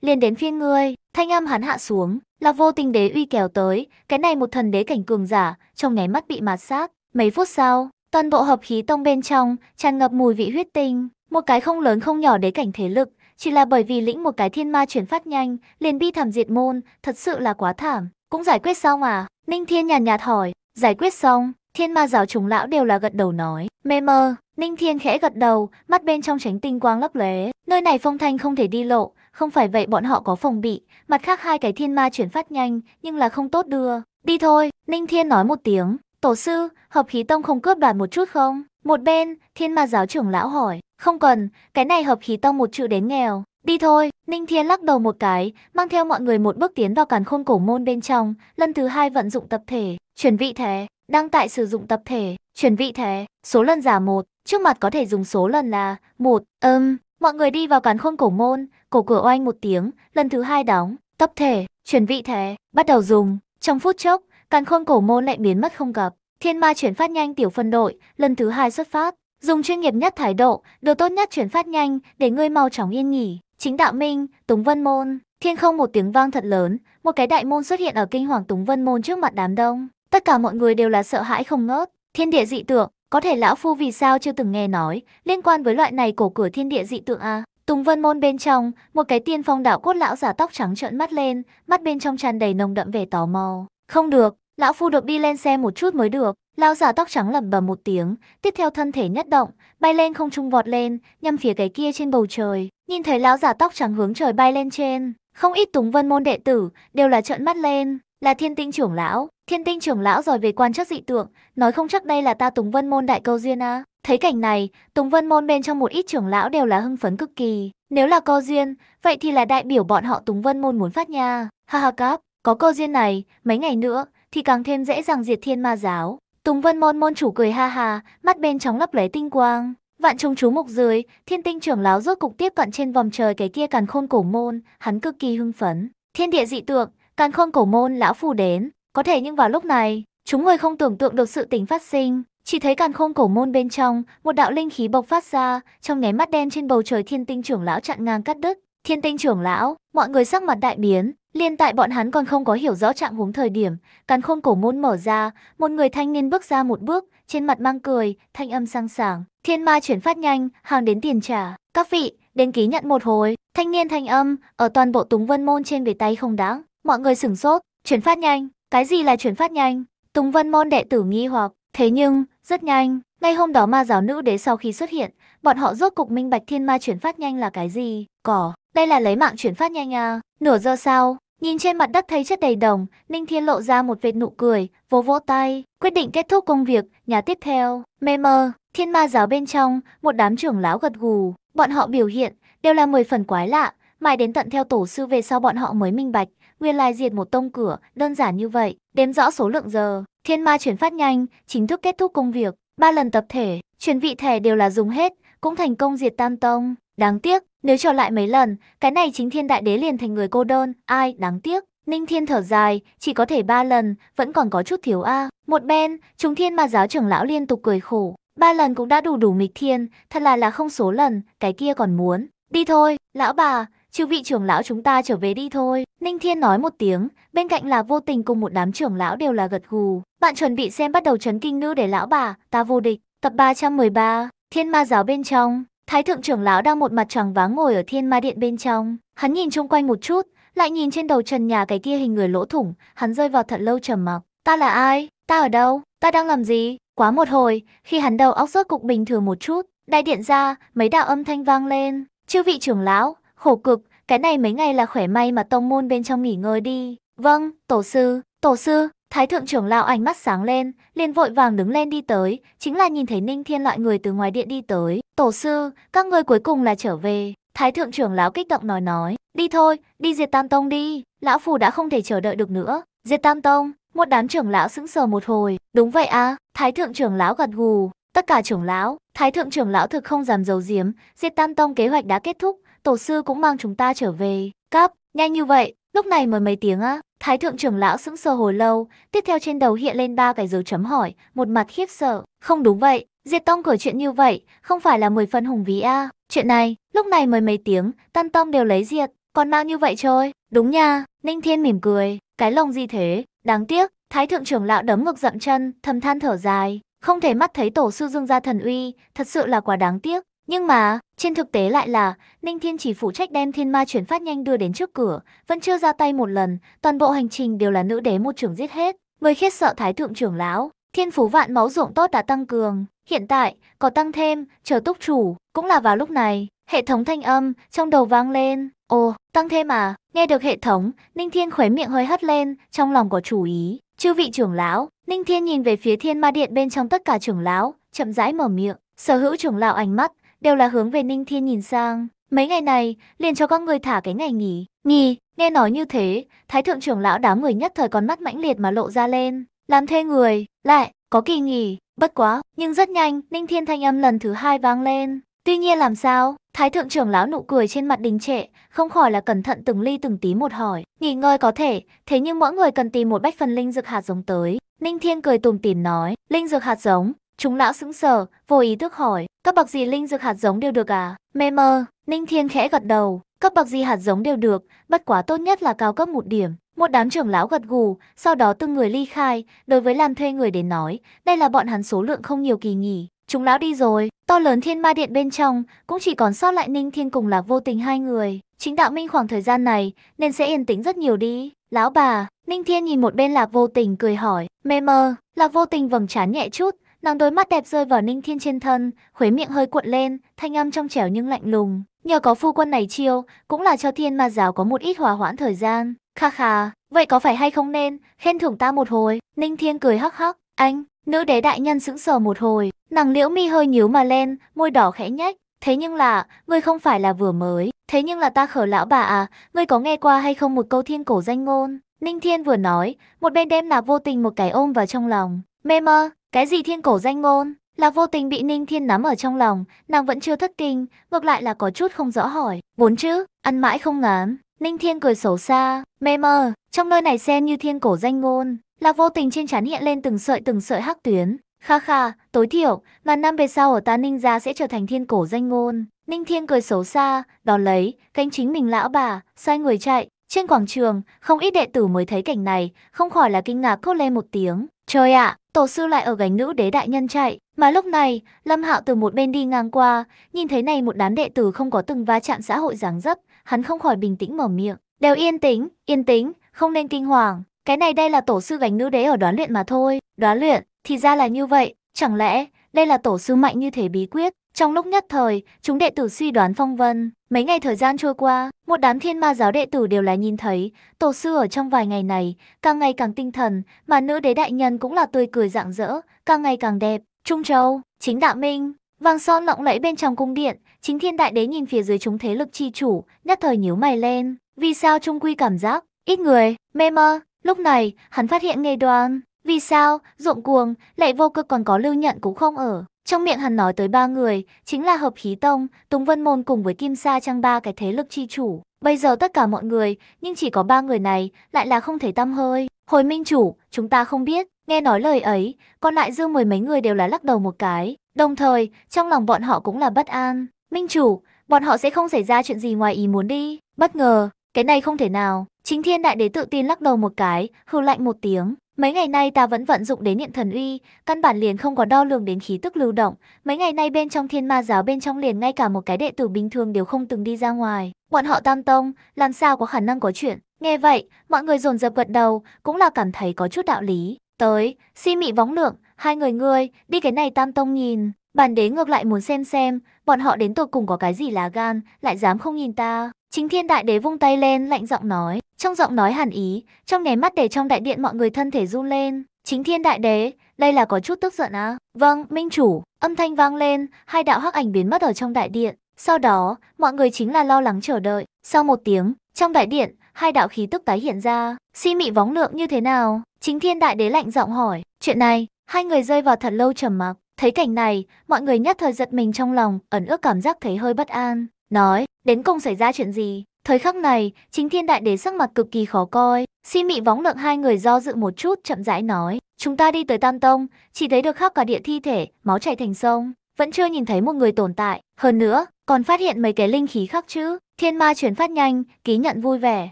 liền đến phiên ngươi, thanh âm hắn hạ xuống, là vô tình đế uy kéo tới, cái này một thần đế cảnh cường giả, trong nháy mắt bị mạt sát. Mấy phút sau, toàn bộ hợp khí tông bên trong, tràn ngập mùi vị huyết tinh, một cái không lớn không nhỏ đế cảnh thế lực, chỉ là bởi vì lĩnh một cái thiên ma chuyển phát nhanh, liền bi thảm diệt môn, thật sự là quá thảm, cũng giải quyết xong à? Ninh Thiên nhàn nhạt hỏi, giải quyết xong, Thiên ma giáo chúng lão đều là gật đầu nói, mê mơ, Ninh Thiên khẽ gật đầu, mắt bên trong tránh tinh quang lấp lóe. Nơi này phong thanh không thể đi lộ, không phải vậy bọn họ có phòng bị. Mặt khác hai cái thiên ma chuyển phát nhanh, nhưng là không tốt đưa. Đi thôi, Ninh Thiên nói một tiếng. Tổ sư, hợp khí tông không cướp đoạt một chút không? Một bên, thiên ma giáo trưởng lão hỏi. Không cần, cái này hợp khí tông một chữ đến nghèo. Đi thôi, Ninh Thiên lắc đầu một cái, mang theo mọi người một bước tiến vào càn khôn cổ môn bên trong, lần thứ hai vận dụng tập thể, chuyển vị thế, Đăng tại sử dụng tập thể, chuyển vị thế, số lần giả một trước mặt có thể dùng số lần là một âm um, mọi người đi vào cán khôn cổ môn, cổ cửa oanh một tiếng, lần thứ hai đóng, tập thể, chuyển vị thế, bắt đầu dùng. Trong phút chốc, càn khôn cổ môn lại biến mất không gặp. Thiên ma chuyển phát nhanh tiểu phân đội, lần thứ hai xuất phát. Dùng chuyên nghiệp nhất thái độ, được tốt nhất chuyển phát nhanh để ngươi mau chóng yên nghỉ. Chính đạo minh, Túng Vân Môn, thiên không một tiếng vang thật lớn, một cái đại môn xuất hiện ở kinh hoàng Túng Vân Môn trước mặt đám đông. Tất cả mọi người đều là sợ hãi không ngớt. Thiên địa dị tượng, có thể lão phu vì sao chưa từng nghe nói, liên quan với loại này cổ cửa thiên địa dị tượng à? Tùng Vân Môn bên trong, một cái tiên phong đạo cốt lão giả tóc trắng trợn mắt lên, mắt bên trong tràn đầy nồng đậm vẻ tò mò. Không được, lão phu được đi lên xe một chút mới được. Lão giả tóc trắng lẩm bẩm một tiếng, tiếp theo thân thể nhất động, bay lên không trung vọt lên, nhằm phía cái kia trên bầu trời. Nhìn thấy lão giả tóc trắng hướng trời bay lên trên, không ít Tùng Vân Môn đệ tử đều là trợn mắt lên, là Thiên Tinh trưởng lão, Thiên tinh trưởng lão giỏi về quan chắc dị tượng, nói không chắc đây là ta Tùng Vân Môn đại câu duyên á. Thấy cảnh này, Tùng Vân Môn bên trong một ít trưởng lão đều là hưng phấn cực kỳ. Nếu là câu duyên, vậy thì là đại biểu bọn họ Tùng Vân Môn muốn phát nha. Ha ha cáp, có câu duyên này, mấy ngày nữa thì càng thêm dễ dàng diệt thiên ma giáo. Tùng Vân Môn môn chủ cười ha ha, mắt bên trong lấp lấy tinh quang. Vạn trùng chú mục dưới, thiên tinh trưởng lão rốt cục tiếp cận trên vòng trời cái kia càn khôn cổ môn, hắn cực kỳ hưng phấn. Thiên địa dị tượng, càn khôn cổ môn lão phù đến, có thể nhưng vào lúc này, chúng người không tưởng tượng được sự tình phát sinh, chỉ thấy càn khôn cổ môn bên trong, một đạo linh khí bộc phát ra, trong nháy mắt đen trên bầu trời thiên tinh trưởng lão chặn ngang cắt đứt. Thiên tinh trưởng lão, mọi người sắc mặt đại biến, liên tại bọn hắn còn không có hiểu rõ trạng huống thời điểm, càn khôn cổ môn mở ra, một người thanh niên bước ra một bước, trên mặt mang cười, thanh âm sang sảng, thiên ma chuyển phát nhanh, hàng đến tiền trả, các vị, đến ký nhận một hồi, thanh niên thanh âm, ở toàn bộ túng vân môn trên bề tay không đáng, mọi người sửng sốt, chuyển phát nhanh, cái gì là chuyển phát nhanh? Tùng Vân Môn đệ tử nghi hoặc, thế nhưng, rất nhanh, ngay hôm đó ma giáo nữ đế sau khi xuất hiện, bọn họ rốt cục minh bạch thiên ma chuyển phát nhanh là cái gì? Cỏ, đây là lấy mạng chuyển phát nhanh à? Nửa giờ sau, nhìn trên mặt đất thấy chất đầy đồng, Ninh Thiên lộ ra một vệt nụ cười, vỗ vỗ tay, quyết định kết thúc công việc, nhà tiếp theo. Mê mơ, thiên ma giáo bên trong, một đám trưởng lão gật gù, bọn họ biểu hiện, đều là mười phần quái lạ, mãi đến tận theo tổ sư về sau bọn họ mới minh bạch, nguyên lai diệt một tông cửa, đơn giản như vậy, đếm rõ số lượng giờ, thiên ma chuyển phát nhanh, chính thức kết thúc công việc, ba lần tập thể, chuyển vị thẻ đều là dùng hết, cũng thành công diệt tam tông. Đáng tiếc, nếu trở lại mấy lần, cái này chính thiên đại đế liền thành người cô đơn, ai, đáng tiếc. Ninh Thiên thở dài, chỉ có thể ba lần, vẫn còn có chút thiếu a. Một bên, chúng thiên ma giáo trưởng lão liên tục cười khổ. Ba lần cũng đã đủ đủ mịch thiên, thật là là không số lần, cái kia còn muốn. Đi thôi, lão bà, Chư vị trưởng lão chúng ta trở về đi thôi. Ninh Thiên nói một tiếng, bên cạnh là vô tình cùng một đám trưởng lão đều là gật gù. Bạn chuẩn bị xem bắt đầu chấn kinh nữ để lão bà, ta vô địch. Tập 313, Thiên Ma Giáo bên trong. Thái thượng trưởng lão đang một mặt tròn váng ngồi ở thiên ma điện bên trong. Hắn nhìn chung quanh một chút, lại nhìn trên đầu trần nhà cái kia hình người lỗ thủng, hắn rơi vào thật lâu trầm mặc. Ta là ai? Ta ở đâu? Ta đang làm gì? Quá một hồi, khi hắn đầu óc rớt cục bình thường một chút, đại điện ra, mấy đạo âm thanh vang lên. Chư vị trưởng lão, khổ cực, cái này mấy ngày là khỏe may mà tông môn bên trong nghỉ ngơi đi. Vâng, tổ sư, tổ sư, thái thượng trưởng lão ánh mắt sáng lên, liền vội vàng đứng lên đi tới, chính là nhìn thấy ninh thiên loại người từ ngoài điện đi tới. Tổ sư, các ngươi cuối cùng là trở về. Thái thượng trưởng lão kích động nói nói, đi thôi, đi diệt tam tông đi, lão phù đã không thể chờ đợi được nữa. Diệt tam tông, một đám trưởng lão sững sờ một hồi, đúng vậy à, thái thượng trưởng lão gật gù, tất cả trưởng lão, thái thượng trưởng lão thực không dám giấu giếm, diệt tam tông kế hoạch đã kết thúc, tổ sư cũng mang chúng ta trở về. Cáp, nhanh như vậy, lúc này mới mấy tiếng á. Thái thượng trưởng lão sững sờ hồi lâu, tiếp theo trên đầu hiện lên ba cái dấu chấm hỏi, một mặt khiếp sợ. Không đúng vậy, diệt tông cởi chuyện như vậy, không phải là 10 phân hùng vĩ a. À. Chuyện này, lúc này mới mấy tiếng, tan tông đều lấy diệt, còn mang như vậy trôi. Đúng nha, Ninh Thiên mỉm cười, cái lòng gì thế, đáng tiếc, Thái thượng trưởng lão đấm ngực dậm chân, thầm than thở dài, không thể mắt thấy tổ sư dương ra thần uy, thật sự là quá đáng tiếc. Nhưng mà, trên thực tế lại là, Ninh Thiên chỉ phụ trách đem thiên ma chuyển phát nhanh đưa đến trước cửa, vẫn chưa ra tay một lần, toàn bộ hành trình đều là nữ đế một trưởng giết hết, người khiết sợ thái thượng trưởng lão. Thiên phú vạn máu ruộng tốt đã tăng cường, hiện tại, có tăng thêm, chờ túc chủ, cũng là vào lúc này, hệ thống thanh âm, trong đầu vang lên, ồ, tăng thêm à, nghe được hệ thống, Ninh Thiên khuấy miệng hơi hất lên, trong lòng có chủ ý, chư vị trưởng lão, Ninh Thiên nhìn về phía thiên ma điện bên trong tất cả trưởng lão, chậm rãi mở miệng, sở hữu trưởng lão ánh mắt, đều là hướng về Ninh Thiên nhìn sang. Mấy ngày này, liền cho các người thả cái ngày nghỉ. Nghỉ, nghe nói như thế, thái thượng trưởng lão đám người nhất thời con mắt mãnh liệt mà lộ ra lên. Làm thuê người, lại, có kỳ nghỉ, bất quá, nhưng rất nhanh, Ninh Thiên thanh âm lần thứ hai vang lên. Tuy nhiên làm sao, thái thượng trưởng lão nụ cười trên mặt đình trệ, không khỏi là cẩn thận từng ly từng tí một hỏi. Nghỉ ngơi có thể, thế nhưng mỗi người cần tìm một bách phần linh dược hạt giống tới. Ninh Thiên cười tùm tìm nói, linh dược hạt giống, Chúng lão sững sờ, vô ý thức hỏi, cấp bậc gì linh dược hạt giống đều được à? Mê mơ, Ninh Thiên khẽ gật đầu, cấp bậc gì hạt giống đều được, bất quá tốt nhất là cao cấp một điểm. Một đám trưởng lão gật gù, sau đó từng người ly khai, đối với làm thuê người đến nói, đây là bọn hắn số lượng không nhiều kỳ nghỉ. Chúng lão đi rồi, to lớn thiên ma điện bên trong, cũng chỉ còn sót lại Ninh Thiên cùng Lạc Vô Tình hai người. Chính đạo minh khoảng thời gian này, nên sẽ yên tĩnh rất nhiều đi. Lão bà, Ninh Thiên nhìn một bên Lạc Vô Tình cười hỏi, mê mơ, Lạc Vô Tình vầng trán nhẹ chút, Nàng đôi mắt đẹp rơi vào Ninh Thiên trên thân, khuế miệng hơi cuộn lên, thanh âm trong trẻo nhưng lạnh lùng. Nhờ có phu quân này chiêu, cũng là cho thiên ma giáo có một ít hòa hoãn thời gian. Kha kha, vậy có phải hay không nên, khen thưởng ta một hồi. Ninh Thiên cười hắc hắc, anh, nữ đế đại nhân sững sờ một hồi. Nàng liễu mi hơi nhíu mà lên, môi đỏ khẽ nhếch. Thế nhưng là, ngươi không phải là vừa mới. Thế nhưng là ta khở lão bà à, ngươi có nghe qua hay không một câu thiên cổ danh ngôn. Ninh Thiên vừa nói, một bên đem nạp vô tình một cái ôm vào trong lòng. Mê mơ, cái gì thiên cổ danh ngôn? Là vô tình bị Ninh Thiên nắm ở trong lòng, nàng vẫn chưa thất kinh, ngược lại là có chút không rõ hỏi. Bốn chữ, ăn mãi không ngán. Ninh Thiên cười xấu xa, mê mờ, trong nơi này xem như thiên cổ danh ngôn. Là vô tình trên trán hiện lên từng sợi từng sợi hắc tuyến. Kha kha, tối thiểu, ngàn năm về sau ở ta Ninh gia sẽ trở thành thiên cổ danh ngôn. Ninh Thiên cười xấu xa, đón lấy, cánh chính mình lão bà, sai người chạy, trên quảng trường, không ít đệ tử mới thấy cảnh này, không khỏi là kinh ngạc thốt lên một tiếng. Trời ạ, tổ sư lại ở gánh nữ đế đại nhân chạy. Mà lúc này, Lâm Hạo từ một bên đi ngang qua, nhìn thấy này một đám đệ tử không có từng va chạm xã hội dáng dấp, hắn không khỏi bình tĩnh mở miệng. Đều yên tĩnh, yên tĩnh, không nên kinh hoàng. Cái này đây là tổ sư gánh nữ đế ở đoán luyện mà thôi. Đoán luyện, thì ra là như vậy. Chẳng lẽ, đây là tổ sư mạnh như thế bí quyết. Trong lúc nhất thời, chúng đệ tử suy đoán phong vân, mấy ngày thời gian trôi qua, một đám thiên ma giáo đệ tử đều là nhìn thấy, tổ sư ở trong vài ngày này, càng ngày càng tinh thần, mà nữ đế đại nhân cũng là tươi cười rạng rỡ, càng ngày càng đẹp. Trung Châu, chính đạo minh, vàng son lộng lẫy bên trong cung điện, chính thiên đại đế nhìn phía dưới chúng thế lực chi chủ, nhất thời nhíu mày lên, vì sao trung quy cảm giác, ít người, mê mơ, lúc này, hắn phát hiện nghề đoan, vì sao, ruộng cuồng, lại vô cực còn có lưu nhận cũng không ở. Trong miệng hắn nói tới ba người, chính là Hợp Khí Tông, Tùng Vân Môn cùng với Kim Sa Trang ba cái thế lực chi chủ. Bây giờ tất cả mọi người, nhưng chỉ có ba người này, lại là không thể tâm hơi. Hồi minh chủ, chúng ta không biết, nghe nói lời ấy, còn lại dư mười mấy người đều là lắc đầu một cái. Đồng thời, trong lòng bọn họ cũng là bất an. Minh chủ, bọn họ sẽ không xảy ra chuyện gì ngoài ý muốn đi. Bất ngờ, cái này không thể nào. Chính thiên đại đế tự tin lắc đầu một cái, hư lạnh một tiếng. Mấy ngày nay ta vẫn vận dụng đến niệm thần uy, căn bản liền không có đo lường đến khí tức lưu động. Mấy ngày nay bên trong thiên ma giáo bên trong liền ngay cả một cái đệ tử bình thường đều không từng đi ra ngoài. Bọn họ tam tông, làm sao có khả năng có chuyện. Nghe vậy, mọi người dồn dập gật đầu, cũng là cảm thấy có chút đạo lý. Tới, si mị võng lượng, hai người ngươi, đi cái này tam tông nhìn. Bản đế ngược lại muốn xem xem, bọn họ đến tột cùng có cái gì lá gan, lại dám không nhìn ta. Chính thiên đại đế vung tay lên lạnh giọng nói, trong giọng nói hàn ý, trong nháy mắt để trong đại điện mọi người thân thể run lên. Chính thiên đại đế, đây là có chút tức giận à? Vâng, minh chủ, âm thanh vang lên, hai đạo hắc ảnh biến mất ở trong đại điện. Sau đó, mọi người chính là lo lắng chờ đợi. Sau một tiếng, trong đại điện, hai đạo khí tức tái hiện ra. Si mị vóng lượng như thế nào? Chính thiên đại đế lạnh giọng hỏi. Chuyện này, hai người rơi vào thật lâu trầm mặc. Thấy cảnh này, mọi người nhất thời giật mình trong lòng, ẩn ước cảm giác thấy hơi bất an nói, đến cùng xảy ra chuyện gì? Thời khắc này, chính thiên đại đế sắc mặt cực kỳ khó coi, si mị võng lượng hai người do dự một chút chậm rãi nói, chúng ta đi tới Tam Tông, chỉ thấy được khắp cả địa thi thể, máu chảy thành sông, vẫn chưa nhìn thấy một người tồn tại, hơn nữa, còn phát hiện mấy cái linh khí khác chứ. Thiên ma chuyển phát nhanh, ký nhận vui vẻ,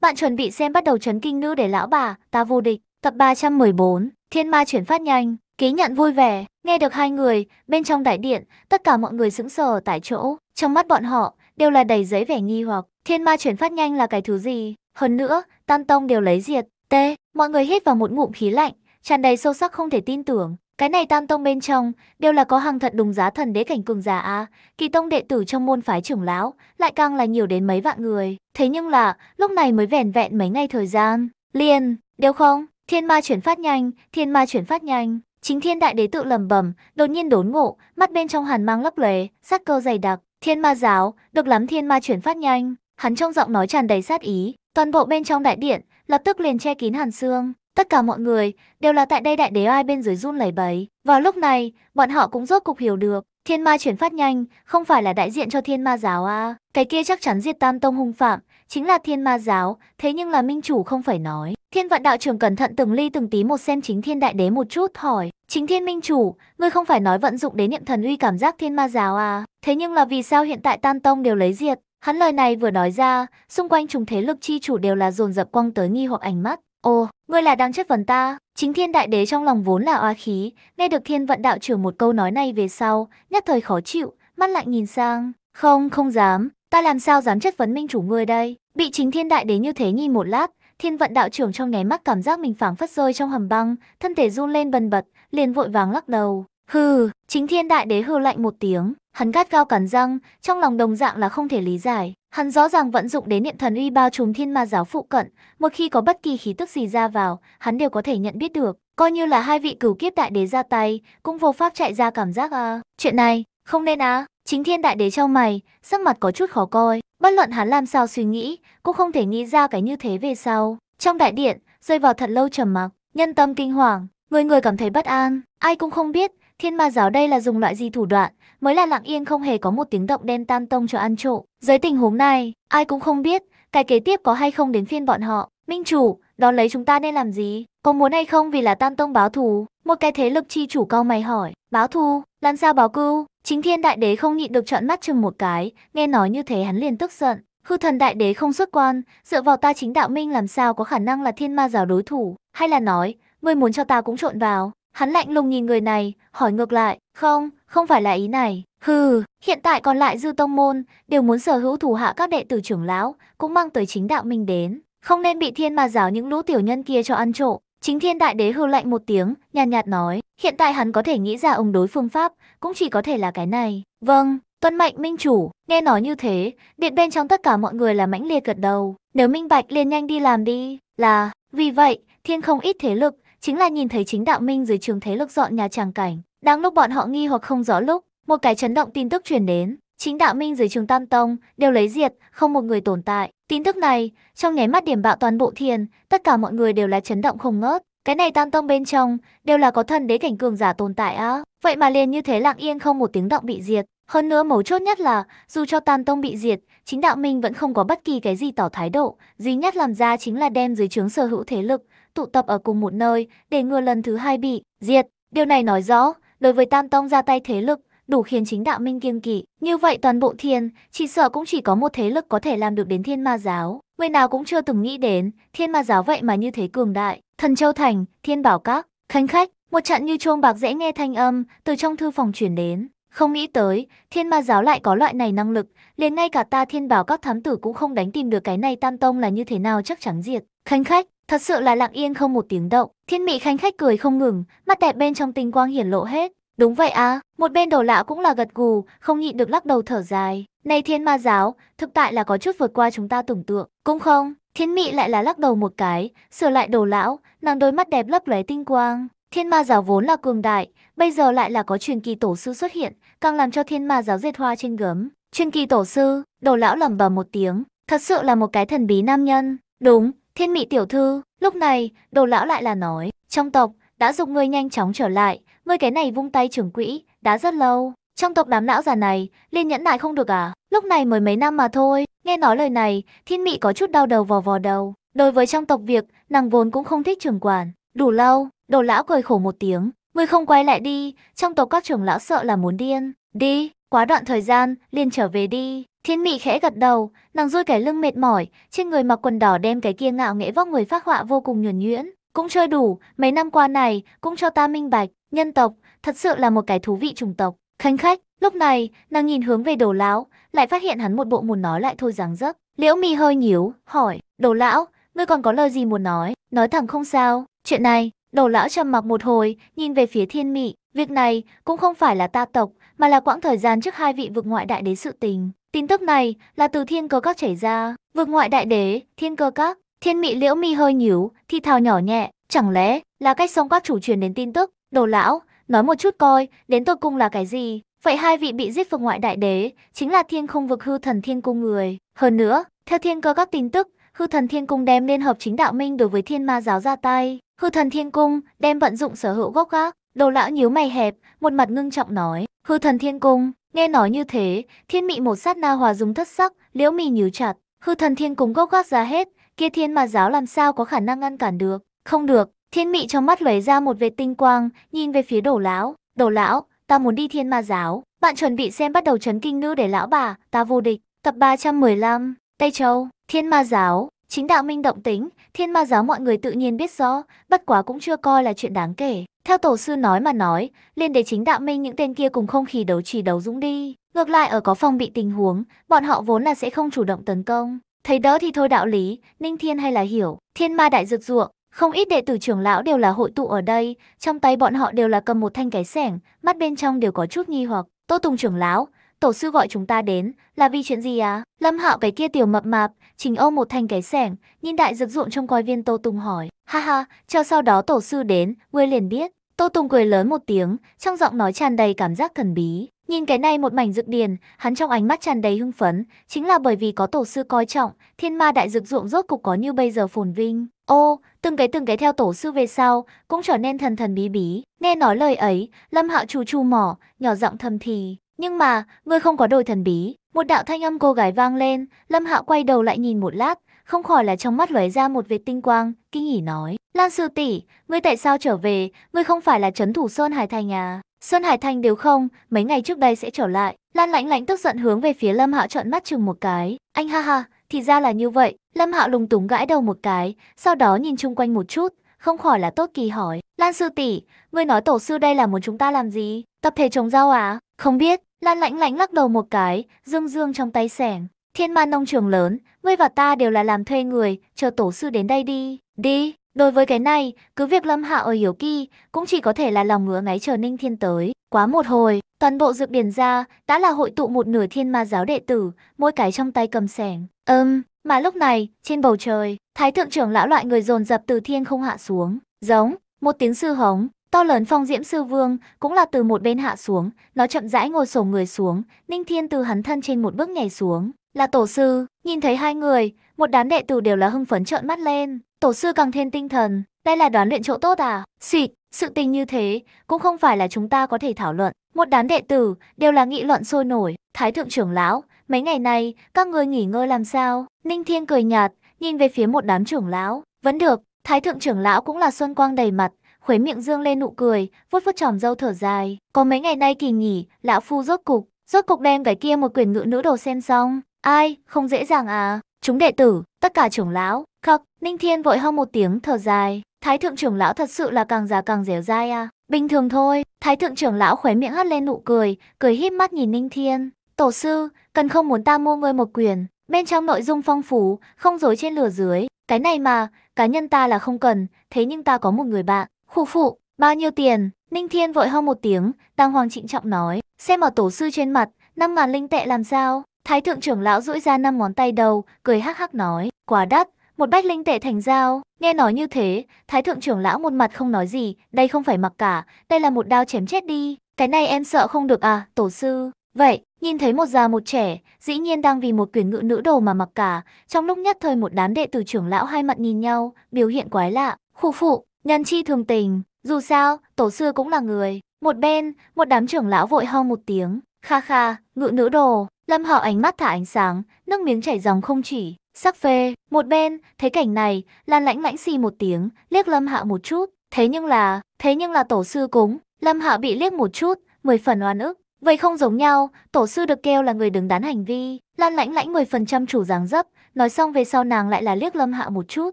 bạn chuẩn bị xem bắt đầu chấn kinh nữ để lão bà, ta vô địch, tập 314, thiên ma chuyển phát nhanh, ký nhận vui vẻ, nghe được hai người, bên trong đại điện, tất cả mọi người sững sờ tại chỗ, trong mắt bọn họ, đều là đầy giấy vẻ nghi hoặc. Thiên ma chuyển phát nhanh là cái thứ gì? Hơn nữa, tan Tông đều lấy diệt. T. Mọi người hít vào một ngụm khí lạnh, tràn đầy sâu sắc không thể tin tưởng. Cái này tan Tông bên trong, đều là có hàng thật đùng giá thần đế cảnh cường giả a, kỳ tông đệ tử trong môn phái trưởng lão, lại càng là nhiều đến mấy vạn người. Thế nhưng là, lúc này mới vẻn vẹn mấy ngày thời gian, liền, đều không, thiên ma chuyển phát nhanh, thiên ma chuyển phát nhanh. Chính thiên đại đế tự lầm bầm, đột nhiên đốn ngộ, mắt bên trong hàn mang lấp lóe, sắc cơ dày đặc, Thiên ma giáo, được lắm thiên ma chuyển phát nhanh, hắn trong giọng nói tràn đầy sát ý, toàn bộ bên trong đại điện, lập tức liền che kín hàn xương. Tất cả mọi người đều là tại đây đại đế ai bên dưới run lẩy bẩy. Vào lúc này, bọn họ cũng rốt cục hiểu được, thiên ma chuyển phát nhanh không phải là đại diện cho thiên ma giáo à. Cái kia chắc chắn diệt tam tông hung phạm, chính là thiên ma giáo, thế nhưng là minh chủ không phải nói. Thiên vận đạo trưởng cẩn thận từng ly từng tí một xem chính thiên đại đế một chút hỏi. Chính thiên minh chủ, ngươi không phải nói vận dụng đến niệm thần uy cảm giác thiên ma giáo à? Thế nhưng là vì sao hiện tại tam tông đều lấy diệt? Hắn lời này vừa nói ra, xung quanh trùng thế lực chi chủ đều là dồn dập quăng tới nghi hoặc ánh mắt. Ồ, ngươi là đang chất vấn ta, chính thiên đại đế trong lòng vốn là oa khí, nghe được thiên vận đạo trưởng một câu nói này về sau, nhất thời khó chịu, mắt lạnh nhìn sang. Không, không dám, ta làm sao dám chất vấn minh chủ ngươi đây? Bị chính thiên đại đế như thế nhìn một lát, Thiên vận đạo trưởng trong nháy mắt cảm giác mình phảng phất rơi trong hầm băng, thân thể run lên bần bật, liền vội vàng lắc đầu. Hừ, chính thiên đại đế hừ lạnh một tiếng, hắn gắt gao cắn răng, trong lòng đồng dạng là không thể lý giải. Hắn rõ ràng vận dụng đến niệm thần uy bao trùm thiên ma giáo phụ cận, một khi có bất kỳ khí tức gì ra vào, hắn đều có thể nhận biết được. Coi như là hai vị cửu kiếp đại đế ra tay, cũng vô pháp chạy ra cảm giác à. Chuyện này, không nên à, chính thiên đại đế cho mày, sắc mặt có chút khó coi. Bất luận hắn làm sao suy nghĩ, cũng không thể nghĩ ra cái như thế về sau. Trong đại điện, rơi vào thật lâu trầm mặc, nhân tâm kinh hoàng, người người cảm thấy bất an. Ai cũng không biết, thiên ma giáo đây là dùng loại gì thủ đoạn, mới là lặng yên không hề có một tiếng động đem tam tông cho ăn trộm. Dưới tình huống này, ai cũng không biết, cái kế tiếp có hay không đến phiên bọn họ. Minh chủ, đón lấy chúng ta nên làm gì? Có muốn hay không vì là tam tông báo thù? Một cái thế lực chi chủ cau mày hỏi, báo thù, làm sao báo cưu? Chính thiên đại đế không nhịn được trọn mắt chừng một cái, nghe nói như thế hắn liền tức giận. Hư thần đại đế không xuất quan, dựa vào ta chính đạo minh làm sao có khả năng là thiên ma giáo đối thủ, hay là nói, ngươi muốn cho ta cũng trộn vào. Hắn lạnh lùng nhìn người này, hỏi ngược lại, không, không phải là ý này. Hừ, hiện tại còn lại dư tông môn, đều muốn sở hữu thủ hạ các đệ tử trưởng lão, cũng mang tới chính đạo minh đến. Không nên bị thiên ma giáo những lũ tiểu nhân kia cho ăn trộm. Chính thiên đại đế hư lạnh một tiếng, nhàn nhạt, nhạt nói, hiện tại hắn có thể nghĩ ra ông đối phương pháp, cũng chỉ có thể là cái này. Vâng, tuân mạnh minh chủ, nghe nói như thế, điện bên trong tất cả mọi người là mãnh liệt gật đầu, nếu minh bạch liền nhanh đi làm đi, là, vì vậy, thiên không ít thế lực, chính là nhìn thấy chính đạo minh dưới trường thế lực dọn nhà tràng cảnh, đang lúc bọn họ nghi hoặc không rõ lúc, một cái chấn động tin tức truyền đến, chính đạo minh dưới trường tam tông đều lấy diệt, không một người tồn tại. Tin tức này, trong nháy mắt điểm bạo toàn bộ thiền, tất cả mọi người đều là chấn động không ngớt. Cái này tam tông bên trong, đều là có thần đế cảnh cường giả tồn tại á. Vậy mà liền như thế lặng yên không một tiếng động bị diệt. Hơn nữa mấu chốt nhất là, dù cho tam tông bị diệt, chính đạo minh vẫn không có bất kỳ cái gì tỏ thái độ. Duy nhất làm ra chính là đem dưới trướng sở hữu thế lực, tụ tập ở cùng một nơi, để ngừa lần thứ hai bị diệt. Điều này nói rõ, đối với tam tông ra tay thế lực, đủ khiến chính đạo minh kiêng kỵ. Như vậy toàn bộ thiên, chỉ sợ cũng chỉ có một thế lực có thể làm được đến thiên ma giáo. Người nào cũng chưa từng nghĩ đến, thiên ma giáo vậy mà như thế cường đại. Thần Châu Thành, Thiên Bảo Các, khanh khách, một trận như chuông bạc dễ nghe thanh âm từ trong thư phòng chuyển đến. Không nghĩ tới, thiên ma giáo lại có loại này năng lực, liền ngay cả ta thiên bảo các thám tử cũng không đánh tìm được cái này tam tông là như thế nào chắc chắn diệt. Khanh khách, thật sự là lặng yên không một tiếng động, thiên mị khanh khách cười không ngừng, mắt đẹp bên trong tinh quang hiển lộ hết, Đúng vậy à, một bên đầu lão cũng là gật gù, không nhịn được lắc đầu thở dài. Này thiên ma giáo, thực tại là có chút vượt qua chúng ta tưởng tượng, cũng không? Thiên mị lại là lắc đầu một cái, sửa lại đồ lão, nàng đôi mắt đẹp lấp lóe tinh quang. Thiên ma giáo vốn là cường đại, bây giờ lại là có truyền kỳ tổ sư xuất hiện, càng làm cho thiên ma giáo dệt hoa trên gấm. Truyền kỳ tổ sư, đồ lão lẩm bẩm một tiếng, thật sự là một cái thần bí nam nhân. Đúng, thiên mị tiểu thư, lúc này, đồ lão lại là nói, trong tộc, đã dục người nhanh chóng trở lại, ngươi cái này vung tay trưởng quỹ, đã rất lâu. Trong tộc đám não già này, liên nhẫn lại không được à? Lúc này mới mấy năm mà thôi, nghe nói lời này, thiên mị có chút đau đầu vò vò đầu. Đối với trong tộc việc, nàng vốn cũng không thích trưởng quản. Đủ lâu, đồ lão cười khổ một tiếng. Ngươi không quay lại đi, trong tộc các trưởng lão sợ là muốn điên. Đi, quá đoạn thời gian, liền trở về đi. Thiên mị khẽ gật đầu, nàng rui cái lưng mệt mỏi, trên người mặc quần đỏ đem cái kia ngạo nghễ vóc người phát họa vô cùng nhuần nhuyễn. Cũng chơi đủ, mấy năm qua này cũng cho ta minh bạch, nhân tộc thật sự là một cái thú vị chủng tộc. Khanh khách, lúc này, nàng nhìn hướng về đồ lão, lại phát hiện hắn một bộ muốn nói lại thôi dáng dấp. Liễu mi hơi nhíu, hỏi, đồ lão, ngươi còn có lời gì muốn nói, nói thẳng không sao, chuyện này, đồ lão trầm mặc một hồi, nhìn về phía thiên mị, việc này cũng không phải là ta tộc, mà là quãng thời gian trước hai vị vực ngoại đại đế sự tình. Tin tức này là từ thiên cơ các chảy ra, vực ngoại đại đế, thiên cơ các, Thiên mị liễu mi hơi nhíu, thì thào nhỏ nhẹ, chẳng lẽ là cách sông các chủ truyền đến tin tức, đồ lão, nói một chút coi, đến tôi cung là cái gì? Vậy hai vị bị giết vực ngoại đại đế, chính là thiên không vực hư thần thiên cung người. Hơn nữa, theo thiên cơ các tin tức, hư thần thiên cung đem liên hợp chính đạo minh đối với thiên ma giáo ra tay. Hư thần thiên cung đem vận dụng sở hữu gốc gác, đồ lão nhíu mày hẹp, một mặt ngưng trọng nói, hư thần thiên cung. Nghe nói như thế, thiên mị một sát na hòa dùng thất sắc, liễu mì nhíu chặt, hư thần thiên cung gốc gác ra hết, kia thiên ma giáo làm sao có khả năng ngăn cản được. Không được, thiên mị trong mắt lóe ra một vệt tinh quang, nhìn về phía đổ lão. Đổ lão, ta muốn đi thiên ma giáo. Bạn chuẩn bị xem bắt đầu chấn kinh nữ để lão bà, ta vô địch. Tập 315, Tây Châu, thiên ma giáo. Chính đạo minh động tính, thiên ma giáo mọi người tự nhiên biết rõ, bất quá cũng chưa coi là chuyện đáng kể. Theo tổ sư nói mà nói, liên để chính đạo minh những tên kia cùng không khí đấu trì đấu dũng đi. Ngược lại ở có phòng bị tình huống, bọn họ vốn là sẽ không chủ động tấn công, Thấy đó thì thôi đạo lý, Ninh Thiên hay là hiểu, thiên ma đại dược ruộng. Không ít đệ tử trưởng lão đều là hội tụ ở đây, trong tay bọn họ đều là cầm một thanh cái sẻng, mắt bên trong đều có chút nghi hoặc. Tô Tùng trưởng lão, tổ sư gọi chúng ta đến, là vì chuyện gì à? Lâm Hạo cái kia tiểu mập mạp, trình ô một thanh cái sẻng, nhìn đại dược ruộng trong coi viên Tô Tùng hỏi. Ha ha, cho sau đó tổ sư đến, ngươi liền biết. Tô Tùng cười lớn một tiếng, trong giọng nói tràn đầy cảm giác thần bí. Nhìn cái này một mảnh dược điền, hắn trong ánh mắt tràn đầy hưng phấn, chính là bởi vì có tổ sư coi trọng, thiên ma đại dược ruộng rốt cục có như bây giờ phồn vinh. Ô, từng cái từng cái theo tổ sư về sau, cũng trở nên thần thần bí bí. Nghe nói lời ấy, Lâm Hạo chu chu mỏ, nhỏ giọng thầm thì. Nhưng mà, ngươi không có đôi thần bí. Một đạo thanh âm cô gái vang lên, Lâm Hạo quay đầu lại nhìn một lát, không khỏi là trong mắt lóe ra một vệt tinh quang, kinh hỉ nói. Lan sư tỷ, ngươi tại sao trở về, ngươi không phải là trấn thủ Sơn Hải Thành à? Sơn Hải Thanh đều không, mấy ngày trước đây sẽ trở lại. Lan lãnh lãnh tức giận hướng về phía Lâm Hạo trợn mắt chừng một cái. Anh ha ha, thì ra là như vậy. Lâm Hạo lúng túng gãi đầu một cái, sau đó nhìn chung quanh một chút, không khỏi là tốt kỳ hỏi. Lan sư tỷ, ngươi nói tổ sư đây là muốn chúng ta làm gì? Tập thể trồng rau à? Không biết. Lan lãnh lãnh lắc đầu một cái, dương dương trong tay sẻng. Thiên ma nông trường lớn, ngươi và ta đều là làm thuê người, chờ tổ sư đến đây đi. Đi. Đối với cái này, cứ việc Lâm Hạ ở Hiểu Kỳ cũng chỉ có thể là lòng ngứa ngáy chờ Ninh Thiên tới. Quá một hồi, toàn bộ dược điển ra đã là hội tụ một nửa thiên ma giáo đệ tử, mỗi cái trong tay cầm sẻng. Ừm, um, mà lúc này, trên bầu trời, thái thượng trưởng lão loại người dồn dập từ thiên không hạ xuống. Giống, một tiếng sư hống, to lớn phong diễm sư vương cũng là từ một bên hạ xuống, nó chậm rãi ngồi sổ người xuống, Ninh Thiên từ hắn thân trên một bước nhảy xuống là tổ sư, nhìn thấy hai người, một đám đệ tử đều là hưng phấn trợn mắt lên. Tổ sư càng thêm tinh thần, đây là đoán luyện chỗ tốt à? Xịt, sự tình như thế, cũng không phải là chúng ta có thể thảo luận. Một đám đệ tử đều là nghị luận sôi nổi. Thái thượng trưởng lão, mấy ngày này, các ngươi nghỉ ngơi làm sao? Ninh Thiên cười nhạt, nhìn về phía một đám trưởng lão. Vẫn được, Thái thượng trưởng lão cũng là xuân quang đầy mặt, khuấy miệng dương lên nụ cười, vuốt vuốt tròm dâu thở dài. Có mấy ngày nay kỳ nghỉ, lão phu rốt cục, rốt cục đem cái kia một quyển ngữ nữ đồ xem xong. Ai, không dễ dàng à, chúng đệ tử, tất cả trưởng lão, khắc, Ninh Thiên vội ho một tiếng thở dài, thái thượng trưởng lão thật sự là càng già càng dẻo dai à, bình thường thôi, thái thượng trưởng lão khóe miệng hất lên nụ cười, cười híp mắt nhìn Ninh Thiên, tổ sư, cần không muốn ta mua ngươi một quyền, bên trong nội dung phong phú, không dối trên lửa dưới, cái này mà, cá nhân ta là không cần, thế nhưng ta có một người bạn, khu phụ, bao nhiêu tiền, Ninh Thiên vội ho một tiếng, đang hoàng trịnh trọng nói, xem ở tổ sư trên mặt, năm ngàn linh tệ làm sao, Thái thượng trưởng lão duỗi ra năm ngón tay đầu, cười hắc hắc nói, quá đắt, một bách linh tệ thành dao. Nghe nói như thế, thái thượng trưởng lão một mặt không nói gì, đây không phải mặc cả, đây là một đao chém chết đi. Cái này em sợ không được à, tổ sư. Vậy, nhìn thấy một già một trẻ, dĩ nhiên đang vì một quyền ngự nữ đồ mà mặc cả. Trong lúc nhất thời một đám đệ tử trưởng lão hai mặt nhìn nhau, biểu hiện quái lạ, khu phụ, nhân chi thường tình. Dù sao, tổ sư cũng là người. Một bên, một đám trưởng lão vội ho một tiếng, Kha kha, ngự nữ đồ, lâm hạo ánh mắt thả ánh sáng, nước miếng chảy dòng không chỉ, sắc phê. Một bên, thấy cảnh này, Lan lãnh lãnh xì một tiếng, liếc lâm hạ một chút. Thế nhưng là, thế nhưng là tổ sư cúng, lâm hạ bị liếc một chút, mười phần oan ức. Vậy không giống nhau, tổ sư được kêu là người đứng đắn hành vi. Lan lãnh lãnh 10% chủ dáng dấp, nói xong về sau nàng lại là liếc lâm hạ một chút.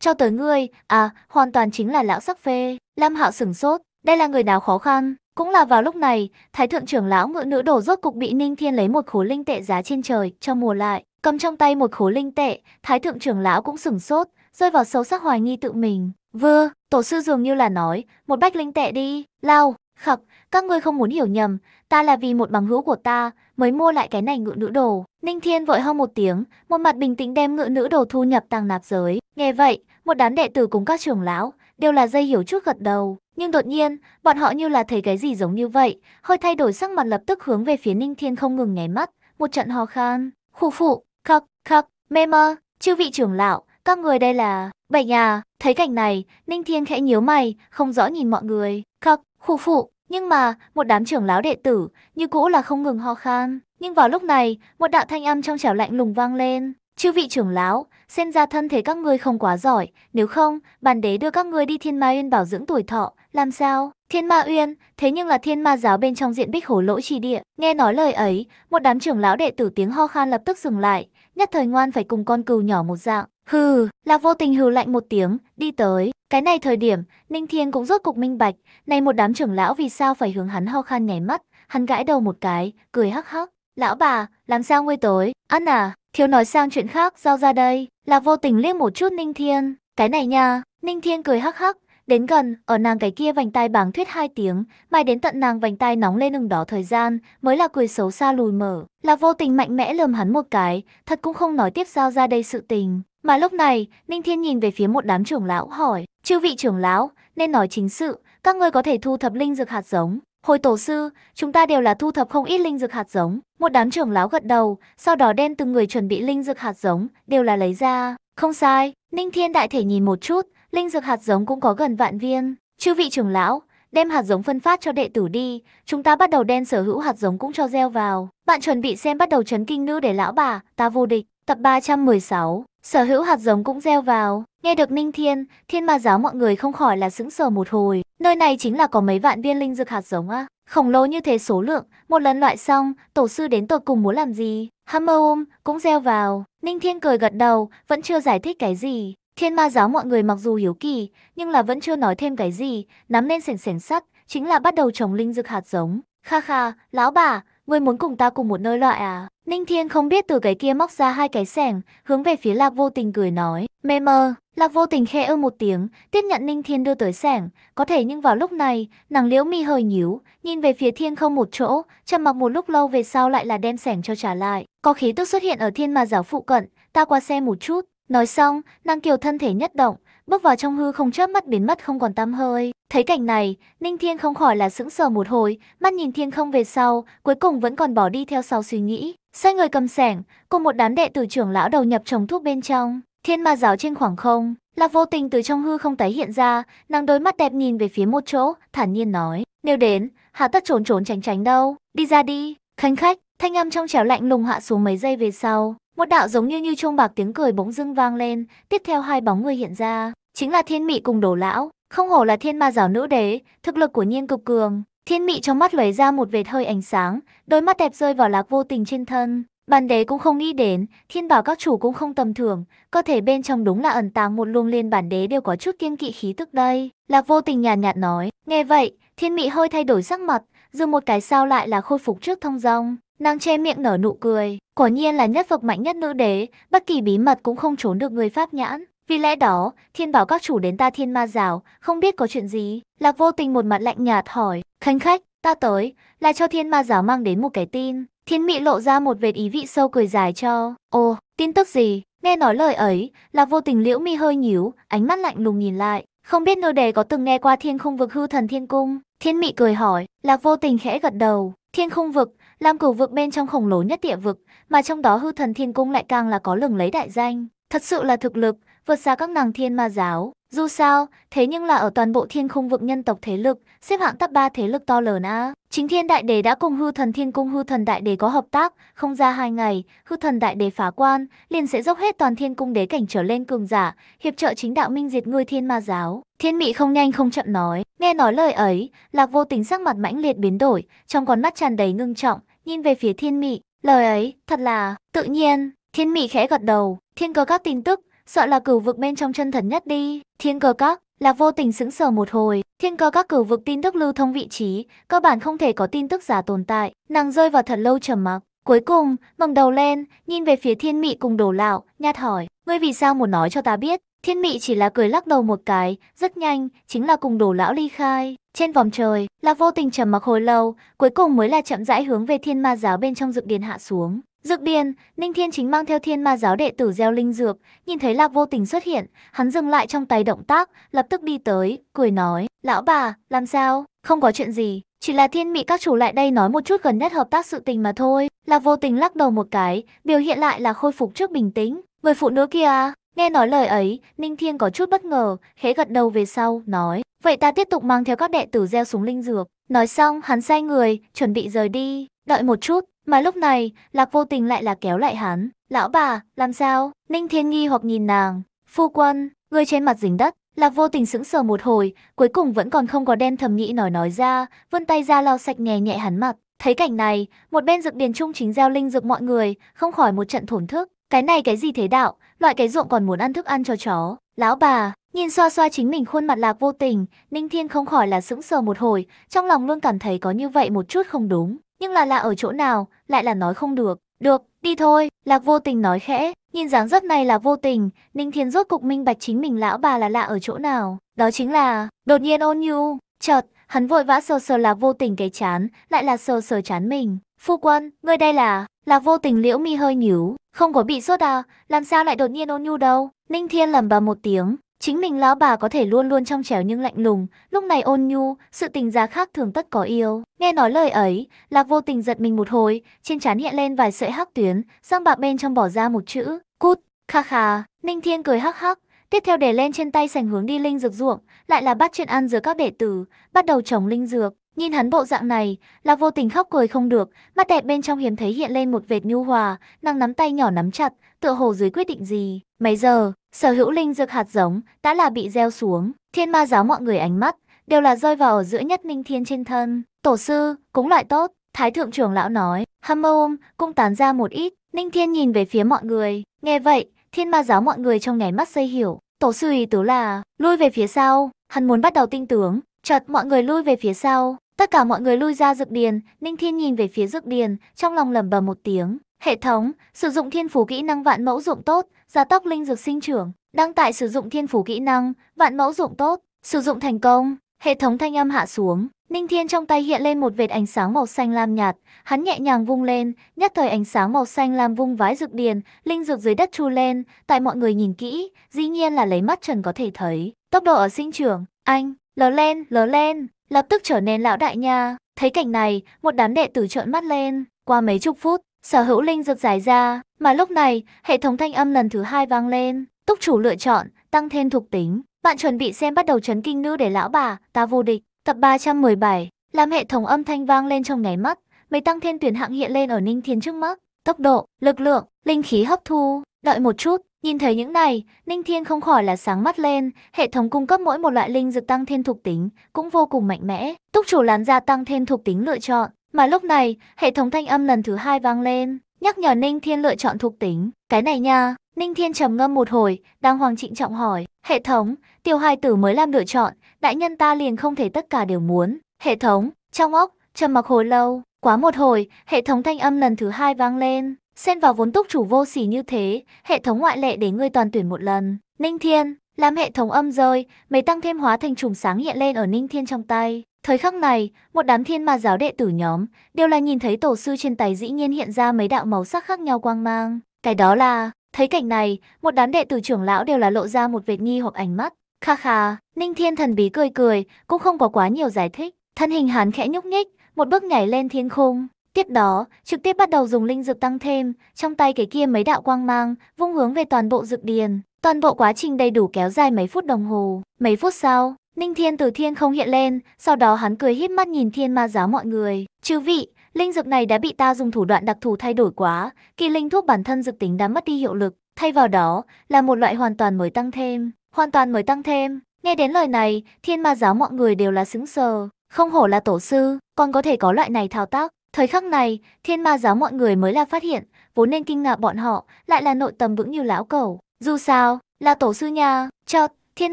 Cho tới ngươi, à, hoàn toàn chính là lão sắc phê. Lâm hạo sửng sốt, đây là người nào khó khăn, cũng là vào lúc này, Thái thượng trưởng lão ngự nữ đổ rốt cục bị Ninh Thiên lấy một khối linh tệ giá trên trời cho mùa lại, cầm trong tay một khối linh tệ, Thái thượng trưởng lão cũng sửng sốt, rơi vào sâu sắc hoài nghi tự mình. Vừa, tổ sư dường như là nói, một bách linh tệ đi, lao, khập, các ngươi không muốn hiểu nhầm, ta là vì một bằng hữu của ta mới mua lại cái này ngự nữ đồ. Ninh Thiên vội ho một tiếng, một mặt bình tĩnh đem ngự nữ đồ thu nhập tàng nạp giới. Nghe vậy, một đám đệ tử cùng các trưởng lão đều là dây hiểu chút gật đầu. Nhưng đột nhiên, bọn họ như là thấy cái gì giống như vậy, hơi thay đổi sắc mặt lập tức hướng về phía Ninh Thiên không ngừng nháy mắt, một trận ho khan, khu phụ, khắc, khắc, mê mơ, chư vị trưởng lão, các người đây là, bệnh nhà, thấy cảnh này, Ninh Thiên khẽ nhíu mày, không rõ nhìn mọi người, khắc, khu phụ, nhưng mà, một đám trưởng lão đệ tử, như cũ là không ngừng ho khan, nhưng vào lúc này, một đạo thanh âm trong trẻo lạnh lùng vang lên, chư vị trưởng lão, xem ra thân thể các ngươi không quá giỏi, nếu không, bản đế đưa các ngươi đi thiên ma yên bảo dưỡng tuổi thọ, làm sao? Thiên ma uyên, thế nhưng là thiên ma giáo bên trong diện bích hổ lỗ trì địa. Nghe nói lời ấy, một đám trưởng lão đệ tử tiếng ho khan lập tức dừng lại, nhất thời ngoan phải cùng con cừu nhỏ một dạng. Hừ, là vô tình hừ lạnh một tiếng, đi tới. Cái này thời điểm, Ninh Thiên cũng rốt cục minh bạch, này một đám trưởng lão vì sao phải hướng hắn ho khan nhảy mắt, hắn gãi đầu một cái, cười hắc hắc. Lão bà, làm sao ngươi tới? Ăn à, thiếu nói sang chuyện khác, giao ra đây. Là vô tình liếc một chút Ninh Thiên. Cái này nha, Ninh Thiên cười hắc hắc, Đến gần, ở nàng cái kia vành tay báng thuyết hai tiếng, mãi đến tận nàng vành tay nóng lên ừng đỏ thời gian, mới là cười xấu xa lùi mở, là vô tình mạnh mẽ lườm hắn một cái, thật cũng không nói tiếp giao ra đây sự tình. Mà lúc này, Ninh Thiên nhìn về phía một đám trưởng lão hỏi, chư vị trưởng lão, nên nói chính sự, các ngươi có thể thu thập linh dược hạt giống. Hồi tổ sư, chúng ta đều là thu thập không ít linh dược hạt giống. Một đám trưởng lão gật đầu, sau đó đem từng người chuẩn bị linh dược hạt giống, đều là lấy ra. Không sai, Ninh Thiên đại thể nhìn một chút, linh dược hạt giống cũng có gần vạn viên. Chư vị trưởng lão, đem hạt giống phân phát cho đệ tử đi, chúng ta bắt đầu đen sở hữu hạt giống cũng cho gieo vào. Bạn chuẩn bị xem bắt đầu chấn kinh nữ để lão bà, ta vô địch, tập 316, sở hữu hạt giống cũng gieo vào. Nghe được Ninh Thiên, Thiên Ma giáo mọi người không khỏi là sững sờ một hồi, nơi này chính là có mấy vạn viên linh dược hạt giống á. Khổng lồ như thế số lượng, một lần loại xong, tổ sư đến tột cùng muốn làm gì? Hammer ôm, cũng gieo vào. Ninh Thiên cười gật đầu, vẫn chưa giải thích cái gì. Thiên ma giáo mọi người mặc dù hiếu kỳ, nhưng là vẫn chưa nói thêm cái gì, nắm lên sẻn sẻn sắt, chính là bắt đầu trồng linh dược hạt giống. Kha kha, lão bà, người muốn cùng ta cùng một nơi loại à? Ninh Thiên không biết từ cái kia móc ra hai cái sẻng, hướng về phía Lạc Vô Tình cười nói. Mê mơ, Lạc Vô Tình khẽ ư một tiếng, tiếp nhận Ninh Thiên đưa tới sẻng. Có thể nhưng vào lúc này, nàng liễu mi hơi nhíu, nhìn về phía thiên không một chỗ, trầm mặc một lúc lâu về sau lại là đem sẻng cho trả lại. Có khí tức xuất hiện ở thiên ma giáo phụ cận, ta qua xe một chút, Nói xong, Năng Kiều thân thể nhất động, bước vào trong hư không chớp mắt biến mất không còn tăm hơi. Thấy cảnh này, Ninh Thiên không khỏi là sững sờ một hồi, mắt nhìn thiên không về sau, cuối cùng vẫn còn bỏ đi theo sau suy nghĩ. Xoay người cầm sẻng, cùng một đám đệ tử trưởng lão đầu nhập trồng thuốc bên trong. Thiên ma giáo trên khoảng không, là vô tình từ trong hư không tái hiện ra, nàng đôi mắt đẹp nhìn về phía một chỗ, thản nhiên nói. Nếu đến, hạ tất trốn trốn tránh tránh đâu, đi ra đi. Khanh khách, thanh âm trong trẻo lạnh lùng hạ xuống mấy giây về sau. Một đạo giống như như chuông bạc tiếng cười bỗng dưng vang lên, tiếp theo hai bóng người hiện ra, chính là Thiên Mị cùng đồ lão, không hổ là thiên ma giáo nữ đế, thực lực của Nhiên cực cường. Thiên Mị trong mắt lóe ra một vệt hơi ánh sáng, đôi mắt đẹp rơi vào Lạc Vô Tình trên thân. Bản đế cũng không nghĩ đến, thiên bảo các chủ cũng không tầm thường, cơ thể bên trong đúng là ẩn tàng một luồng liên bản đế đều có chút kiêng kỵ khí tức đây. Lạc vô tình nhàn nhạt, nhạt nói, nghe vậy, thiên mị hơi thay đổi sắc mặt, dù một cái sao lại là khôi phục trước thông dong. Nàng che miệng nở nụ cười, quả nhiên là nhất vực mạnh nhất nữ đế, bất kỳ bí mật cũng không trốn được người pháp nhãn. Vì lẽ đó, thiên bảo các chủ đến ta thiên ma rào, không biết có chuyện gì. Lạc vô tình một mặt lạnh nhạt hỏi, khánh khách, ta tới, là cho thiên ma giáo mang đến một cái tin. Thiên mị lộ ra một vệt ý vị sâu cười dài cho, ồ, tin tức gì? Nghe nói lời ấy, lạc vô tình liễu mi hơi nhíu, ánh mắt lạnh lùng nhìn lại. Không biết nữ đế có từng nghe qua thiên khung vực hư thần thiên cung? Thiên mị cười hỏi, lạc vô tình khẽ gật đầu. Thiên khung vực, Lam Cửu vực bên trong khổng lồ nhất địa vực, mà trong đó hư thần thiên cung lại càng là có lừng lấy đại danh, thật sự là thực lực vượt xa các nàng thiên ma giáo. Dù sao, thế nhưng là ở toàn bộ thiên khung vực nhân tộc thế lực, xếp hạng top 3 thế lực to lớn á. Chính thiên đại đế đã cùng hư thần thiên cung hư thần đại đế có hợp tác, không ra hai ngày, hư thần đại đế phá quan, liền sẽ dốc hết toàn thiên cung đế cảnh trở lên cường giả, hiệp trợ chính đạo minh diệt ngươi thiên ma giáo. Thiên mị không nhanh không chậm nói, nghe nói lời ấy, lạc vô tính sắc mặt mãnh liệt biến đổi, trong con mắt tràn đầy ngưng trọng, nhìn về phía thiên mị, lời ấy, thật là, tự nhiên, thiên mị khẽ gật đầu, thiên cơ các tin tức, sợ là cửu vực bên trong chân thần nhất đi, thiên cơ các, là vô tình sững sờ một hồi, thiên cơ các cửu vực tin tức lưu thông vị trí, cơ bản không thể có tin tức giả tồn tại, nàng rơi vào thật lâu trầm mặc. Cuối cùng, ngẩng đầu lên, nhìn về phía thiên mị cùng đổ lạo nhạt hỏi, ngươi vì sao muốn nói cho ta biết, Thiên Mị chỉ là cười lắc đầu một cái, rất nhanh, chính là cùng đổ lão ly khai. Trên vòng trời, là vô tình trầm mặc hồi lâu, cuối cùng mới là chậm rãi hướng về thiên ma giáo bên trong dược điền hạ xuống. Dược điền, Ninh Thiên chính mang theo thiên ma giáo đệ tử gieo linh dược, nhìn thấy Lạc vô tình xuất hiện, hắn dừng lại trong tay động tác, lập tức đi tới, cười nói, lão bà, làm sao, không có chuyện gì, chỉ là thiên mị các chủ lại đây nói một chút gần nhất hợp tác sự tình mà thôi, Lạc vô tình lắc đầu một cái, biểu hiện lại là khôi phục trước bình tĩnh, người phụ nữ kia à? Nghe nói lời ấy, Ninh Thiên có chút bất ngờ, khẽ gật đầu về sau, nói, vậy ta tiếp tục mang theo các đệ tử gieo súng linh dược. Nói xong, hắn sai người, chuẩn bị rời đi, đợi một chút, mà lúc này, Lạc Vô Tình lại là kéo lại hắn. Lão bà, làm sao? Ninh Thiên nghi hoặc nhìn nàng, phu quân, người trên mặt dính đất. Lạc vô tình sững sờ một hồi, cuối cùng vẫn còn không có đem thầm nghĩ nói nói ra, vươn tay ra lau sạch nhẹ nhẹ hắn mặt. Thấy cảnh này, một bên dược điền trung chính giao linh dược mọi người, không khỏi một trận thổn thức. Cái này cái gì thế đạo, loại cái ruộng còn muốn ăn thức ăn cho chó. Lão bà, nhìn xoa xoa chính mình khuôn mặt lạc vô tình, Ninh Thiên không khỏi là sững sờ một hồi, trong lòng luôn cảm thấy có như vậy một chút không đúng. Nhưng là là ở chỗ nào, lại là nói không được. Được, đi thôi, lạc vô tình nói khẽ. Nhìn dáng dấp này là vô tình, Ninh Thiên rốt cục minh bạch chính mình lão bà là lạ ở chỗ nào. Đó chính là, đột nhiên ôn nhu, chợt, hắn vội vã sờ sờ lạc vô tình cái chán, lại là sờ sờ chán mình. Phu quân, ngươi đây là, là vô tình liễu mi hơi nhíu, không có bị sốt à, làm sao lại đột nhiên ôn nhu đâu. Ninh Thiên lầm bà một tiếng, chính mình lão bà có thể luôn luôn trong trẻo nhưng lạnh lùng, lúc này ôn nhu, sự tình giá khác thường tất có yêu. Nghe nói lời ấy, Lạc vô tình giật mình một hồi, trên trán hiện lên vài sợi hắc tuyến, răng bạc bên trong bỏ ra một chữ, cút, kha kha, Ninh Thiên cười hắc hắc. Tiếp theo để lên trên tay sành hướng đi linh dược ruộng, lại là bắt chuyện ăn giữa các đệ tử, bắt đầu trồng linh dược. Nhìn hắn bộ dạng này, là vô tình khóc cười không được, mắt đẹp bên trong hiếm thấy hiện lên một vệt nhu hòa, nàng nắm tay nhỏ nắm chặt, tựa hồ dưới quyết định gì. Mấy giờ, sở hữu linh dược hạt giống, đã là bị gieo xuống, thiên ma giáo mọi người ánh mắt, đều là rơi vào ở giữa nhất ninh thiên trên thân. Tổ sư, cúng loại tốt, thái thượng trưởng lão nói, hâm ôm, cung tán ra một ít, ninh thiên nhìn về phía mọi người, nghe vậy, thiên ma giáo mọi người trong nháy mắt xây hiểu. Tổ sư ý tứ là, lui về phía sau, hắn muốn bắt đầu tinh tướng, chợt mọi người lui về phía sau, Tất cả mọi người lui ra dược điền, Ninh Thiên nhìn về phía dược điền, trong lòng lẩm bẩm một tiếng. Hệ thống, sử dụng thiên phủ kỹ năng vạn mẫu dụng tốt, gia tốc linh dược sinh trưởng. Đăng tải sử dụng thiên phủ kỹ năng, vạn mẫu dụng tốt, sử dụng thành công. Hệ thống thanh âm hạ xuống, Ninh Thiên trong tay hiện lên một vệt ánh sáng màu xanh lam nhạt, hắn nhẹ nhàng vung lên, nhất thời ánh sáng màu xanh lam vung vãi dược điền, linh dược dưới đất chu lên, tại mọi người nhìn kỹ, dĩ nhiên là lấy mắt trần có thể thấy, tốc độ ở sinh trưởng, anh, lớn lên, lớn lên, lập tức trở nên lão đại nha. Thấy cảnh này, một đám đệ tử trợn mắt lên, qua mấy chục phút, sở hữu linh dược giải ra, mà lúc này, hệ thống thanh âm lần thứ hai vang lên, túc chủ lựa chọn, tăng thêm thuộc tính. Bạn chuẩn bị xem bắt đầu chấn kinh nữ để lão bà, ta vô địch, tập 317, làm hệ thống âm thanh vang lên trong nháy mắt, mấy tăng thiên tuyển hạng hiện lên ở Ninh Thiên trước mắt, tốc độ, lực lượng, linh khí hấp thu, đợi một chút, Nhìn thấy những này, Ninh Thiên không khỏi là sáng mắt lên, hệ thống cung cấp mỗi một loại linh dược tăng thêm thuộc tính, cũng vô cùng mạnh mẽ, túc chủ làm ra tăng thêm thuộc tính lựa chọn. Mà lúc này, hệ thống thanh âm lần thứ hai vang lên, nhắc nhở Ninh Thiên lựa chọn thuộc tính. Cái này nha, Ninh Thiên trầm ngâm một hồi, đang hoàng trịnh trọng hỏi, hệ thống, tiêu hai tử mới làm lựa chọn, đại nhân ta liền không thể tất cả đều muốn. Hệ thống, trong óc, trầm mặc hồi lâu, quá một hồi, hệ thống thanh âm lần thứ hai vang lên, xen vào vốn túc chủ vô sỉ như thế, hệ thống ngoại lệ để ngươi toàn tuyển một lần. Ninh Thiên, làm hệ thống âm rơi, mấy tăng thêm hóa thành trùng sáng hiện lên ở Ninh Thiên trong tay. Thời khắc này, một đám thiên ma giáo đệ tử nhóm, đều là nhìn thấy tổ sư trên tay dĩ nhiên hiện ra mấy đạo màu sắc khác nhau quang mang. Cái đó là, thấy cảnh này, một đám đệ tử trưởng lão đều là lộ ra một vệt nghi hoặc ánh mắt. Kha kha, Ninh Thiên thần bí cười cười, cũng không có quá nhiều giải thích. Thân hình hán khẽ nhúc nhích, một bước nhảy lên thiên khung, Tiếp đó, trực tiếp bắt đầu dùng linh dược tăng thêm, trong tay cái kia mấy đạo quang mang, vung hướng về toàn bộ dược điền. Toàn bộ quá trình đầy đủ kéo dài mấy phút đồng hồ. Mấy phút sau, Ninh Thiên từ thiên không hiện lên, sau đó hắn cười híp mắt nhìn thiên ma giáo mọi người. Chư vị, linh dược này đã bị ta dùng thủ đoạn đặc thù thay đổi quá, kỳ linh thuốc bản thân dược tính đã mất đi hiệu lực, thay vào đó là một loại hoàn toàn mới tăng thêm. Hoàn toàn mới tăng thêm. Nghe đến lời này, thiên ma giáo mọi người đều là xứng sờ. Không hổ là tổ sư, còn có thể có loại này thao tác. Thời khắc này, thiên ma giáo mọi người mới là phát hiện, vốn nên kinh ngạc bọn họ, lại là nội tâm vững như lão cẩu. Dù sao, là tổ sư nha, cho thiên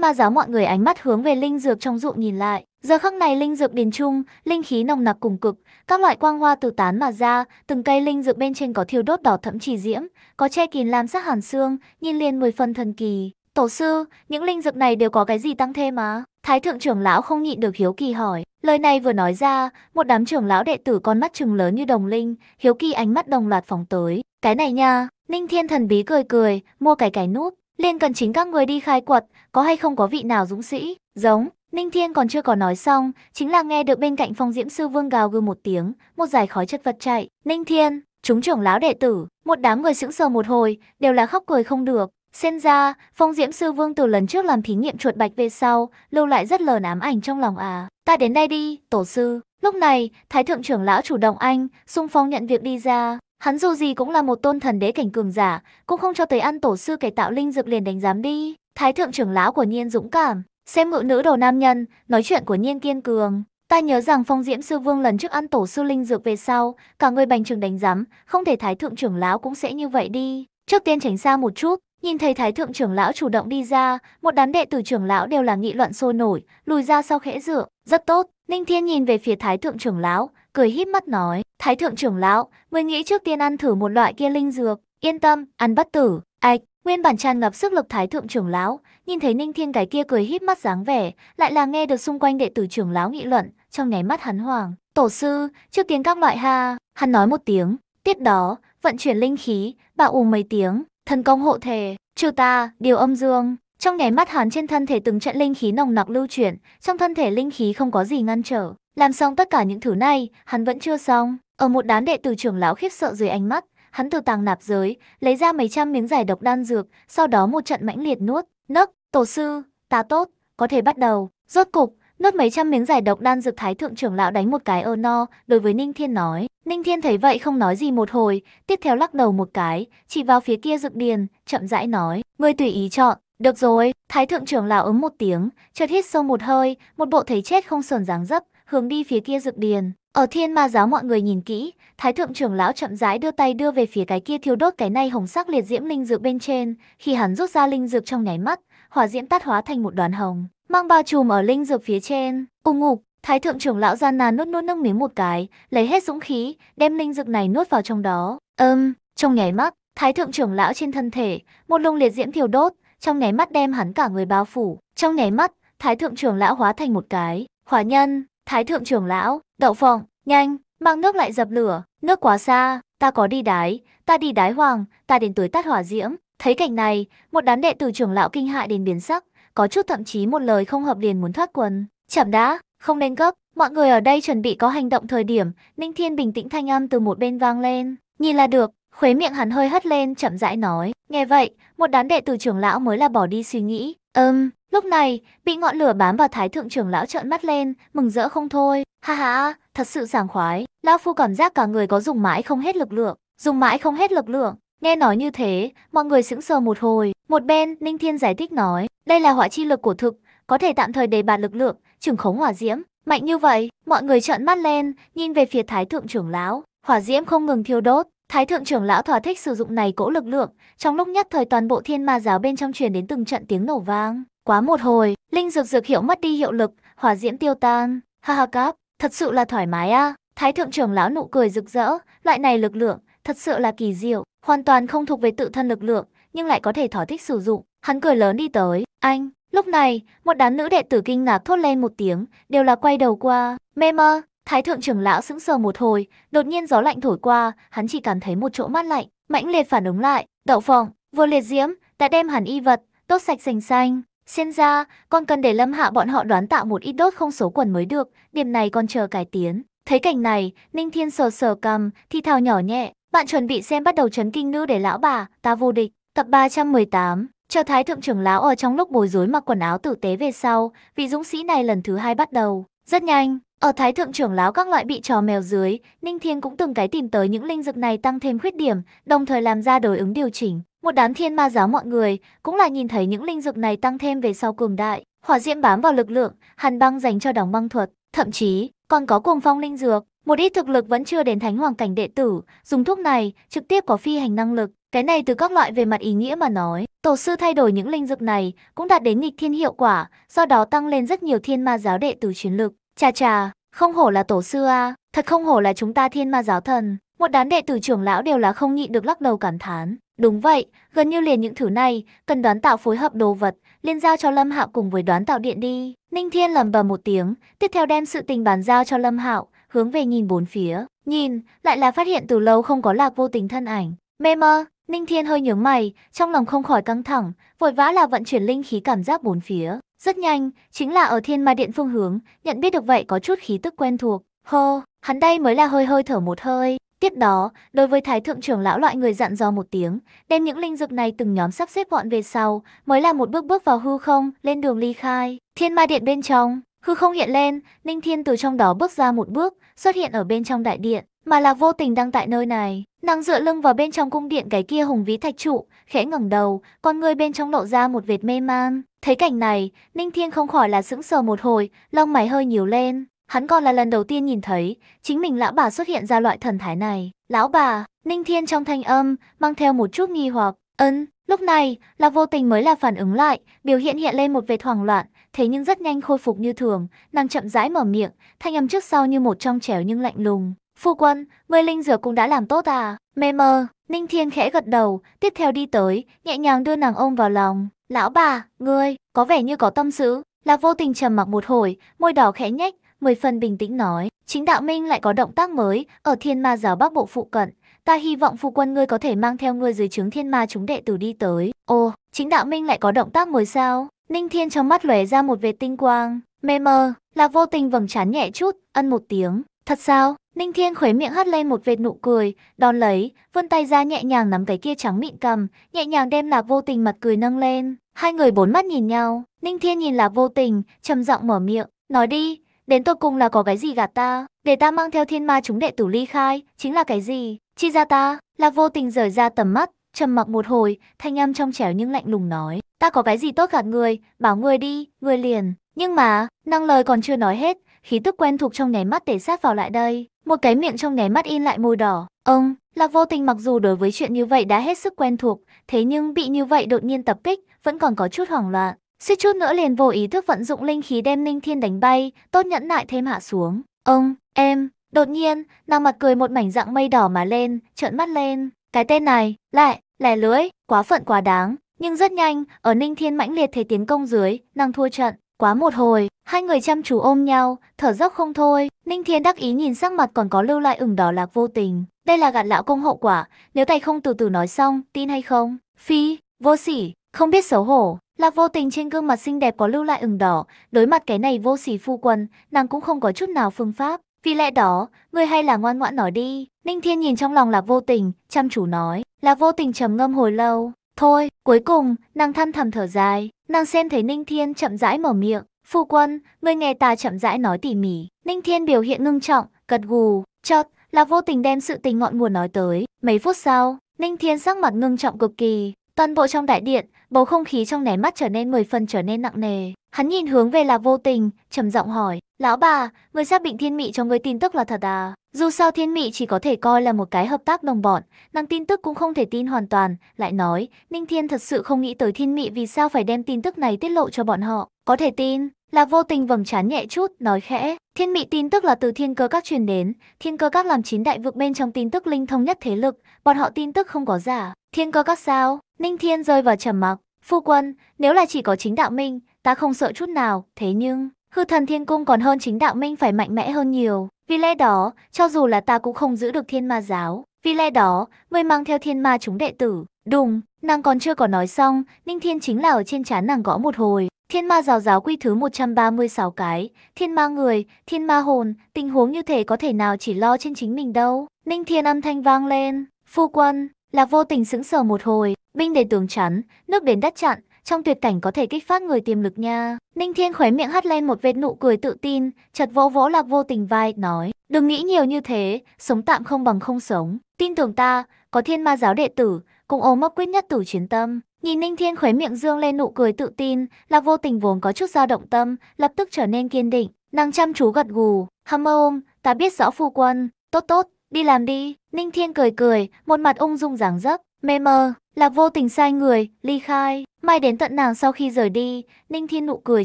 ma giáo mọi người ánh mắt hướng về linh dược trong ruộng nhìn lại. Giờ khắc này linh dược điền trung, linh khí nồng nặc cùng cực, các loại quang hoa từ tán mà ra, từng cây linh dược bên trên có thiêu đốt đỏ thẫm chỉ diễm, có che kín làm sắc hàn xương, nhìn liền mười phần thần kỳ. Tổ sư, những linh dược này đều có cái gì tăng thêm á? Thái thượng trưởng lão không nhịn được hiếu kỳ hỏi. Lời này vừa nói ra, một đám trưởng lão đệ tử con mắt trừng lớn như đồng linh, hiếu kỳ ánh mắt đồng loạt phóng tới. Cái này nha, Ninh Thiên thần bí cười cười, mua cái cái nút, liền cần chính các người đi khai quật, có hay không có vị nào dũng sĩ, giống. Ninh Thiên còn chưa có nói xong, chính là nghe được bên cạnh phong diễm sư vương gào gừ một tiếng, một dài khói chất vật chạy. Ninh Thiên, chúng trưởng lão đệ tử, một đám người sững sờ một hồi, đều là khóc cười không được, Xem ra, phong diễm sư vương từ lần trước làm thí nghiệm chuột bạch về sau, lưu lại rất lờn ám ảnh trong lòng à. Ta đến đây đi, tổ sư. Lúc này, thái thượng trưởng lão chủ động anh, sung phong nhận việc đi ra. Hắn dù gì cũng là một tôn thần đế cảnh cường giả, cũng không cho tới ăn tổ sư cải tạo linh dược liền đánh giám đi. Thái thượng trưởng lão của nhiên dũng cảm, xem ngự nữ đồ nam nhân, nói chuyện của nhiên kiên cường. Ta nhớ rằng phong diễm sư vương lần trước ăn tổ sư linh dược về sau, cả người bành trường đánh giám, không thể thái thượng trưởng lão cũng sẽ như vậy đi. Trước tiên tránh xa một chút, Nhìn thấy Thái Thượng trưởng lão chủ động đi ra, một đám đệ tử trưởng lão đều là nghị luận sôi nổi, lùi ra sau khẽ dựa, rất tốt. Ninh Thiên nhìn về phía Thái Thượng trưởng lão, cười híp mắt nói, Thái Thượng trưởng lão, người nghĩ trước tiên ăn thử một loại kia linh dược, yên tâm, ăn bất tử, ạch. Nguyên bản tràn ngập sức lực thái thượng trưởng lão, nhìn thấy Ninh Thiên cái kia cười híp mắt dáng vẻ, lại là nghe được xung quanh đệ tử trưởng lão nghị luận, trong nháy mắt hắn hoàng, tổ sư, trước tiên các loại ha, hắn nói một tiếng, tiếp đó, vận chuyển linh khí, bạo ù mấy tiếng, thần công hộ thể, trừ ta điều âm dương. Trong nháy mắt hắn trên thân thể từng trận linh khí nồng nặc lưu chuyển, trong thân thể linh khí không có gì ngăn trở. Làm xong tất cả những thứ này, hắn vẫn chưa xong. Ở một đám đệ tử trưởng lão khiếp sợ dưới ánh mắt, hắn từ tàng nạp giới, lấy ra mấy trăm miếng giải độc đan dược, sau đó một trận mãnh liệt nuốt. Nấc, tổ sư, ta tốt, có thể bắt đầu. Rốt cục, Nuốt mấy trăm miếng giải độc đan dược thái thượng trưởng lão đánh một cái ơ no, đối với Ninh Thiên nói. Ninh Thiên thấy vậy không nói gì một hồi, tiếp theo lắc đầu một cái, chỉ vào phía kia dược điền, chậm rãi nói. Ngươi tùy ý chọn, được rồi, thái thượng trưởng lão ứng một tiếng, chợt hít sâu một hơi, một bộ thấy chết không sờn dáng dấp, hướng đi phía kia dược điền. Ở thiên ma giáo mọi người nhìn kỹ, thái thượng trưởng lão chậm rãi đưa tay đưa về phía cái kia thiêu đốt cái này hồng sắc liệt diễm linh dược bên trên, khi hắn rút ra linh dược trong nháy mắt, hỏa diễm tắt hóa thành một đoàn hồng mang bao trùm ở linh dược phía trên. Cùng ngục, thái thượng trưởng lão gian nan nuốt nuốt nước miếng một cái, lấy hết dũng khí, đem linh dược này nuốt vào trong đó. Ơm, um, trong nháy mắt, thái thượng trưởng lão trên thân thể, một lùng liệt diễm thiêu đốt, trong nháy mắt đem hắn cả người bao phủ. Trong nháy mắt, thái thượng trưởng lão hóa thành một cái, hỏa nhân, thái thượng trưởng lão, đậu phộng, nhanh, mang nước lại dập lửa, nước quá xa, ta có đi đái, ta đi đái hoàng, ta đến tới tắt hỏa diễm. Thấy cảnh này, một đám đệ tử trưởng lão kinh hại đến biến sắc, có chút thậm chí một lời không hợp liền muốn thoát quần. Chậm đã, không nên gấp, mọi người ở đây chuẩn bị có hành động thời điểm, Ninh Thiên bình tĩnh thanh âm từ một bên vang lên. Nhìn là được, khuế miệng hắn hơi hất lên chậm rãi nói. Nghe vậy, một đám đệ tử trưởng lão mới là bỏ đi suy nghĩ. Ừm, lúc này, bị ngọn lửa bám vào thái thượng trưởng lão trợn mắt lên, mừng rỡ không thôi. Ha ha, thật sự sảng khoái. Lão Phu cảm giác cả người có dùng mãi không hết lực lượng. Dùng mãi không hết lực lượng, Nghe nói như thế, mọi người sững sờ một hồi. Một bên, Ninh Thiên giải thích nói, đây là hỏa chi lực của thực, có thể tạm thời đề bạt lực lượng, trưởng khống hỏa diễm. Mạnh như vậy, mọi người trợn mắt lên, nhìn về phía Thái Thượng trưởng lão. Hỏa diễm không ngừng thiêu đốt, Thái Thượng trưởng lão thỏa thích sử dụng này cỗ lực lượng. Trong lúc nhất thời toàn bộ thiên ma giáo bên trong truyền đến từng trận tiếng nổ vang. Quá một hồi, linh dược dược hiệu mất đi hiệu lực, hỏa diễm tiêu tan. Ha ha cáp, thật sự là thoải mái a. À. Thái Thượng trưởng lão nụ cười rực rỡ, loại này lực lượng thật sự là kỳ diệu, hoàn toàn không thuộc về tự thân lực lượng, nhưng lại có thể thỏa thích sử dụng. Hắn cười lớn đi tới, anh, lúc này, một đám nữ đệ tử kinh ngạc thốt lên một tiếng, đều là quay đầu qua, mê mơ. Thái thượng trưởng lão sững sờ một hồi, đột nhiên gió lạnh thổi qua, hắn chỉ cảm thấy một chỗ mát lạnh, mãnh liệt phản ứng lại, đậu phộng, vừa liệt diễm, đã đem hẳn y vật, tốt sạch sành xanh. Xem ra, con cần để lâm hạ bọn họ đoán tạo một ít đốt không số quần mới được, điểm này còn chờ cải tiến. Thấy cảnh này, Ninh Thiên sờ sờ cầm, thì thào nhỏ nhẹ, bạn chuẩn bị xem bắt đầu chấn kinh nữ để lão bà, ta vô địch, tập 318. Cho thái thượng trưởng lão ở trong lúc bối rối mặc quần áo tử tế về sau, vị dũng sĩ này lần thứ hai bắt đầu. Rất nhanh, ở thái thượng trưởng lão các loại bị trò mèo dưới, Ninh Thiên cũng từng cái tìm tới những linh dược này tăng thêm khuyết điểm, đồng thời làm ra đối ứng điều chỉnh. Một đám thiên ma giáo mọi người cũng là nhìn thấy những linh dược này tăng thêm về sau cường đại, hỏa diễm bám vào lực lượng, hàn băng dành cho đóng băng thuật, thậm chí còn có cuồng phong linh dược. Một ít thực lực vẫn chưa đến thánh hoàng cảnh đệ tử, dùng thuốc này trực tiếp có phi hành năng lực. Cái này từ các loại về mặt ý nghĩa mà nói, tổ sư thay đổi những linh dược này cũng đạt đến nghịch thiên hiệu quả, do đó tăng lên rất nhiều thiên ma giáo đệ tử chiến lực. Chà chà, không hổ là tổ sư a, thật không hổ là chúng ta thiên ma giáo thần. Một đám đệ tử trưởng lão đều là không nhịn được lắc đầu cảm thán. Đúng vậy, gần như liền những thứ này, cần đoán tạo phối hợp đồ vật, liên giao cho Lâm Hạo cùng với đoán tạo điện đi. Ninh Thiên lầm bầm một tiếng, tiếp theo đem sự tình bàn giao cho Lâm Hạo, hướng về nhìn bốn phía, nhìn, lại là phát hiện từ lâu không có lạc vô tình thân ảnh. Mê mơ, Ninh Thiên hơi nhướng mày, trong lòng không khỏi căng thẳng, vội vã là vận chuyển linh khí cảm giác bốn phía. Rất nhanh, chính là ở thiên ma điện phương hướng, nhận biết được vậy có chút khí tức quen thuộc. Hô, hắn đây mới là hơi hơi thở một hơi. Tiếp đó, đối với thái thượng trưởng lão loại người dặn dò một tiếng, đem những linh dược này từng nhóm sắp xếp gọn về sau, mới là một bước bước vào hư không, lên đường ly khai. Thiên ma điện bên trong, hư không hiện lên, Ninh Thiên từ trong đó bước ra một bước, xuất hiện ở bên trong đại điện, mà là vô tình đang tại nơi này. Nàng dựa lưng vào bên trong cung điện cái kia hùng vĩ thạch trụ, khẽ ngẩng đầu, con người bên trong lộ ra một vệt mê man. Thấy cảnh này, Ninh Thiên không khỏi là sững sờ một hồi, lông mày hơi nhíu lên. Hắn còn là lần đầu tiên nhìn thấy, chính mình lão bà xuất hiện ra loại thần thái này. Lão bà, Ninh Thiên trong thanh âm, mang theo một chút nghi hoặc, ân, lúc này, là vô tình mới là phản ứng lại, biểu hiện hiện lên một vệt hoảng loạn, thế nhưng rất nhanh khôi phục như thường, nàng chậm rãi mở miệng, thanh âm trước sau như một trong trẻo nhưng lạnh lùng. Phu quân, mười linh dược cũng đã làm tốt à? Mê mơ, Ninh Thiên khẽ gật đầu, tiếp theo đi tới, nhẹ nhàng đưa nàng ôm vào lòng. Lão bà, ngươi, có vẻ như có tâm sự, là vô tình trầm mặc một hồi, môi đỏ khẽ nhếch, mười phần bình tĩnh nói. Chính đạo minh lại có động tác mới, ở thiên ma giáo bắc bộ phụ cận, ta hy vọng phu quân ngươi có thể mang theo ngươi dưới trướng thiên ma chúng đệ tử đi tới. Ồ, chính đạo minh lại có động tác mới sao? Ninh Thiên trong mắt lóe ra một vệt tinh quang, mê mờ, Lạc Vô Tình vầng trán nhẹ chút, ân một tiếng. Thật sao? Ninh Thiên khuấy miệng hất lên một vệt nụ cười, đón lấy, vươn tay ra nhẹ nhàng nắm cái kia trắng mịn cầm, nhẹ nhàng đem Lạc Vô Tình mặt cười nâng lên. Hai người bốn mắt nhìn nhau, Ninh Thiên nhìn Lạc Vô Tình, trầm giọng mở miệng, nói đi, đến tột cùng là có cái gì gạt ta, để ta mang theo thiên ma chúng đệ tử ly khai, chính là cái gì, chi ra ta, Lạc Vô Tình rời ra tầm mắt, trầm mặc một hồi, thanh âm trong trẻo nhưng lạnh lùng nói, ta có cái gì tốt gạt người bảo người đi, người liền. Nhưng mà, năng lời còn chưa nói hết, khí tức quen thuộc trong nháy mắt để sát vào lại đây, một cái miệng trong nháy mắt in lại môi đỏ. Ông, Lạc Vô Tình mặc dù đối với chuyện như vậy đã hết sức quen thuộc, thế nhưng bị như vậy đột nhiên tập kích, vẫn còn có chút hoảng loạn. Suýt chút nữa liền vô ý thức vận dụng linh khí đem Ninh Thiên đánh bay, tốt nhẫn nại thêm hạ xuống. Ông, em, đột nhiên, nàng mặt cười một mảnh dạng mây đỏ mà lên, trợn mắt lên. Cái tên này, lại, Lẻ lưỡi, quá phận quá đáng, nhưng rất nhanh, ở Ninh Thiên mãnh liệt thế tiến công dưới, nàng thua trận. Quá một hồi, hai người chăm chú ôm nhau, thở dốc không thôi, Ninh Thiên đắc ý nhìn sắc mặt còn có lưu lại ửng đỏ lạc vô tình. Đây là gạt lão công hậu quả, nếu tay không từ từ nói xong, tin hay không? Phi, vô sỉ, không biết xấu hổ. Lạc vô tình trên gương mặt xinh đẹp có lưu lại ửng đỏ, đối mặt cái này vô sỉ phu quân, nàng cũng không có chút nào phương pháp. Vì lẽ đó, người hay là ngoan ngoãn nói đi. Ninh Thiên nhìn trong lòng lạc vô tình, chăm chú nói, là vô tình trầm ngâm hồi lâu. Thôi, cuối cùng, nàng thăm thầm thở dài, nàng xem thấy Ninh Thiên chậm rãi mở miệng. Phu quân, người nghe ta chậm rãi nói tỉ mỉ. Ninh Thiên biểu hiện ngưng trọng, gật gù, chợt là vô tình đem sự tình ngọn nguồn nói tới. Mấy phút sau, Ninh Thiên sắc mặt ngưng trọng cực kỳ. Toàn bộ trong đại điện, bầu không khí trong nháy mắt trở nên mười phần trở nên nặng nề. Hắn nhìn hướng về Lạc Vô Tình, trầm giọng hỏi, "Lão bà, người xác định Thiên Mị cho người tin tức là thật à?" Dù sao Thiên Mị chỉ có thể coi là một cái hợp tác đồng bọn, nàng tin tức cũng không thể tin hoàn toàn, lại nói, Ninh Thiên thật sự không nghĩ tới Thiên Mị vì sao phải đem tin tức này tiết lộ cho bọn họ, có thể tin là vô tình vầng chán nhẹ chút, nói khẽ. Thiên mị tin tức là từ thiên cơ các truyền đến, thiên cơ các làm chín đại vực bên trong tin tức linh thông nhất thế lực, bọn họ tin tức không có giả. Thiên cơ các sao? Ninh Thiên rơi vào trầm mặc. Phu quân, nếu là chỉ có chính đạo minh, ta không sợ chút nào, thế nhưng, hư thần thiên cung còn hơn chính đạo minh phải mạnh mẽ hơn nhiều. Vì lẽ đó, cho dù là ta cũng không giữ được thiên ma giáo. Vì lẽ đó, ngươi mang theo thiên ma chúng đệ tử. Đùng, nàng còn chưa có nói xong, Ninh Thiên chính là ở trên trán nàng gõ một hồi. Thiên ma giáo giáo quy thứ 136 cái, thiên ma người, thiên ma hồn, tình huống như thế có thể nào chỉ lo trên chính mình đâu. Ninh thiên âm thanh vang lên, phu quân, là vô tình sững sờ một hồi, binh để tường chắn, nước đến đất chặn, trong tuyệt cảnh có thể kích phát người tiềm lực nha. Ninh thiên khóe miệng hắt lên một vệt nụ cười tự tin, chật vỗ vỗ lạc vô tình vai, nói, đừng nghĩ nhiều như thế, sống tạm không bằng không sống. Tin tưởng ta, có thiên ma giáo đệ tử, cùng ôm mốc quyết nhất tử chiến tâm. Nhìn Ninh Thiên khuấy miệng dương lên nụ cười tự tin, Lạc Vô Tình vốn có chút dao động tâm, lập tức trở nên kiên định, nàng chăm chú gật gù, hâm ôm, ta biết rõ phu quân, tốt tốt, đi làm đi. Ninh Thiên cười cười, một mặt ung dung dáng dấp, mê mờ, Lạc Vô Tình sai người, ly khai. Mai đến tận nàng sau khi rời đi, Ninh Thiên nụ cười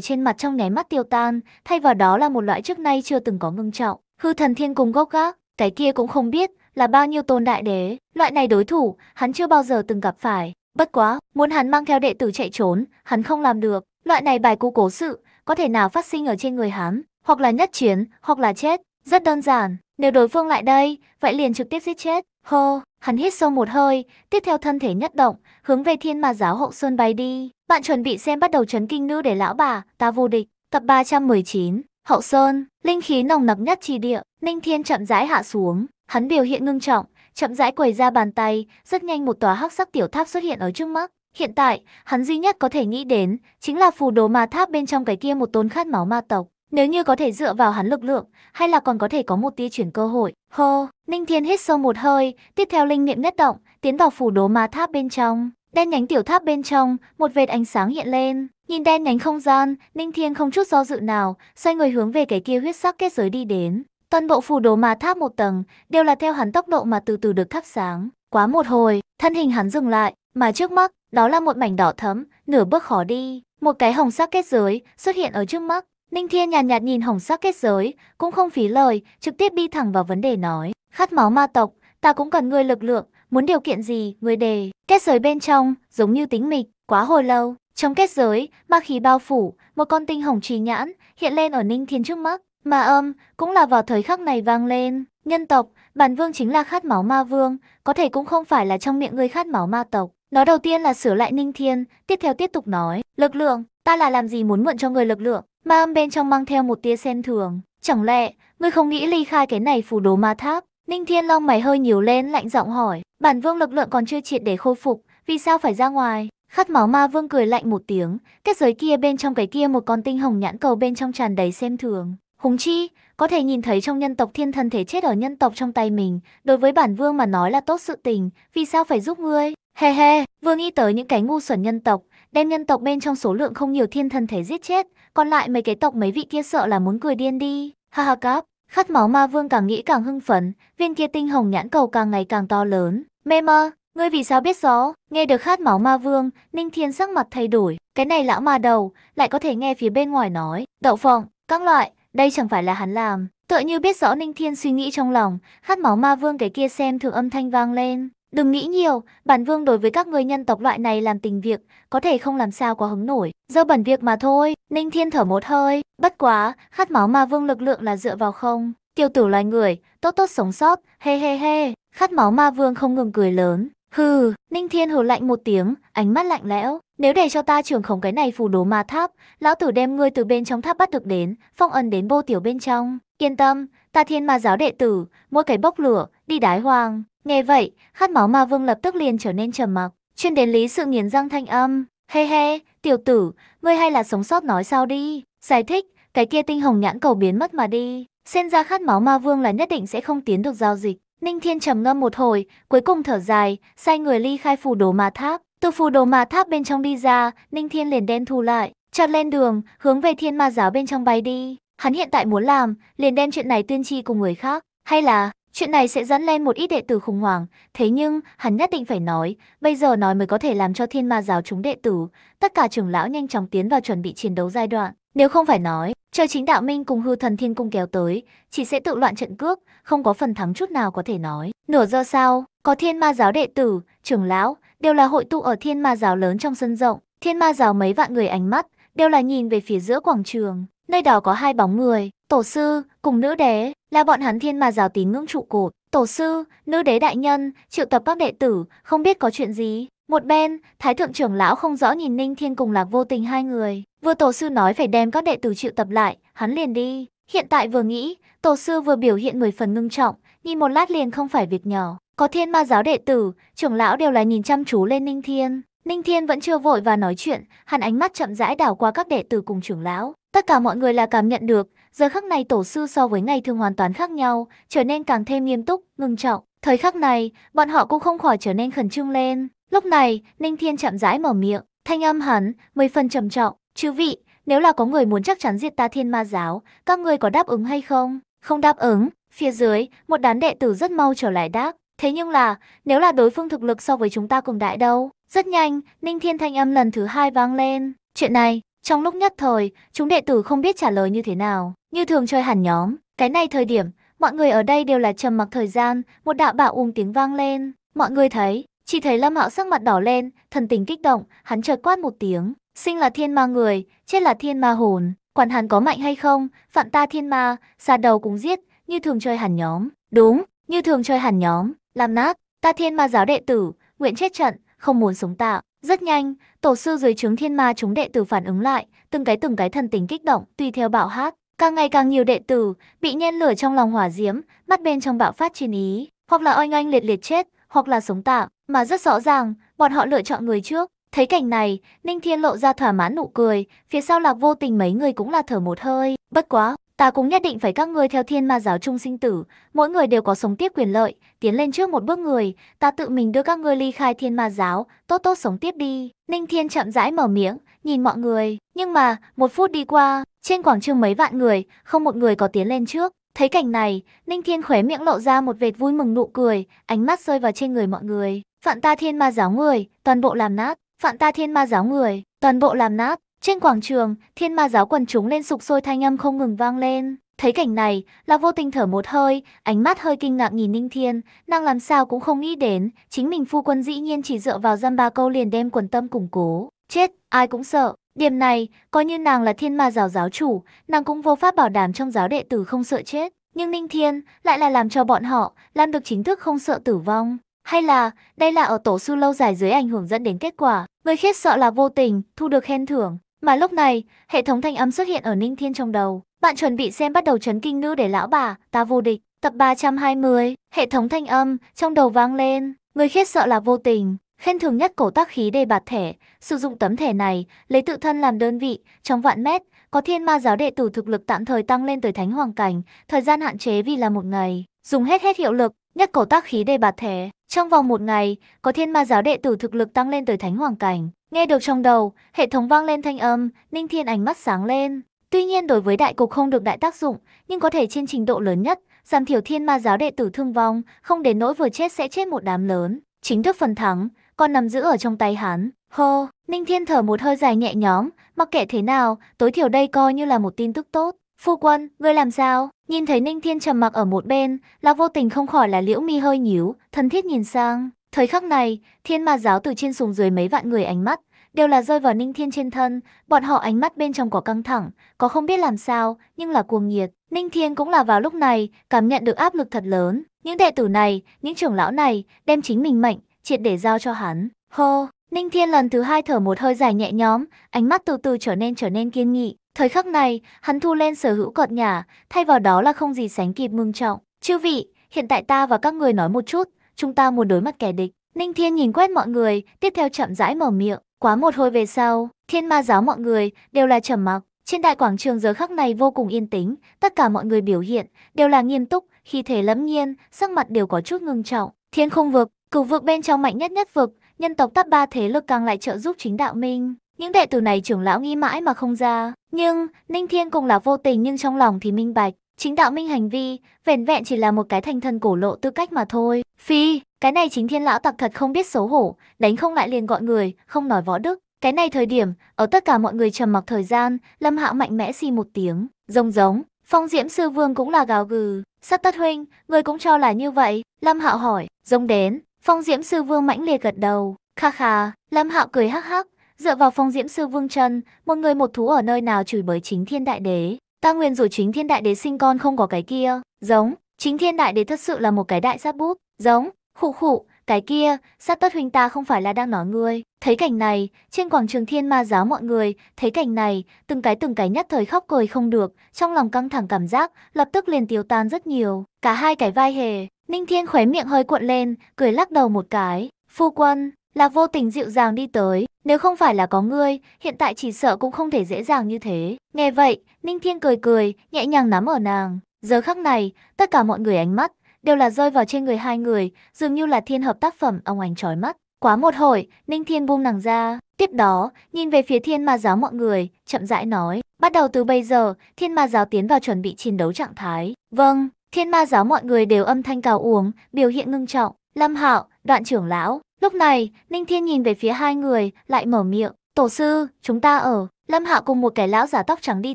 trên mặt trong nháy mắt tiêu tan, thay vào đó là một loại trước nay chưa từng có ngưng trọng. Hư thần thiên cùng gốc gác, cái kia cũng không biết là bao nhiêu tôn đại đế, loại này đối thủ, hắn chưa bao giờ từng gặp phải. Bất quá, muốn hắn mang theo đệ tử chạy trốn, hắn không làm được. Loại này bài cũ cố sự, có thể nào phát sinh ở trên người hắn, hoặc là nhất chiến, hoặc là chết. Rất đơn giản, nếu đối phương lại đây, vậy liền trực tiếp giết chết. Hô, hắn hít sâu một hơi, tiếp theo thân thể nhất động, hướng về thiên mà giáo hậu sơn bay đi. Bạn chuẩn bị xem bắt đầu chấn kinh nữ để lão bà, ta vô địch. Tập 319, hậu sơn, linh khí nồng nặc nhất trì địa, ninh thiên chậm rãi hạ xuống. Hắn biểu hiện ngưng trọng, chậm rãi quầy ra bàn tay, rất nhanh một tòa hắc sắc tiểu tháp xuất hiện ở trước mắt. Hiện tại, hắn duy nhất có thể nghĩ đến chính là phù đồ ma tháp bên trong cái kia một tôn khát máu ma tộc. Nếu như có thể dựa vào hắn lực lượng, hay là còn có thể có một tia chuyển cơ hội. Hô, Ninh Thiên hít sâu một hơi, tiếp theo linh niệm nhất động, tiến vào phù đồ ma tháp bên trong. Đen nhánh tiểu tháp bên trong, một vệt ánh sáng hiện lên. Nhìn đen nhánh không gian, Ninh Thiên không chút do dự nào, xoay người hướng về cái kia huyết sắc kết giới đi đến. Toàn bộ phù đồ mà tháp một tầng đều là theo hắn tốc độ mà từ từ được thắp sáng. Quá một hồi, thân hình hắn dừng lại, mà trước mắt, đó là một mảnh đỏ thấm, nửa bước khó đi. Một cái hồng sắc kết giới xuất hiện ở trước mắt. Ninh Thiên nhàn nhạt, nhạt nhìn hồng sắc kết giới, cũng không phí lời, trực tiếp đi thẳng vào vấn đề nói. Khát máu ma tộc, ta cũng cần ngươi lực lượng, muốn điều kiện gì, ngươi đề. Kết giới bên trong, giống như tính mịch, quá hồi lâu. Trong kết giới, ma khí bao phủ, một con tinh hồng trì nhãn hiện lên ở Ninh Thiên trước mắt. Mà âm, cũng là vào thời khắc này vang lên. Nhân tộc, bản vương chính là khát máu ma vương, có thể cũng không phải là trong miệng người khát máu ma tộc. Nó đầu tiên là sửa lại ninh thiên, tiếp theo tiếp tục nói, lực lượng, ta là làm gì muốn mượn cho người lực lượng. Ma âm bên trong mang theo một tia xem thường, chẳng lẽ, ngươi không nghĩ ly khai cái này phù đồ ma tháp. Ninh thiên long mày hơi nhiều lên lạnh giọng hỏi, bản vương lực lượng còn chưa triệt để khôi phục, vì sao phải ra ngoài? Khát máu ma vương cười lạnh một tiếng, kết giới kia bên trong cái kia một con tinh hồng nhãn cầu bên trong tràn đầy xem thường. Húng chi, có thể nhìn thấy trong nhân tộc thiên thần thể chết ở nhân tộc trong tay mình, đối với bản vương mà nói là tốt sự tình, vì sao phải giúp ngươi? He he, vương nghĩ tới những cái ngu xuẩn nhân tộc, đem nhân tộc bên trong số lượng không nhiều thiên thần thể giết chết, còn lại mấy cái tộc mấy vị kia sợ là muốn cười điên đi. Ha ha cáp, khát máu ma vương càng nghĩ càng hưng phấn, viên kia tinh hồng nhãn cầu càng ngày càng to lớn. Mê mơ, ngươi vì sao biết rõ? Nghe được khát máu ma vương, Ninh Thiên sắc mặt thay đổi, cái này lão ma đầu, lại có thể nghe phía bên ngoài nói, đậu phộng, các loại đây chẳng phải là hắn làm. Tựa như biết rõ Ninh Thiên suy nghĩ trong lòng, hát máu ma vương cái kia xem thường âm thanh vang lên. Đừng nghĩ nhiều, bản vương đối với các người nhân tộc loại này làm tình việc, có thể không làm sao quá hứng nổi, Do bẩn việc mà thôi. Ninh Thiên thở một hơi, bất quá, khát máu ma vương lực lượng là dựa vào không. Tiêu tử loài người, tốt tốt sống sót, he he he. Khát máu ma vương không ngừng cười lớn. Hừ, Ninh Thiên hừ lạnh một tiếng, ánh mắt lạnh lẽo, nếu để cho ta trưởng khống cái này phù đồ ma tháp, lão tử đem ngươi từ bên trong tháp bắt được đến, phong ấn đến vô tiểu bên trong. Yên tâm, ta thiên ma giáo đệ tử, mỗi cái bốc lửa, đi đái hoàng. Nghe vậy, khát máu ma vương lập tức liền trở nên trầm mặc, chuyên đến lý sự nghiến răng thanh âm. Hê hê, tiểu tử, ngươi hay là sống sót nói sao đi. Giải thích, cái kia tinh hồng nhãn cầu biến mất mà đi. Xen ra khát máu ma vương là nhất định sẽ không tiến được giao dịch. Ninh Thiên trầm ngâm một hồi, cuối cùng thở dài, sai người ly khai phù đồ ma tháp. Từ phù đồ mà tháp bên trong đi ra, Ninh Thiên liền đen thù lại, chặt lên đường, hướng về thiên ma giáo bên trong bay đi. Hắn hiện tại muốn làm, liền đem chuyện này tuyên chi cùng người khác, hay là chuyện này sẽ dẫn lên một ít đệ tử khủng hoảng. Thế nhưng, hắn nhất định phải nói, bây giờ nói mới có thể làm cho thiên ma giáo chúng đệ tử, tất cả trưởng lão nhanh chóng tiến vào chuẩn bị chiến đấu giai đoạn. Nếu không phải nói, trời chính đạo minh cùng hư thần thiên cung kéo tới, chỉ sẽ tự loạn trận cước, không có phần thắng chút nào có thể nói. Nửa giờ sau, có thiên ma giáo đệ tử, trưởng lão, đều là hội tụ ở thiên ma giáo lớn trong sân rộng. Thiên ma giáo mấy vạn người ánh mắt, đều là nhìn về phía giữa quảng trường. Nơi đó có hai bóng người, tổ sư, cùng nữ đế, là bọn hắn thiên ma giáo tín ngưỡng trụ cột. Tổ sư, nữ đế đại nhân, triệu tập các đệ tử, không biết có chuyện gì. Một bên, thái thượng trưởng lão không rõ nhìn Ninh Thiên cùng Lạc Vô Tình hai người. Vừa tổ sư nói phải đem các đệ tử triệu tập lại, hắn liền đi. Hiện tại vừa nghĩ, tổ sư vừa biểu hiện người phần ngưng trọng, nhìn một lát liền không phải việc nhỏ. Có thiên ma giáo đệ tử, trưởng lão đều là nhìn chăm chú lên Ninh Thiên. Ninh Thiên vẫn chưa vội và nói chuyện, hắn ánh mắt chậm rãi đảo qua các đệ tử cùng trưởng lão. Tất cả mọi người là cảm nhận được, giờ khắc này tổ sư so với ngày thường hoàn toàn khác nhau, trở nên càng thêm nghiêm túc, ngưng trọng. Thời khắc này, bọn họ cũng không khỏi trở nên khẩn trương lên. Lúc này, Ninh Thiên chậm rãi mở miệng, thanh âm hắn, mười phần trầm trọng. Chư vị, nếu là có người muốn chắc chắn diệt ta thiên ma giáo, các ngươi có đáp ứng hay không? Không đáp ứng, phía dưới, một đám đệ tử rất mau trở lại đáp. Thế nhưng là, nếu là đối phương thực lực so với chúng ta cùng đại đâu? Rất nhanh, Ninh Thiên thanh âm lần thứ hai vang lên. Chuyện này, trong lúc nhất thời, chúng đệ tử không biết trả lời như thế nào. Như thường chơi hẳn nhóm, cái này thời điểm, mọi người ở đây đều là trầm mặc thời gian, một đạo bạo ung tiếng vang lên. Mọi người thấy, chỉ thấy Lâm Hạo sắc mặt đỏ lên, thần tình kích động, hắn chợt quát một tiếng. Sinh là thiên ma người, chết là thiên ma hồn. Quản hắn có mạnh hay không, phạm ta thiên ma, xa đầu cũng giết, như thường chơi hẳn nhóm. Đúng, như thường chơi hẳn nhóm làm nát, ta thiên ma giáo đệ tử, nguyện chết trận, không muốn sống tạo Rất nhanh, tổ sư dưới trướng thiên ma chúng đệ tử phản ứng lại, từng cái từng cái thần tình kích động, tùy theo bạo hát. Càng ngày càng nhiều đệ tử bị nhen lửa trong lòng hỏa diễm, mắt bên trong bạo phát chiến ý, hoặc là oanh oanh liệt liệt chết, hoặc là sống tạo mà rất rõ ràng, bọn họ lựa chọn người trước. Thấy cảnh này, Ninh Thiên lộ ra thỏa mãn nụ cười, phía sau lạc vô tình mấy người cũng là thở một hơi, bất quá, ta cũng nhất định phải các ngươi theo thiên ma giáo chung sinh tử, mỗi người đều có sống tiếp quyền lợi, tiến lên trước một bước người, ta tự mình đưa các ngươi ly khai thiên ma giáo, tốt tốt sống tiếp đi. Ninh Thiên chậm rãi mở miệng, nhìn mọi người, nhưng mà, một phút đi qua, trên quảng trường mấy vạn người, không một người có tiến lên trước. Thấy cảnh này, Ninh Thiên khóe miệng lộ ra một vệt vui mừng nụ cười, ánh mắt rơi vào trên người mọi người. Phạn ta thiên ma giáo người, toàn bộ làm nát, phạn ta thiên ma giáo người, toàn bộ làm nát. Trên quảng trường, thiên ma giáo quần chúng lên sục sôi thanh âm không ngừng vang lên. Thấy cảnh này, là vô tình thở một hơi, ánh mắt hơi kinh ngạc nhìn Ninh Thiên, nàng làm sao cũng không nghĩ đến, chính mình phu quân dĩ nhiên chỉ dựa vào dăm ba câu liền đem quần tâm củng cố. Chết, ai cũng sợ. Điểm này, coi như nàng là thiên ma giáo giáo chủ, nàng cũng vô pháp bảo đảm trong giáo đệ tử không sợ chết. Nhưng Ninh Thiên lại là làm cho bọn họ, làm được chính thức không sợ tử vong. Hay là, đây là ở tổ sư lâu dài dưới ảnh hưởng dẫn đến kết quả. Người khiết sợ là vô tình, thu được khen thưởng, mà lúc này, hệ thống thanh âm xuất hiện ở Ninh Thiên trong đầu. Bạn chuẩn bị xem bắt đầu chấn kinh nữ để lão bà, ta vô địch. Tập 320, hệ thống thanh âm, trong đầu vang lên. Người khiết sợ là vô tình, khen thường nhất cổ tác khí đề bạt thể Sử dụng tấm thẻ này, lấy tự thân làm đơn vị, trong vạn mét, có thiên ma giáo đệ tử thực lực tạm thời tăng lên tới thánh hoàng cảnh, thời gian hạn chế vì là một ngày. Dùng hết hết hiệu lực, nhất cổ tác khí đề bạt thể Trong vòng một ngày, có thiên ma giáo đệ tử thực lực tăng lên tới thánh hoàng cảnh, Nghe được trong đầu, hệ thống vang lên thanh âm, Ninh Thiên ánh mắt sáng lên. Tuy nhiên đối với đại cục không được đại tác dụng, nhưng có thể trên trình độ lớn nhất, giảm thiểu thiên ma giáo đệ tử thương vong, không đến nỗi vừa chết sẽ chết một đám lớn. Chính thức phần thắng, còn nằm giữ ở trong tay hắn. Hô, Ninh Thiên thở một hơi dài nhẹ nhóm, mặc kệ thế nào, tối thiểu đây coi như là một tin tức tốt. Phu quân, ngươi làm sao? Nhìn thấy Ninh Thiên trầm mặc ở một bên, là vô tình không khỏi là liễu mi hơi nhíu, thân thiết nhìn sang. Thời khắc này, thiên ma giáo từ trên xuống dưới mấy vạn người ánh mắt, đều là rơi vào Ninh Thiên trên thân, bọn họ ánh mắt bên trong có căng thẳng, có không biết làm sao, nhưng là cuồng nhiệt. Ninh Thiên cũng là vào lúc này, cảm nhận được áp lực thật lớn. Những đệ tử này, những trưởng lão này, đem chính mình mệnh, triệt để giao cho hắn. Hô, Ninh Thiên lần thứ hai thở một hơi dài nhẹ nhõm, ánh mắt từ từ trở nên trở nên kiên nghị. Thời khắc này, hắn thu lên sở hữu cọt nhả, thay vào đó là không gì sánh kịp mương trọng. Chư vị, hiện tại ta và các người nói một chút, chúng ta muốn đối mặt kẻ địch. Ninh Thiên nhìn quét mọi người, tiếp theo chậm rãi mở miệng. Quá một hồi về sau, thiên ma giáo mọi người đều là trầm mặc. Trên đại quảng trường giờ khắc này vô cùng yên tĩnh, tất cả mọi người biểu hiện đều là nghiêm túc, khi thể lẫm nhiên, sắc mặt đều có chút ngưng trọng. Thiên không vực, cửu vực bên trong mạnh nhất nhất vực, nhân tộc tắp ba thế lực càng lại trợ giúp chính đạo minh. Những đệ tử này trưởng lão nghi mãi mà không ra, nhưng Ninh Thiên cũng là vô tình nhưng trong lòng thì minh bạch, Chính đạo minh hành vi, vẻn vẹn chỉ là một cái thành thần cổ lộ tư cách mà thôi. Phi, cái này chính thiên lão tặc thật không biết xấu hổ, đánh không lại liền gọi người, không nói võ đức. Cái này thời điểm, ở tất cả mọi người trầm mặc thời gian, Lâm Hạo mạnh mẽ xi một tiếng, rông giống, phong diễm sư vương cũng là gào gừ. Sắc tất huynh, người cũng cho là như vậy, Lâm Hạo hỏi, rông đến, phong diễm sư vương mãnh liệt gật đầu, kha kha, Lâm Hạo cười hắc hắc, dựa vào phong diễm sư vương chân, một người một thú ở nơi nào chửi bới chính thiên đại đế, Ta nguyên rủa chính thiên đại đế sinh con không có cái kia, giống, chính thiên đại đế thật sự là một cái đại sát bút. giống, khụ khụ, cái kia, sát tất huynh ta không phải là đang nói ngươi. Thấy cảnh này, trên quảng trường thiên ma giáo mọi người, thấy cảnh này, từng cái từng cái nhất thời khóc cười không được, trong lòng căng thẳng cảm giác, lập tức liền tiêu tan rất nhiều. Cả hai cái vai hề, Ninh Thiên khóe miệng hơi cuộn lên, cười lắc đầu một cái. Phu quân, là vô tình dịu dàng đi tới, nếu không phải là có ngươi, hiện tại chỉ sợ cũng không thể dễ dàng như thế. Nghe vậy, Ninh Thiên cười cười, nhẹ nhàng nắm ở nàng. Giờ khắc này, tất cả mọi người ánh mắt đều là rơi vào trên người hai người, dường như là thiên hợp tác phẩm ông ánh chói mắt. Quá một hồi, Ninh Thiên buông nàng ra. Tiếp đó, nhìn về phía thiên ma giáo mọi người, chậm rãi nói. Bắt đầu từ bây giờ, thiên ma giáo tiến vào chuẩn bị chiến đấu trạng thái. Vâng, thiên ma giáo mọi người đều âm thanh cào uống, biểu hiện ngưng trọng. Lâm Hạo, đoạn trưởng lão, Lúc này, Ninh Thiên nhìn về phía hai người, lại mở miệng. Tổ sư, chúng ta ở. Lâm Hạ cùng một kẻ lão giả tóc trắng đi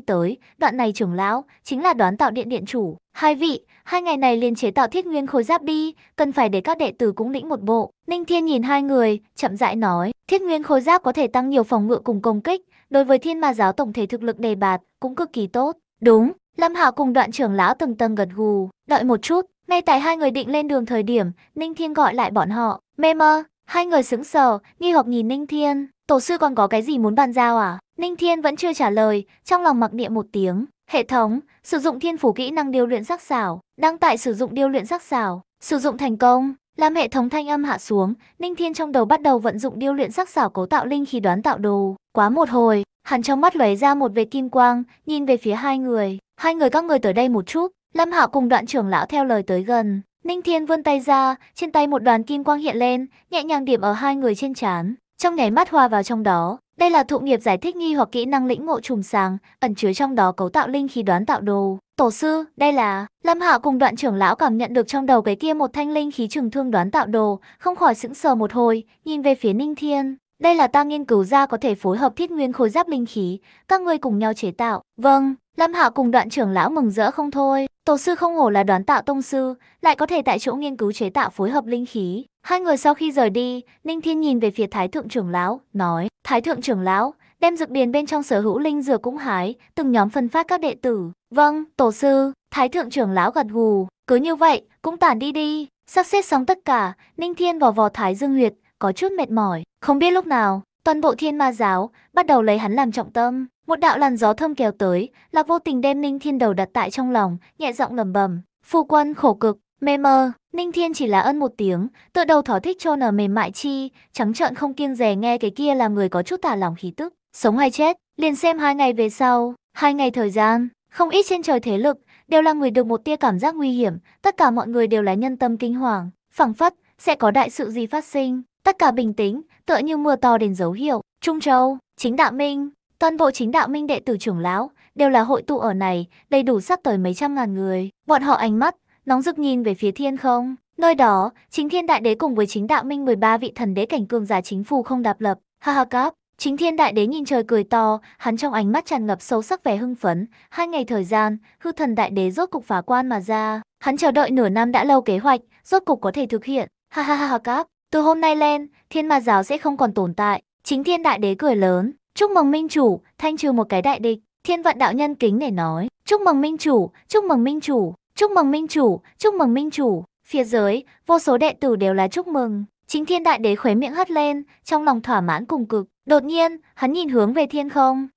tới, đoạn này trưởng lão, chính là đoán tạo điện điện chủ. Hai vị, hai ngày này liền chế tạo thiết nguyên khối giáp đi, cần phải để các đệ tử cũng lĩnh một bộ. Ninh Thiên nhìn hai người, chậm rãi nói, thiết nguyên khối giáp có thể tăng nhiều phòng ngự cùng công kích, đối với thiên ma giáo tổng thể thực lực đề bạt, cũng cực kỳ tốt. Đúng, Lâm Hạ cùng đoạn trưởng lão từng tầng gật gù, đợi một chút, ngay tại hai người định lên đường thời điểm, Ninh Thiên gọi lại bọn họ, mê mơ, Hai người sững sờ, nghi hoặc nhìn Ninh Thiên, tổ sư còn có cái gì muốn bàn giao à? Ninh Thiên vẫn chưa trả lời, trong lòng mặc niệm một tiếng. Hệ thống, sử dụng thiên phủ kỹ năng điêu luyện sắc xảo, đăng tại sử dụng điêu luyện sắc xảo, sử dụng thành công. Làm hệ thống thanh âm hạ xuống, Ninh Thiên trong đầu bắt đầu vận dụng điêu luyện sắc xảo cấu tạo linh khí đoán tạo đồ. Quá một hồi, hắn trong mắt lóe ra một vệt kim quang, nhìn về phía hai người. Hai người các người tới đây một chút, Lâm Hạo cùng đoạn trưởng lão theo lời tới gần. Ninh Thiên vươn tay ra, trên tay một đoàn kim quang hiện lên, nhẹ nhàng điểm ở hai người trên trán, trong nháy mắt hòa vào trong đó. Đây là thụ nghiệp giải thích nghi hoặc kỹ năng lĩnh ngộ trùm sáng, ẩn chứa trong đó cấu tạo linh khí đoán tạo đồ. Tổ sư, đây là... Lâm Hạo cùng đoạn trưởng lão cảm nhận được trong đầu cái kia một thanh linh khí trường thương đoán tạo đồ, không khỏi sững sờ một hồi, nhìn về phía Ninh Thiên. Đây là ta nghiên cứu ra có thể phối hợp thiết nguyên khối giáp linh khí, các ngươi cùng nhau chế tạo. Vâng, lâm Hạ cùng đoạn trưởng lão mừng rỡ không thôi, tổ sư không hổ là đoán tạo tông sư, lại có thể tại chỗ nghiên cứu chế tạo phối hợp linh khí. Hai người sau khi rời đi, Ninh Thiên nhìn về phía Thái Thượng trưởng lão, nói, Thái Thượng trưởng lão, đem dược điền bên trong sở hữu linh dược cũng hái, từng nhóm phân phát các đệ tử. Vâng, tổ sư, Thái Thượng trưởng lão gật gù, cứ như vậy, cũng tản đi đi. Sắp xếp xong tất cả, Ninh Thiên vò vò Thái Dương Huyệt, có chút mệt mỏi, không biết lúc nào, toàn bộ thiên ma giáo, bắt đầu lấy hắn làm trọng tâm. Một đạo làn gió thơm kéo tới, Lạc Vô Tình đem Ninh Thiên đầu đặt tại trong lòng, nhẹ giọng lầm bầm. Phu quân khổ cực, mê mơ, Ninh Thiên chỉ là ân một tiếng, tựa đầu thỏ thích cho nở mềm mại chi, trắng trợn không kiêng rè nghe cái kia làm người có chút tả lòng khí tức. Sống hay chết, liền xem hai ngày về sau, hai ngày thời gian, không ít trên trời thế lực, đều là người được một tia cảm giác nguy hiểm, tất cả mọi người đều là nhân tâm kinh hoàng, phẳng phất, sẽ có đại sự gì phát sinh, tất cả bình tĩnh, tựa như mưa to đến dấu hiệu. Trung Châu, chính đạo minh, Toàn bộ chính đạo minh đệ tử trưởng lão đều là hội tụ ở này, đầy đủ sắp tới mấy trăm ngàn người. Bọn họ ánh mắt, nóng rực nhìn về phía thiên không. Nơi đó, chính thiên đại đế cùng với chính đạo minh 13 vị thần đế cảnh cường giả chính phù không đạp lập. Ha ha cáp, chính thiên đại đế nhìn trời cười to, hắn trong ánh mắt tràn ngập sâu sắc vẻ hưng phấn. Hai ngày thời gian, hư thần đại đế rốt cục phá quan mà ra. Hắn chờ đợi nửa năm đã lâu kế hoạch, rốt cục có thể thực hiện. Ha ha ha ha cáp, từ hôm nay lên, thiên ma giáo sẽ không còn tồn tại. Chính thiên đại đế cười lớn, Chúc mừng minh chủ, thanh trừ một cái đại địch. Thiên vận đạo nhân kính để nói. Chúc mừng minh chủ, chúc mừng minh chủ, chúc mừng minh chủ, chúc mừng minh chủ. Phía dưới, vô số đệ tử đều là chúc mừng. Chính thiên đại đế khuấy miệng hất lên, trong lòng thỏa mãn cùng cực. Đột nhiên, hắn nhìn hướng về thiên không,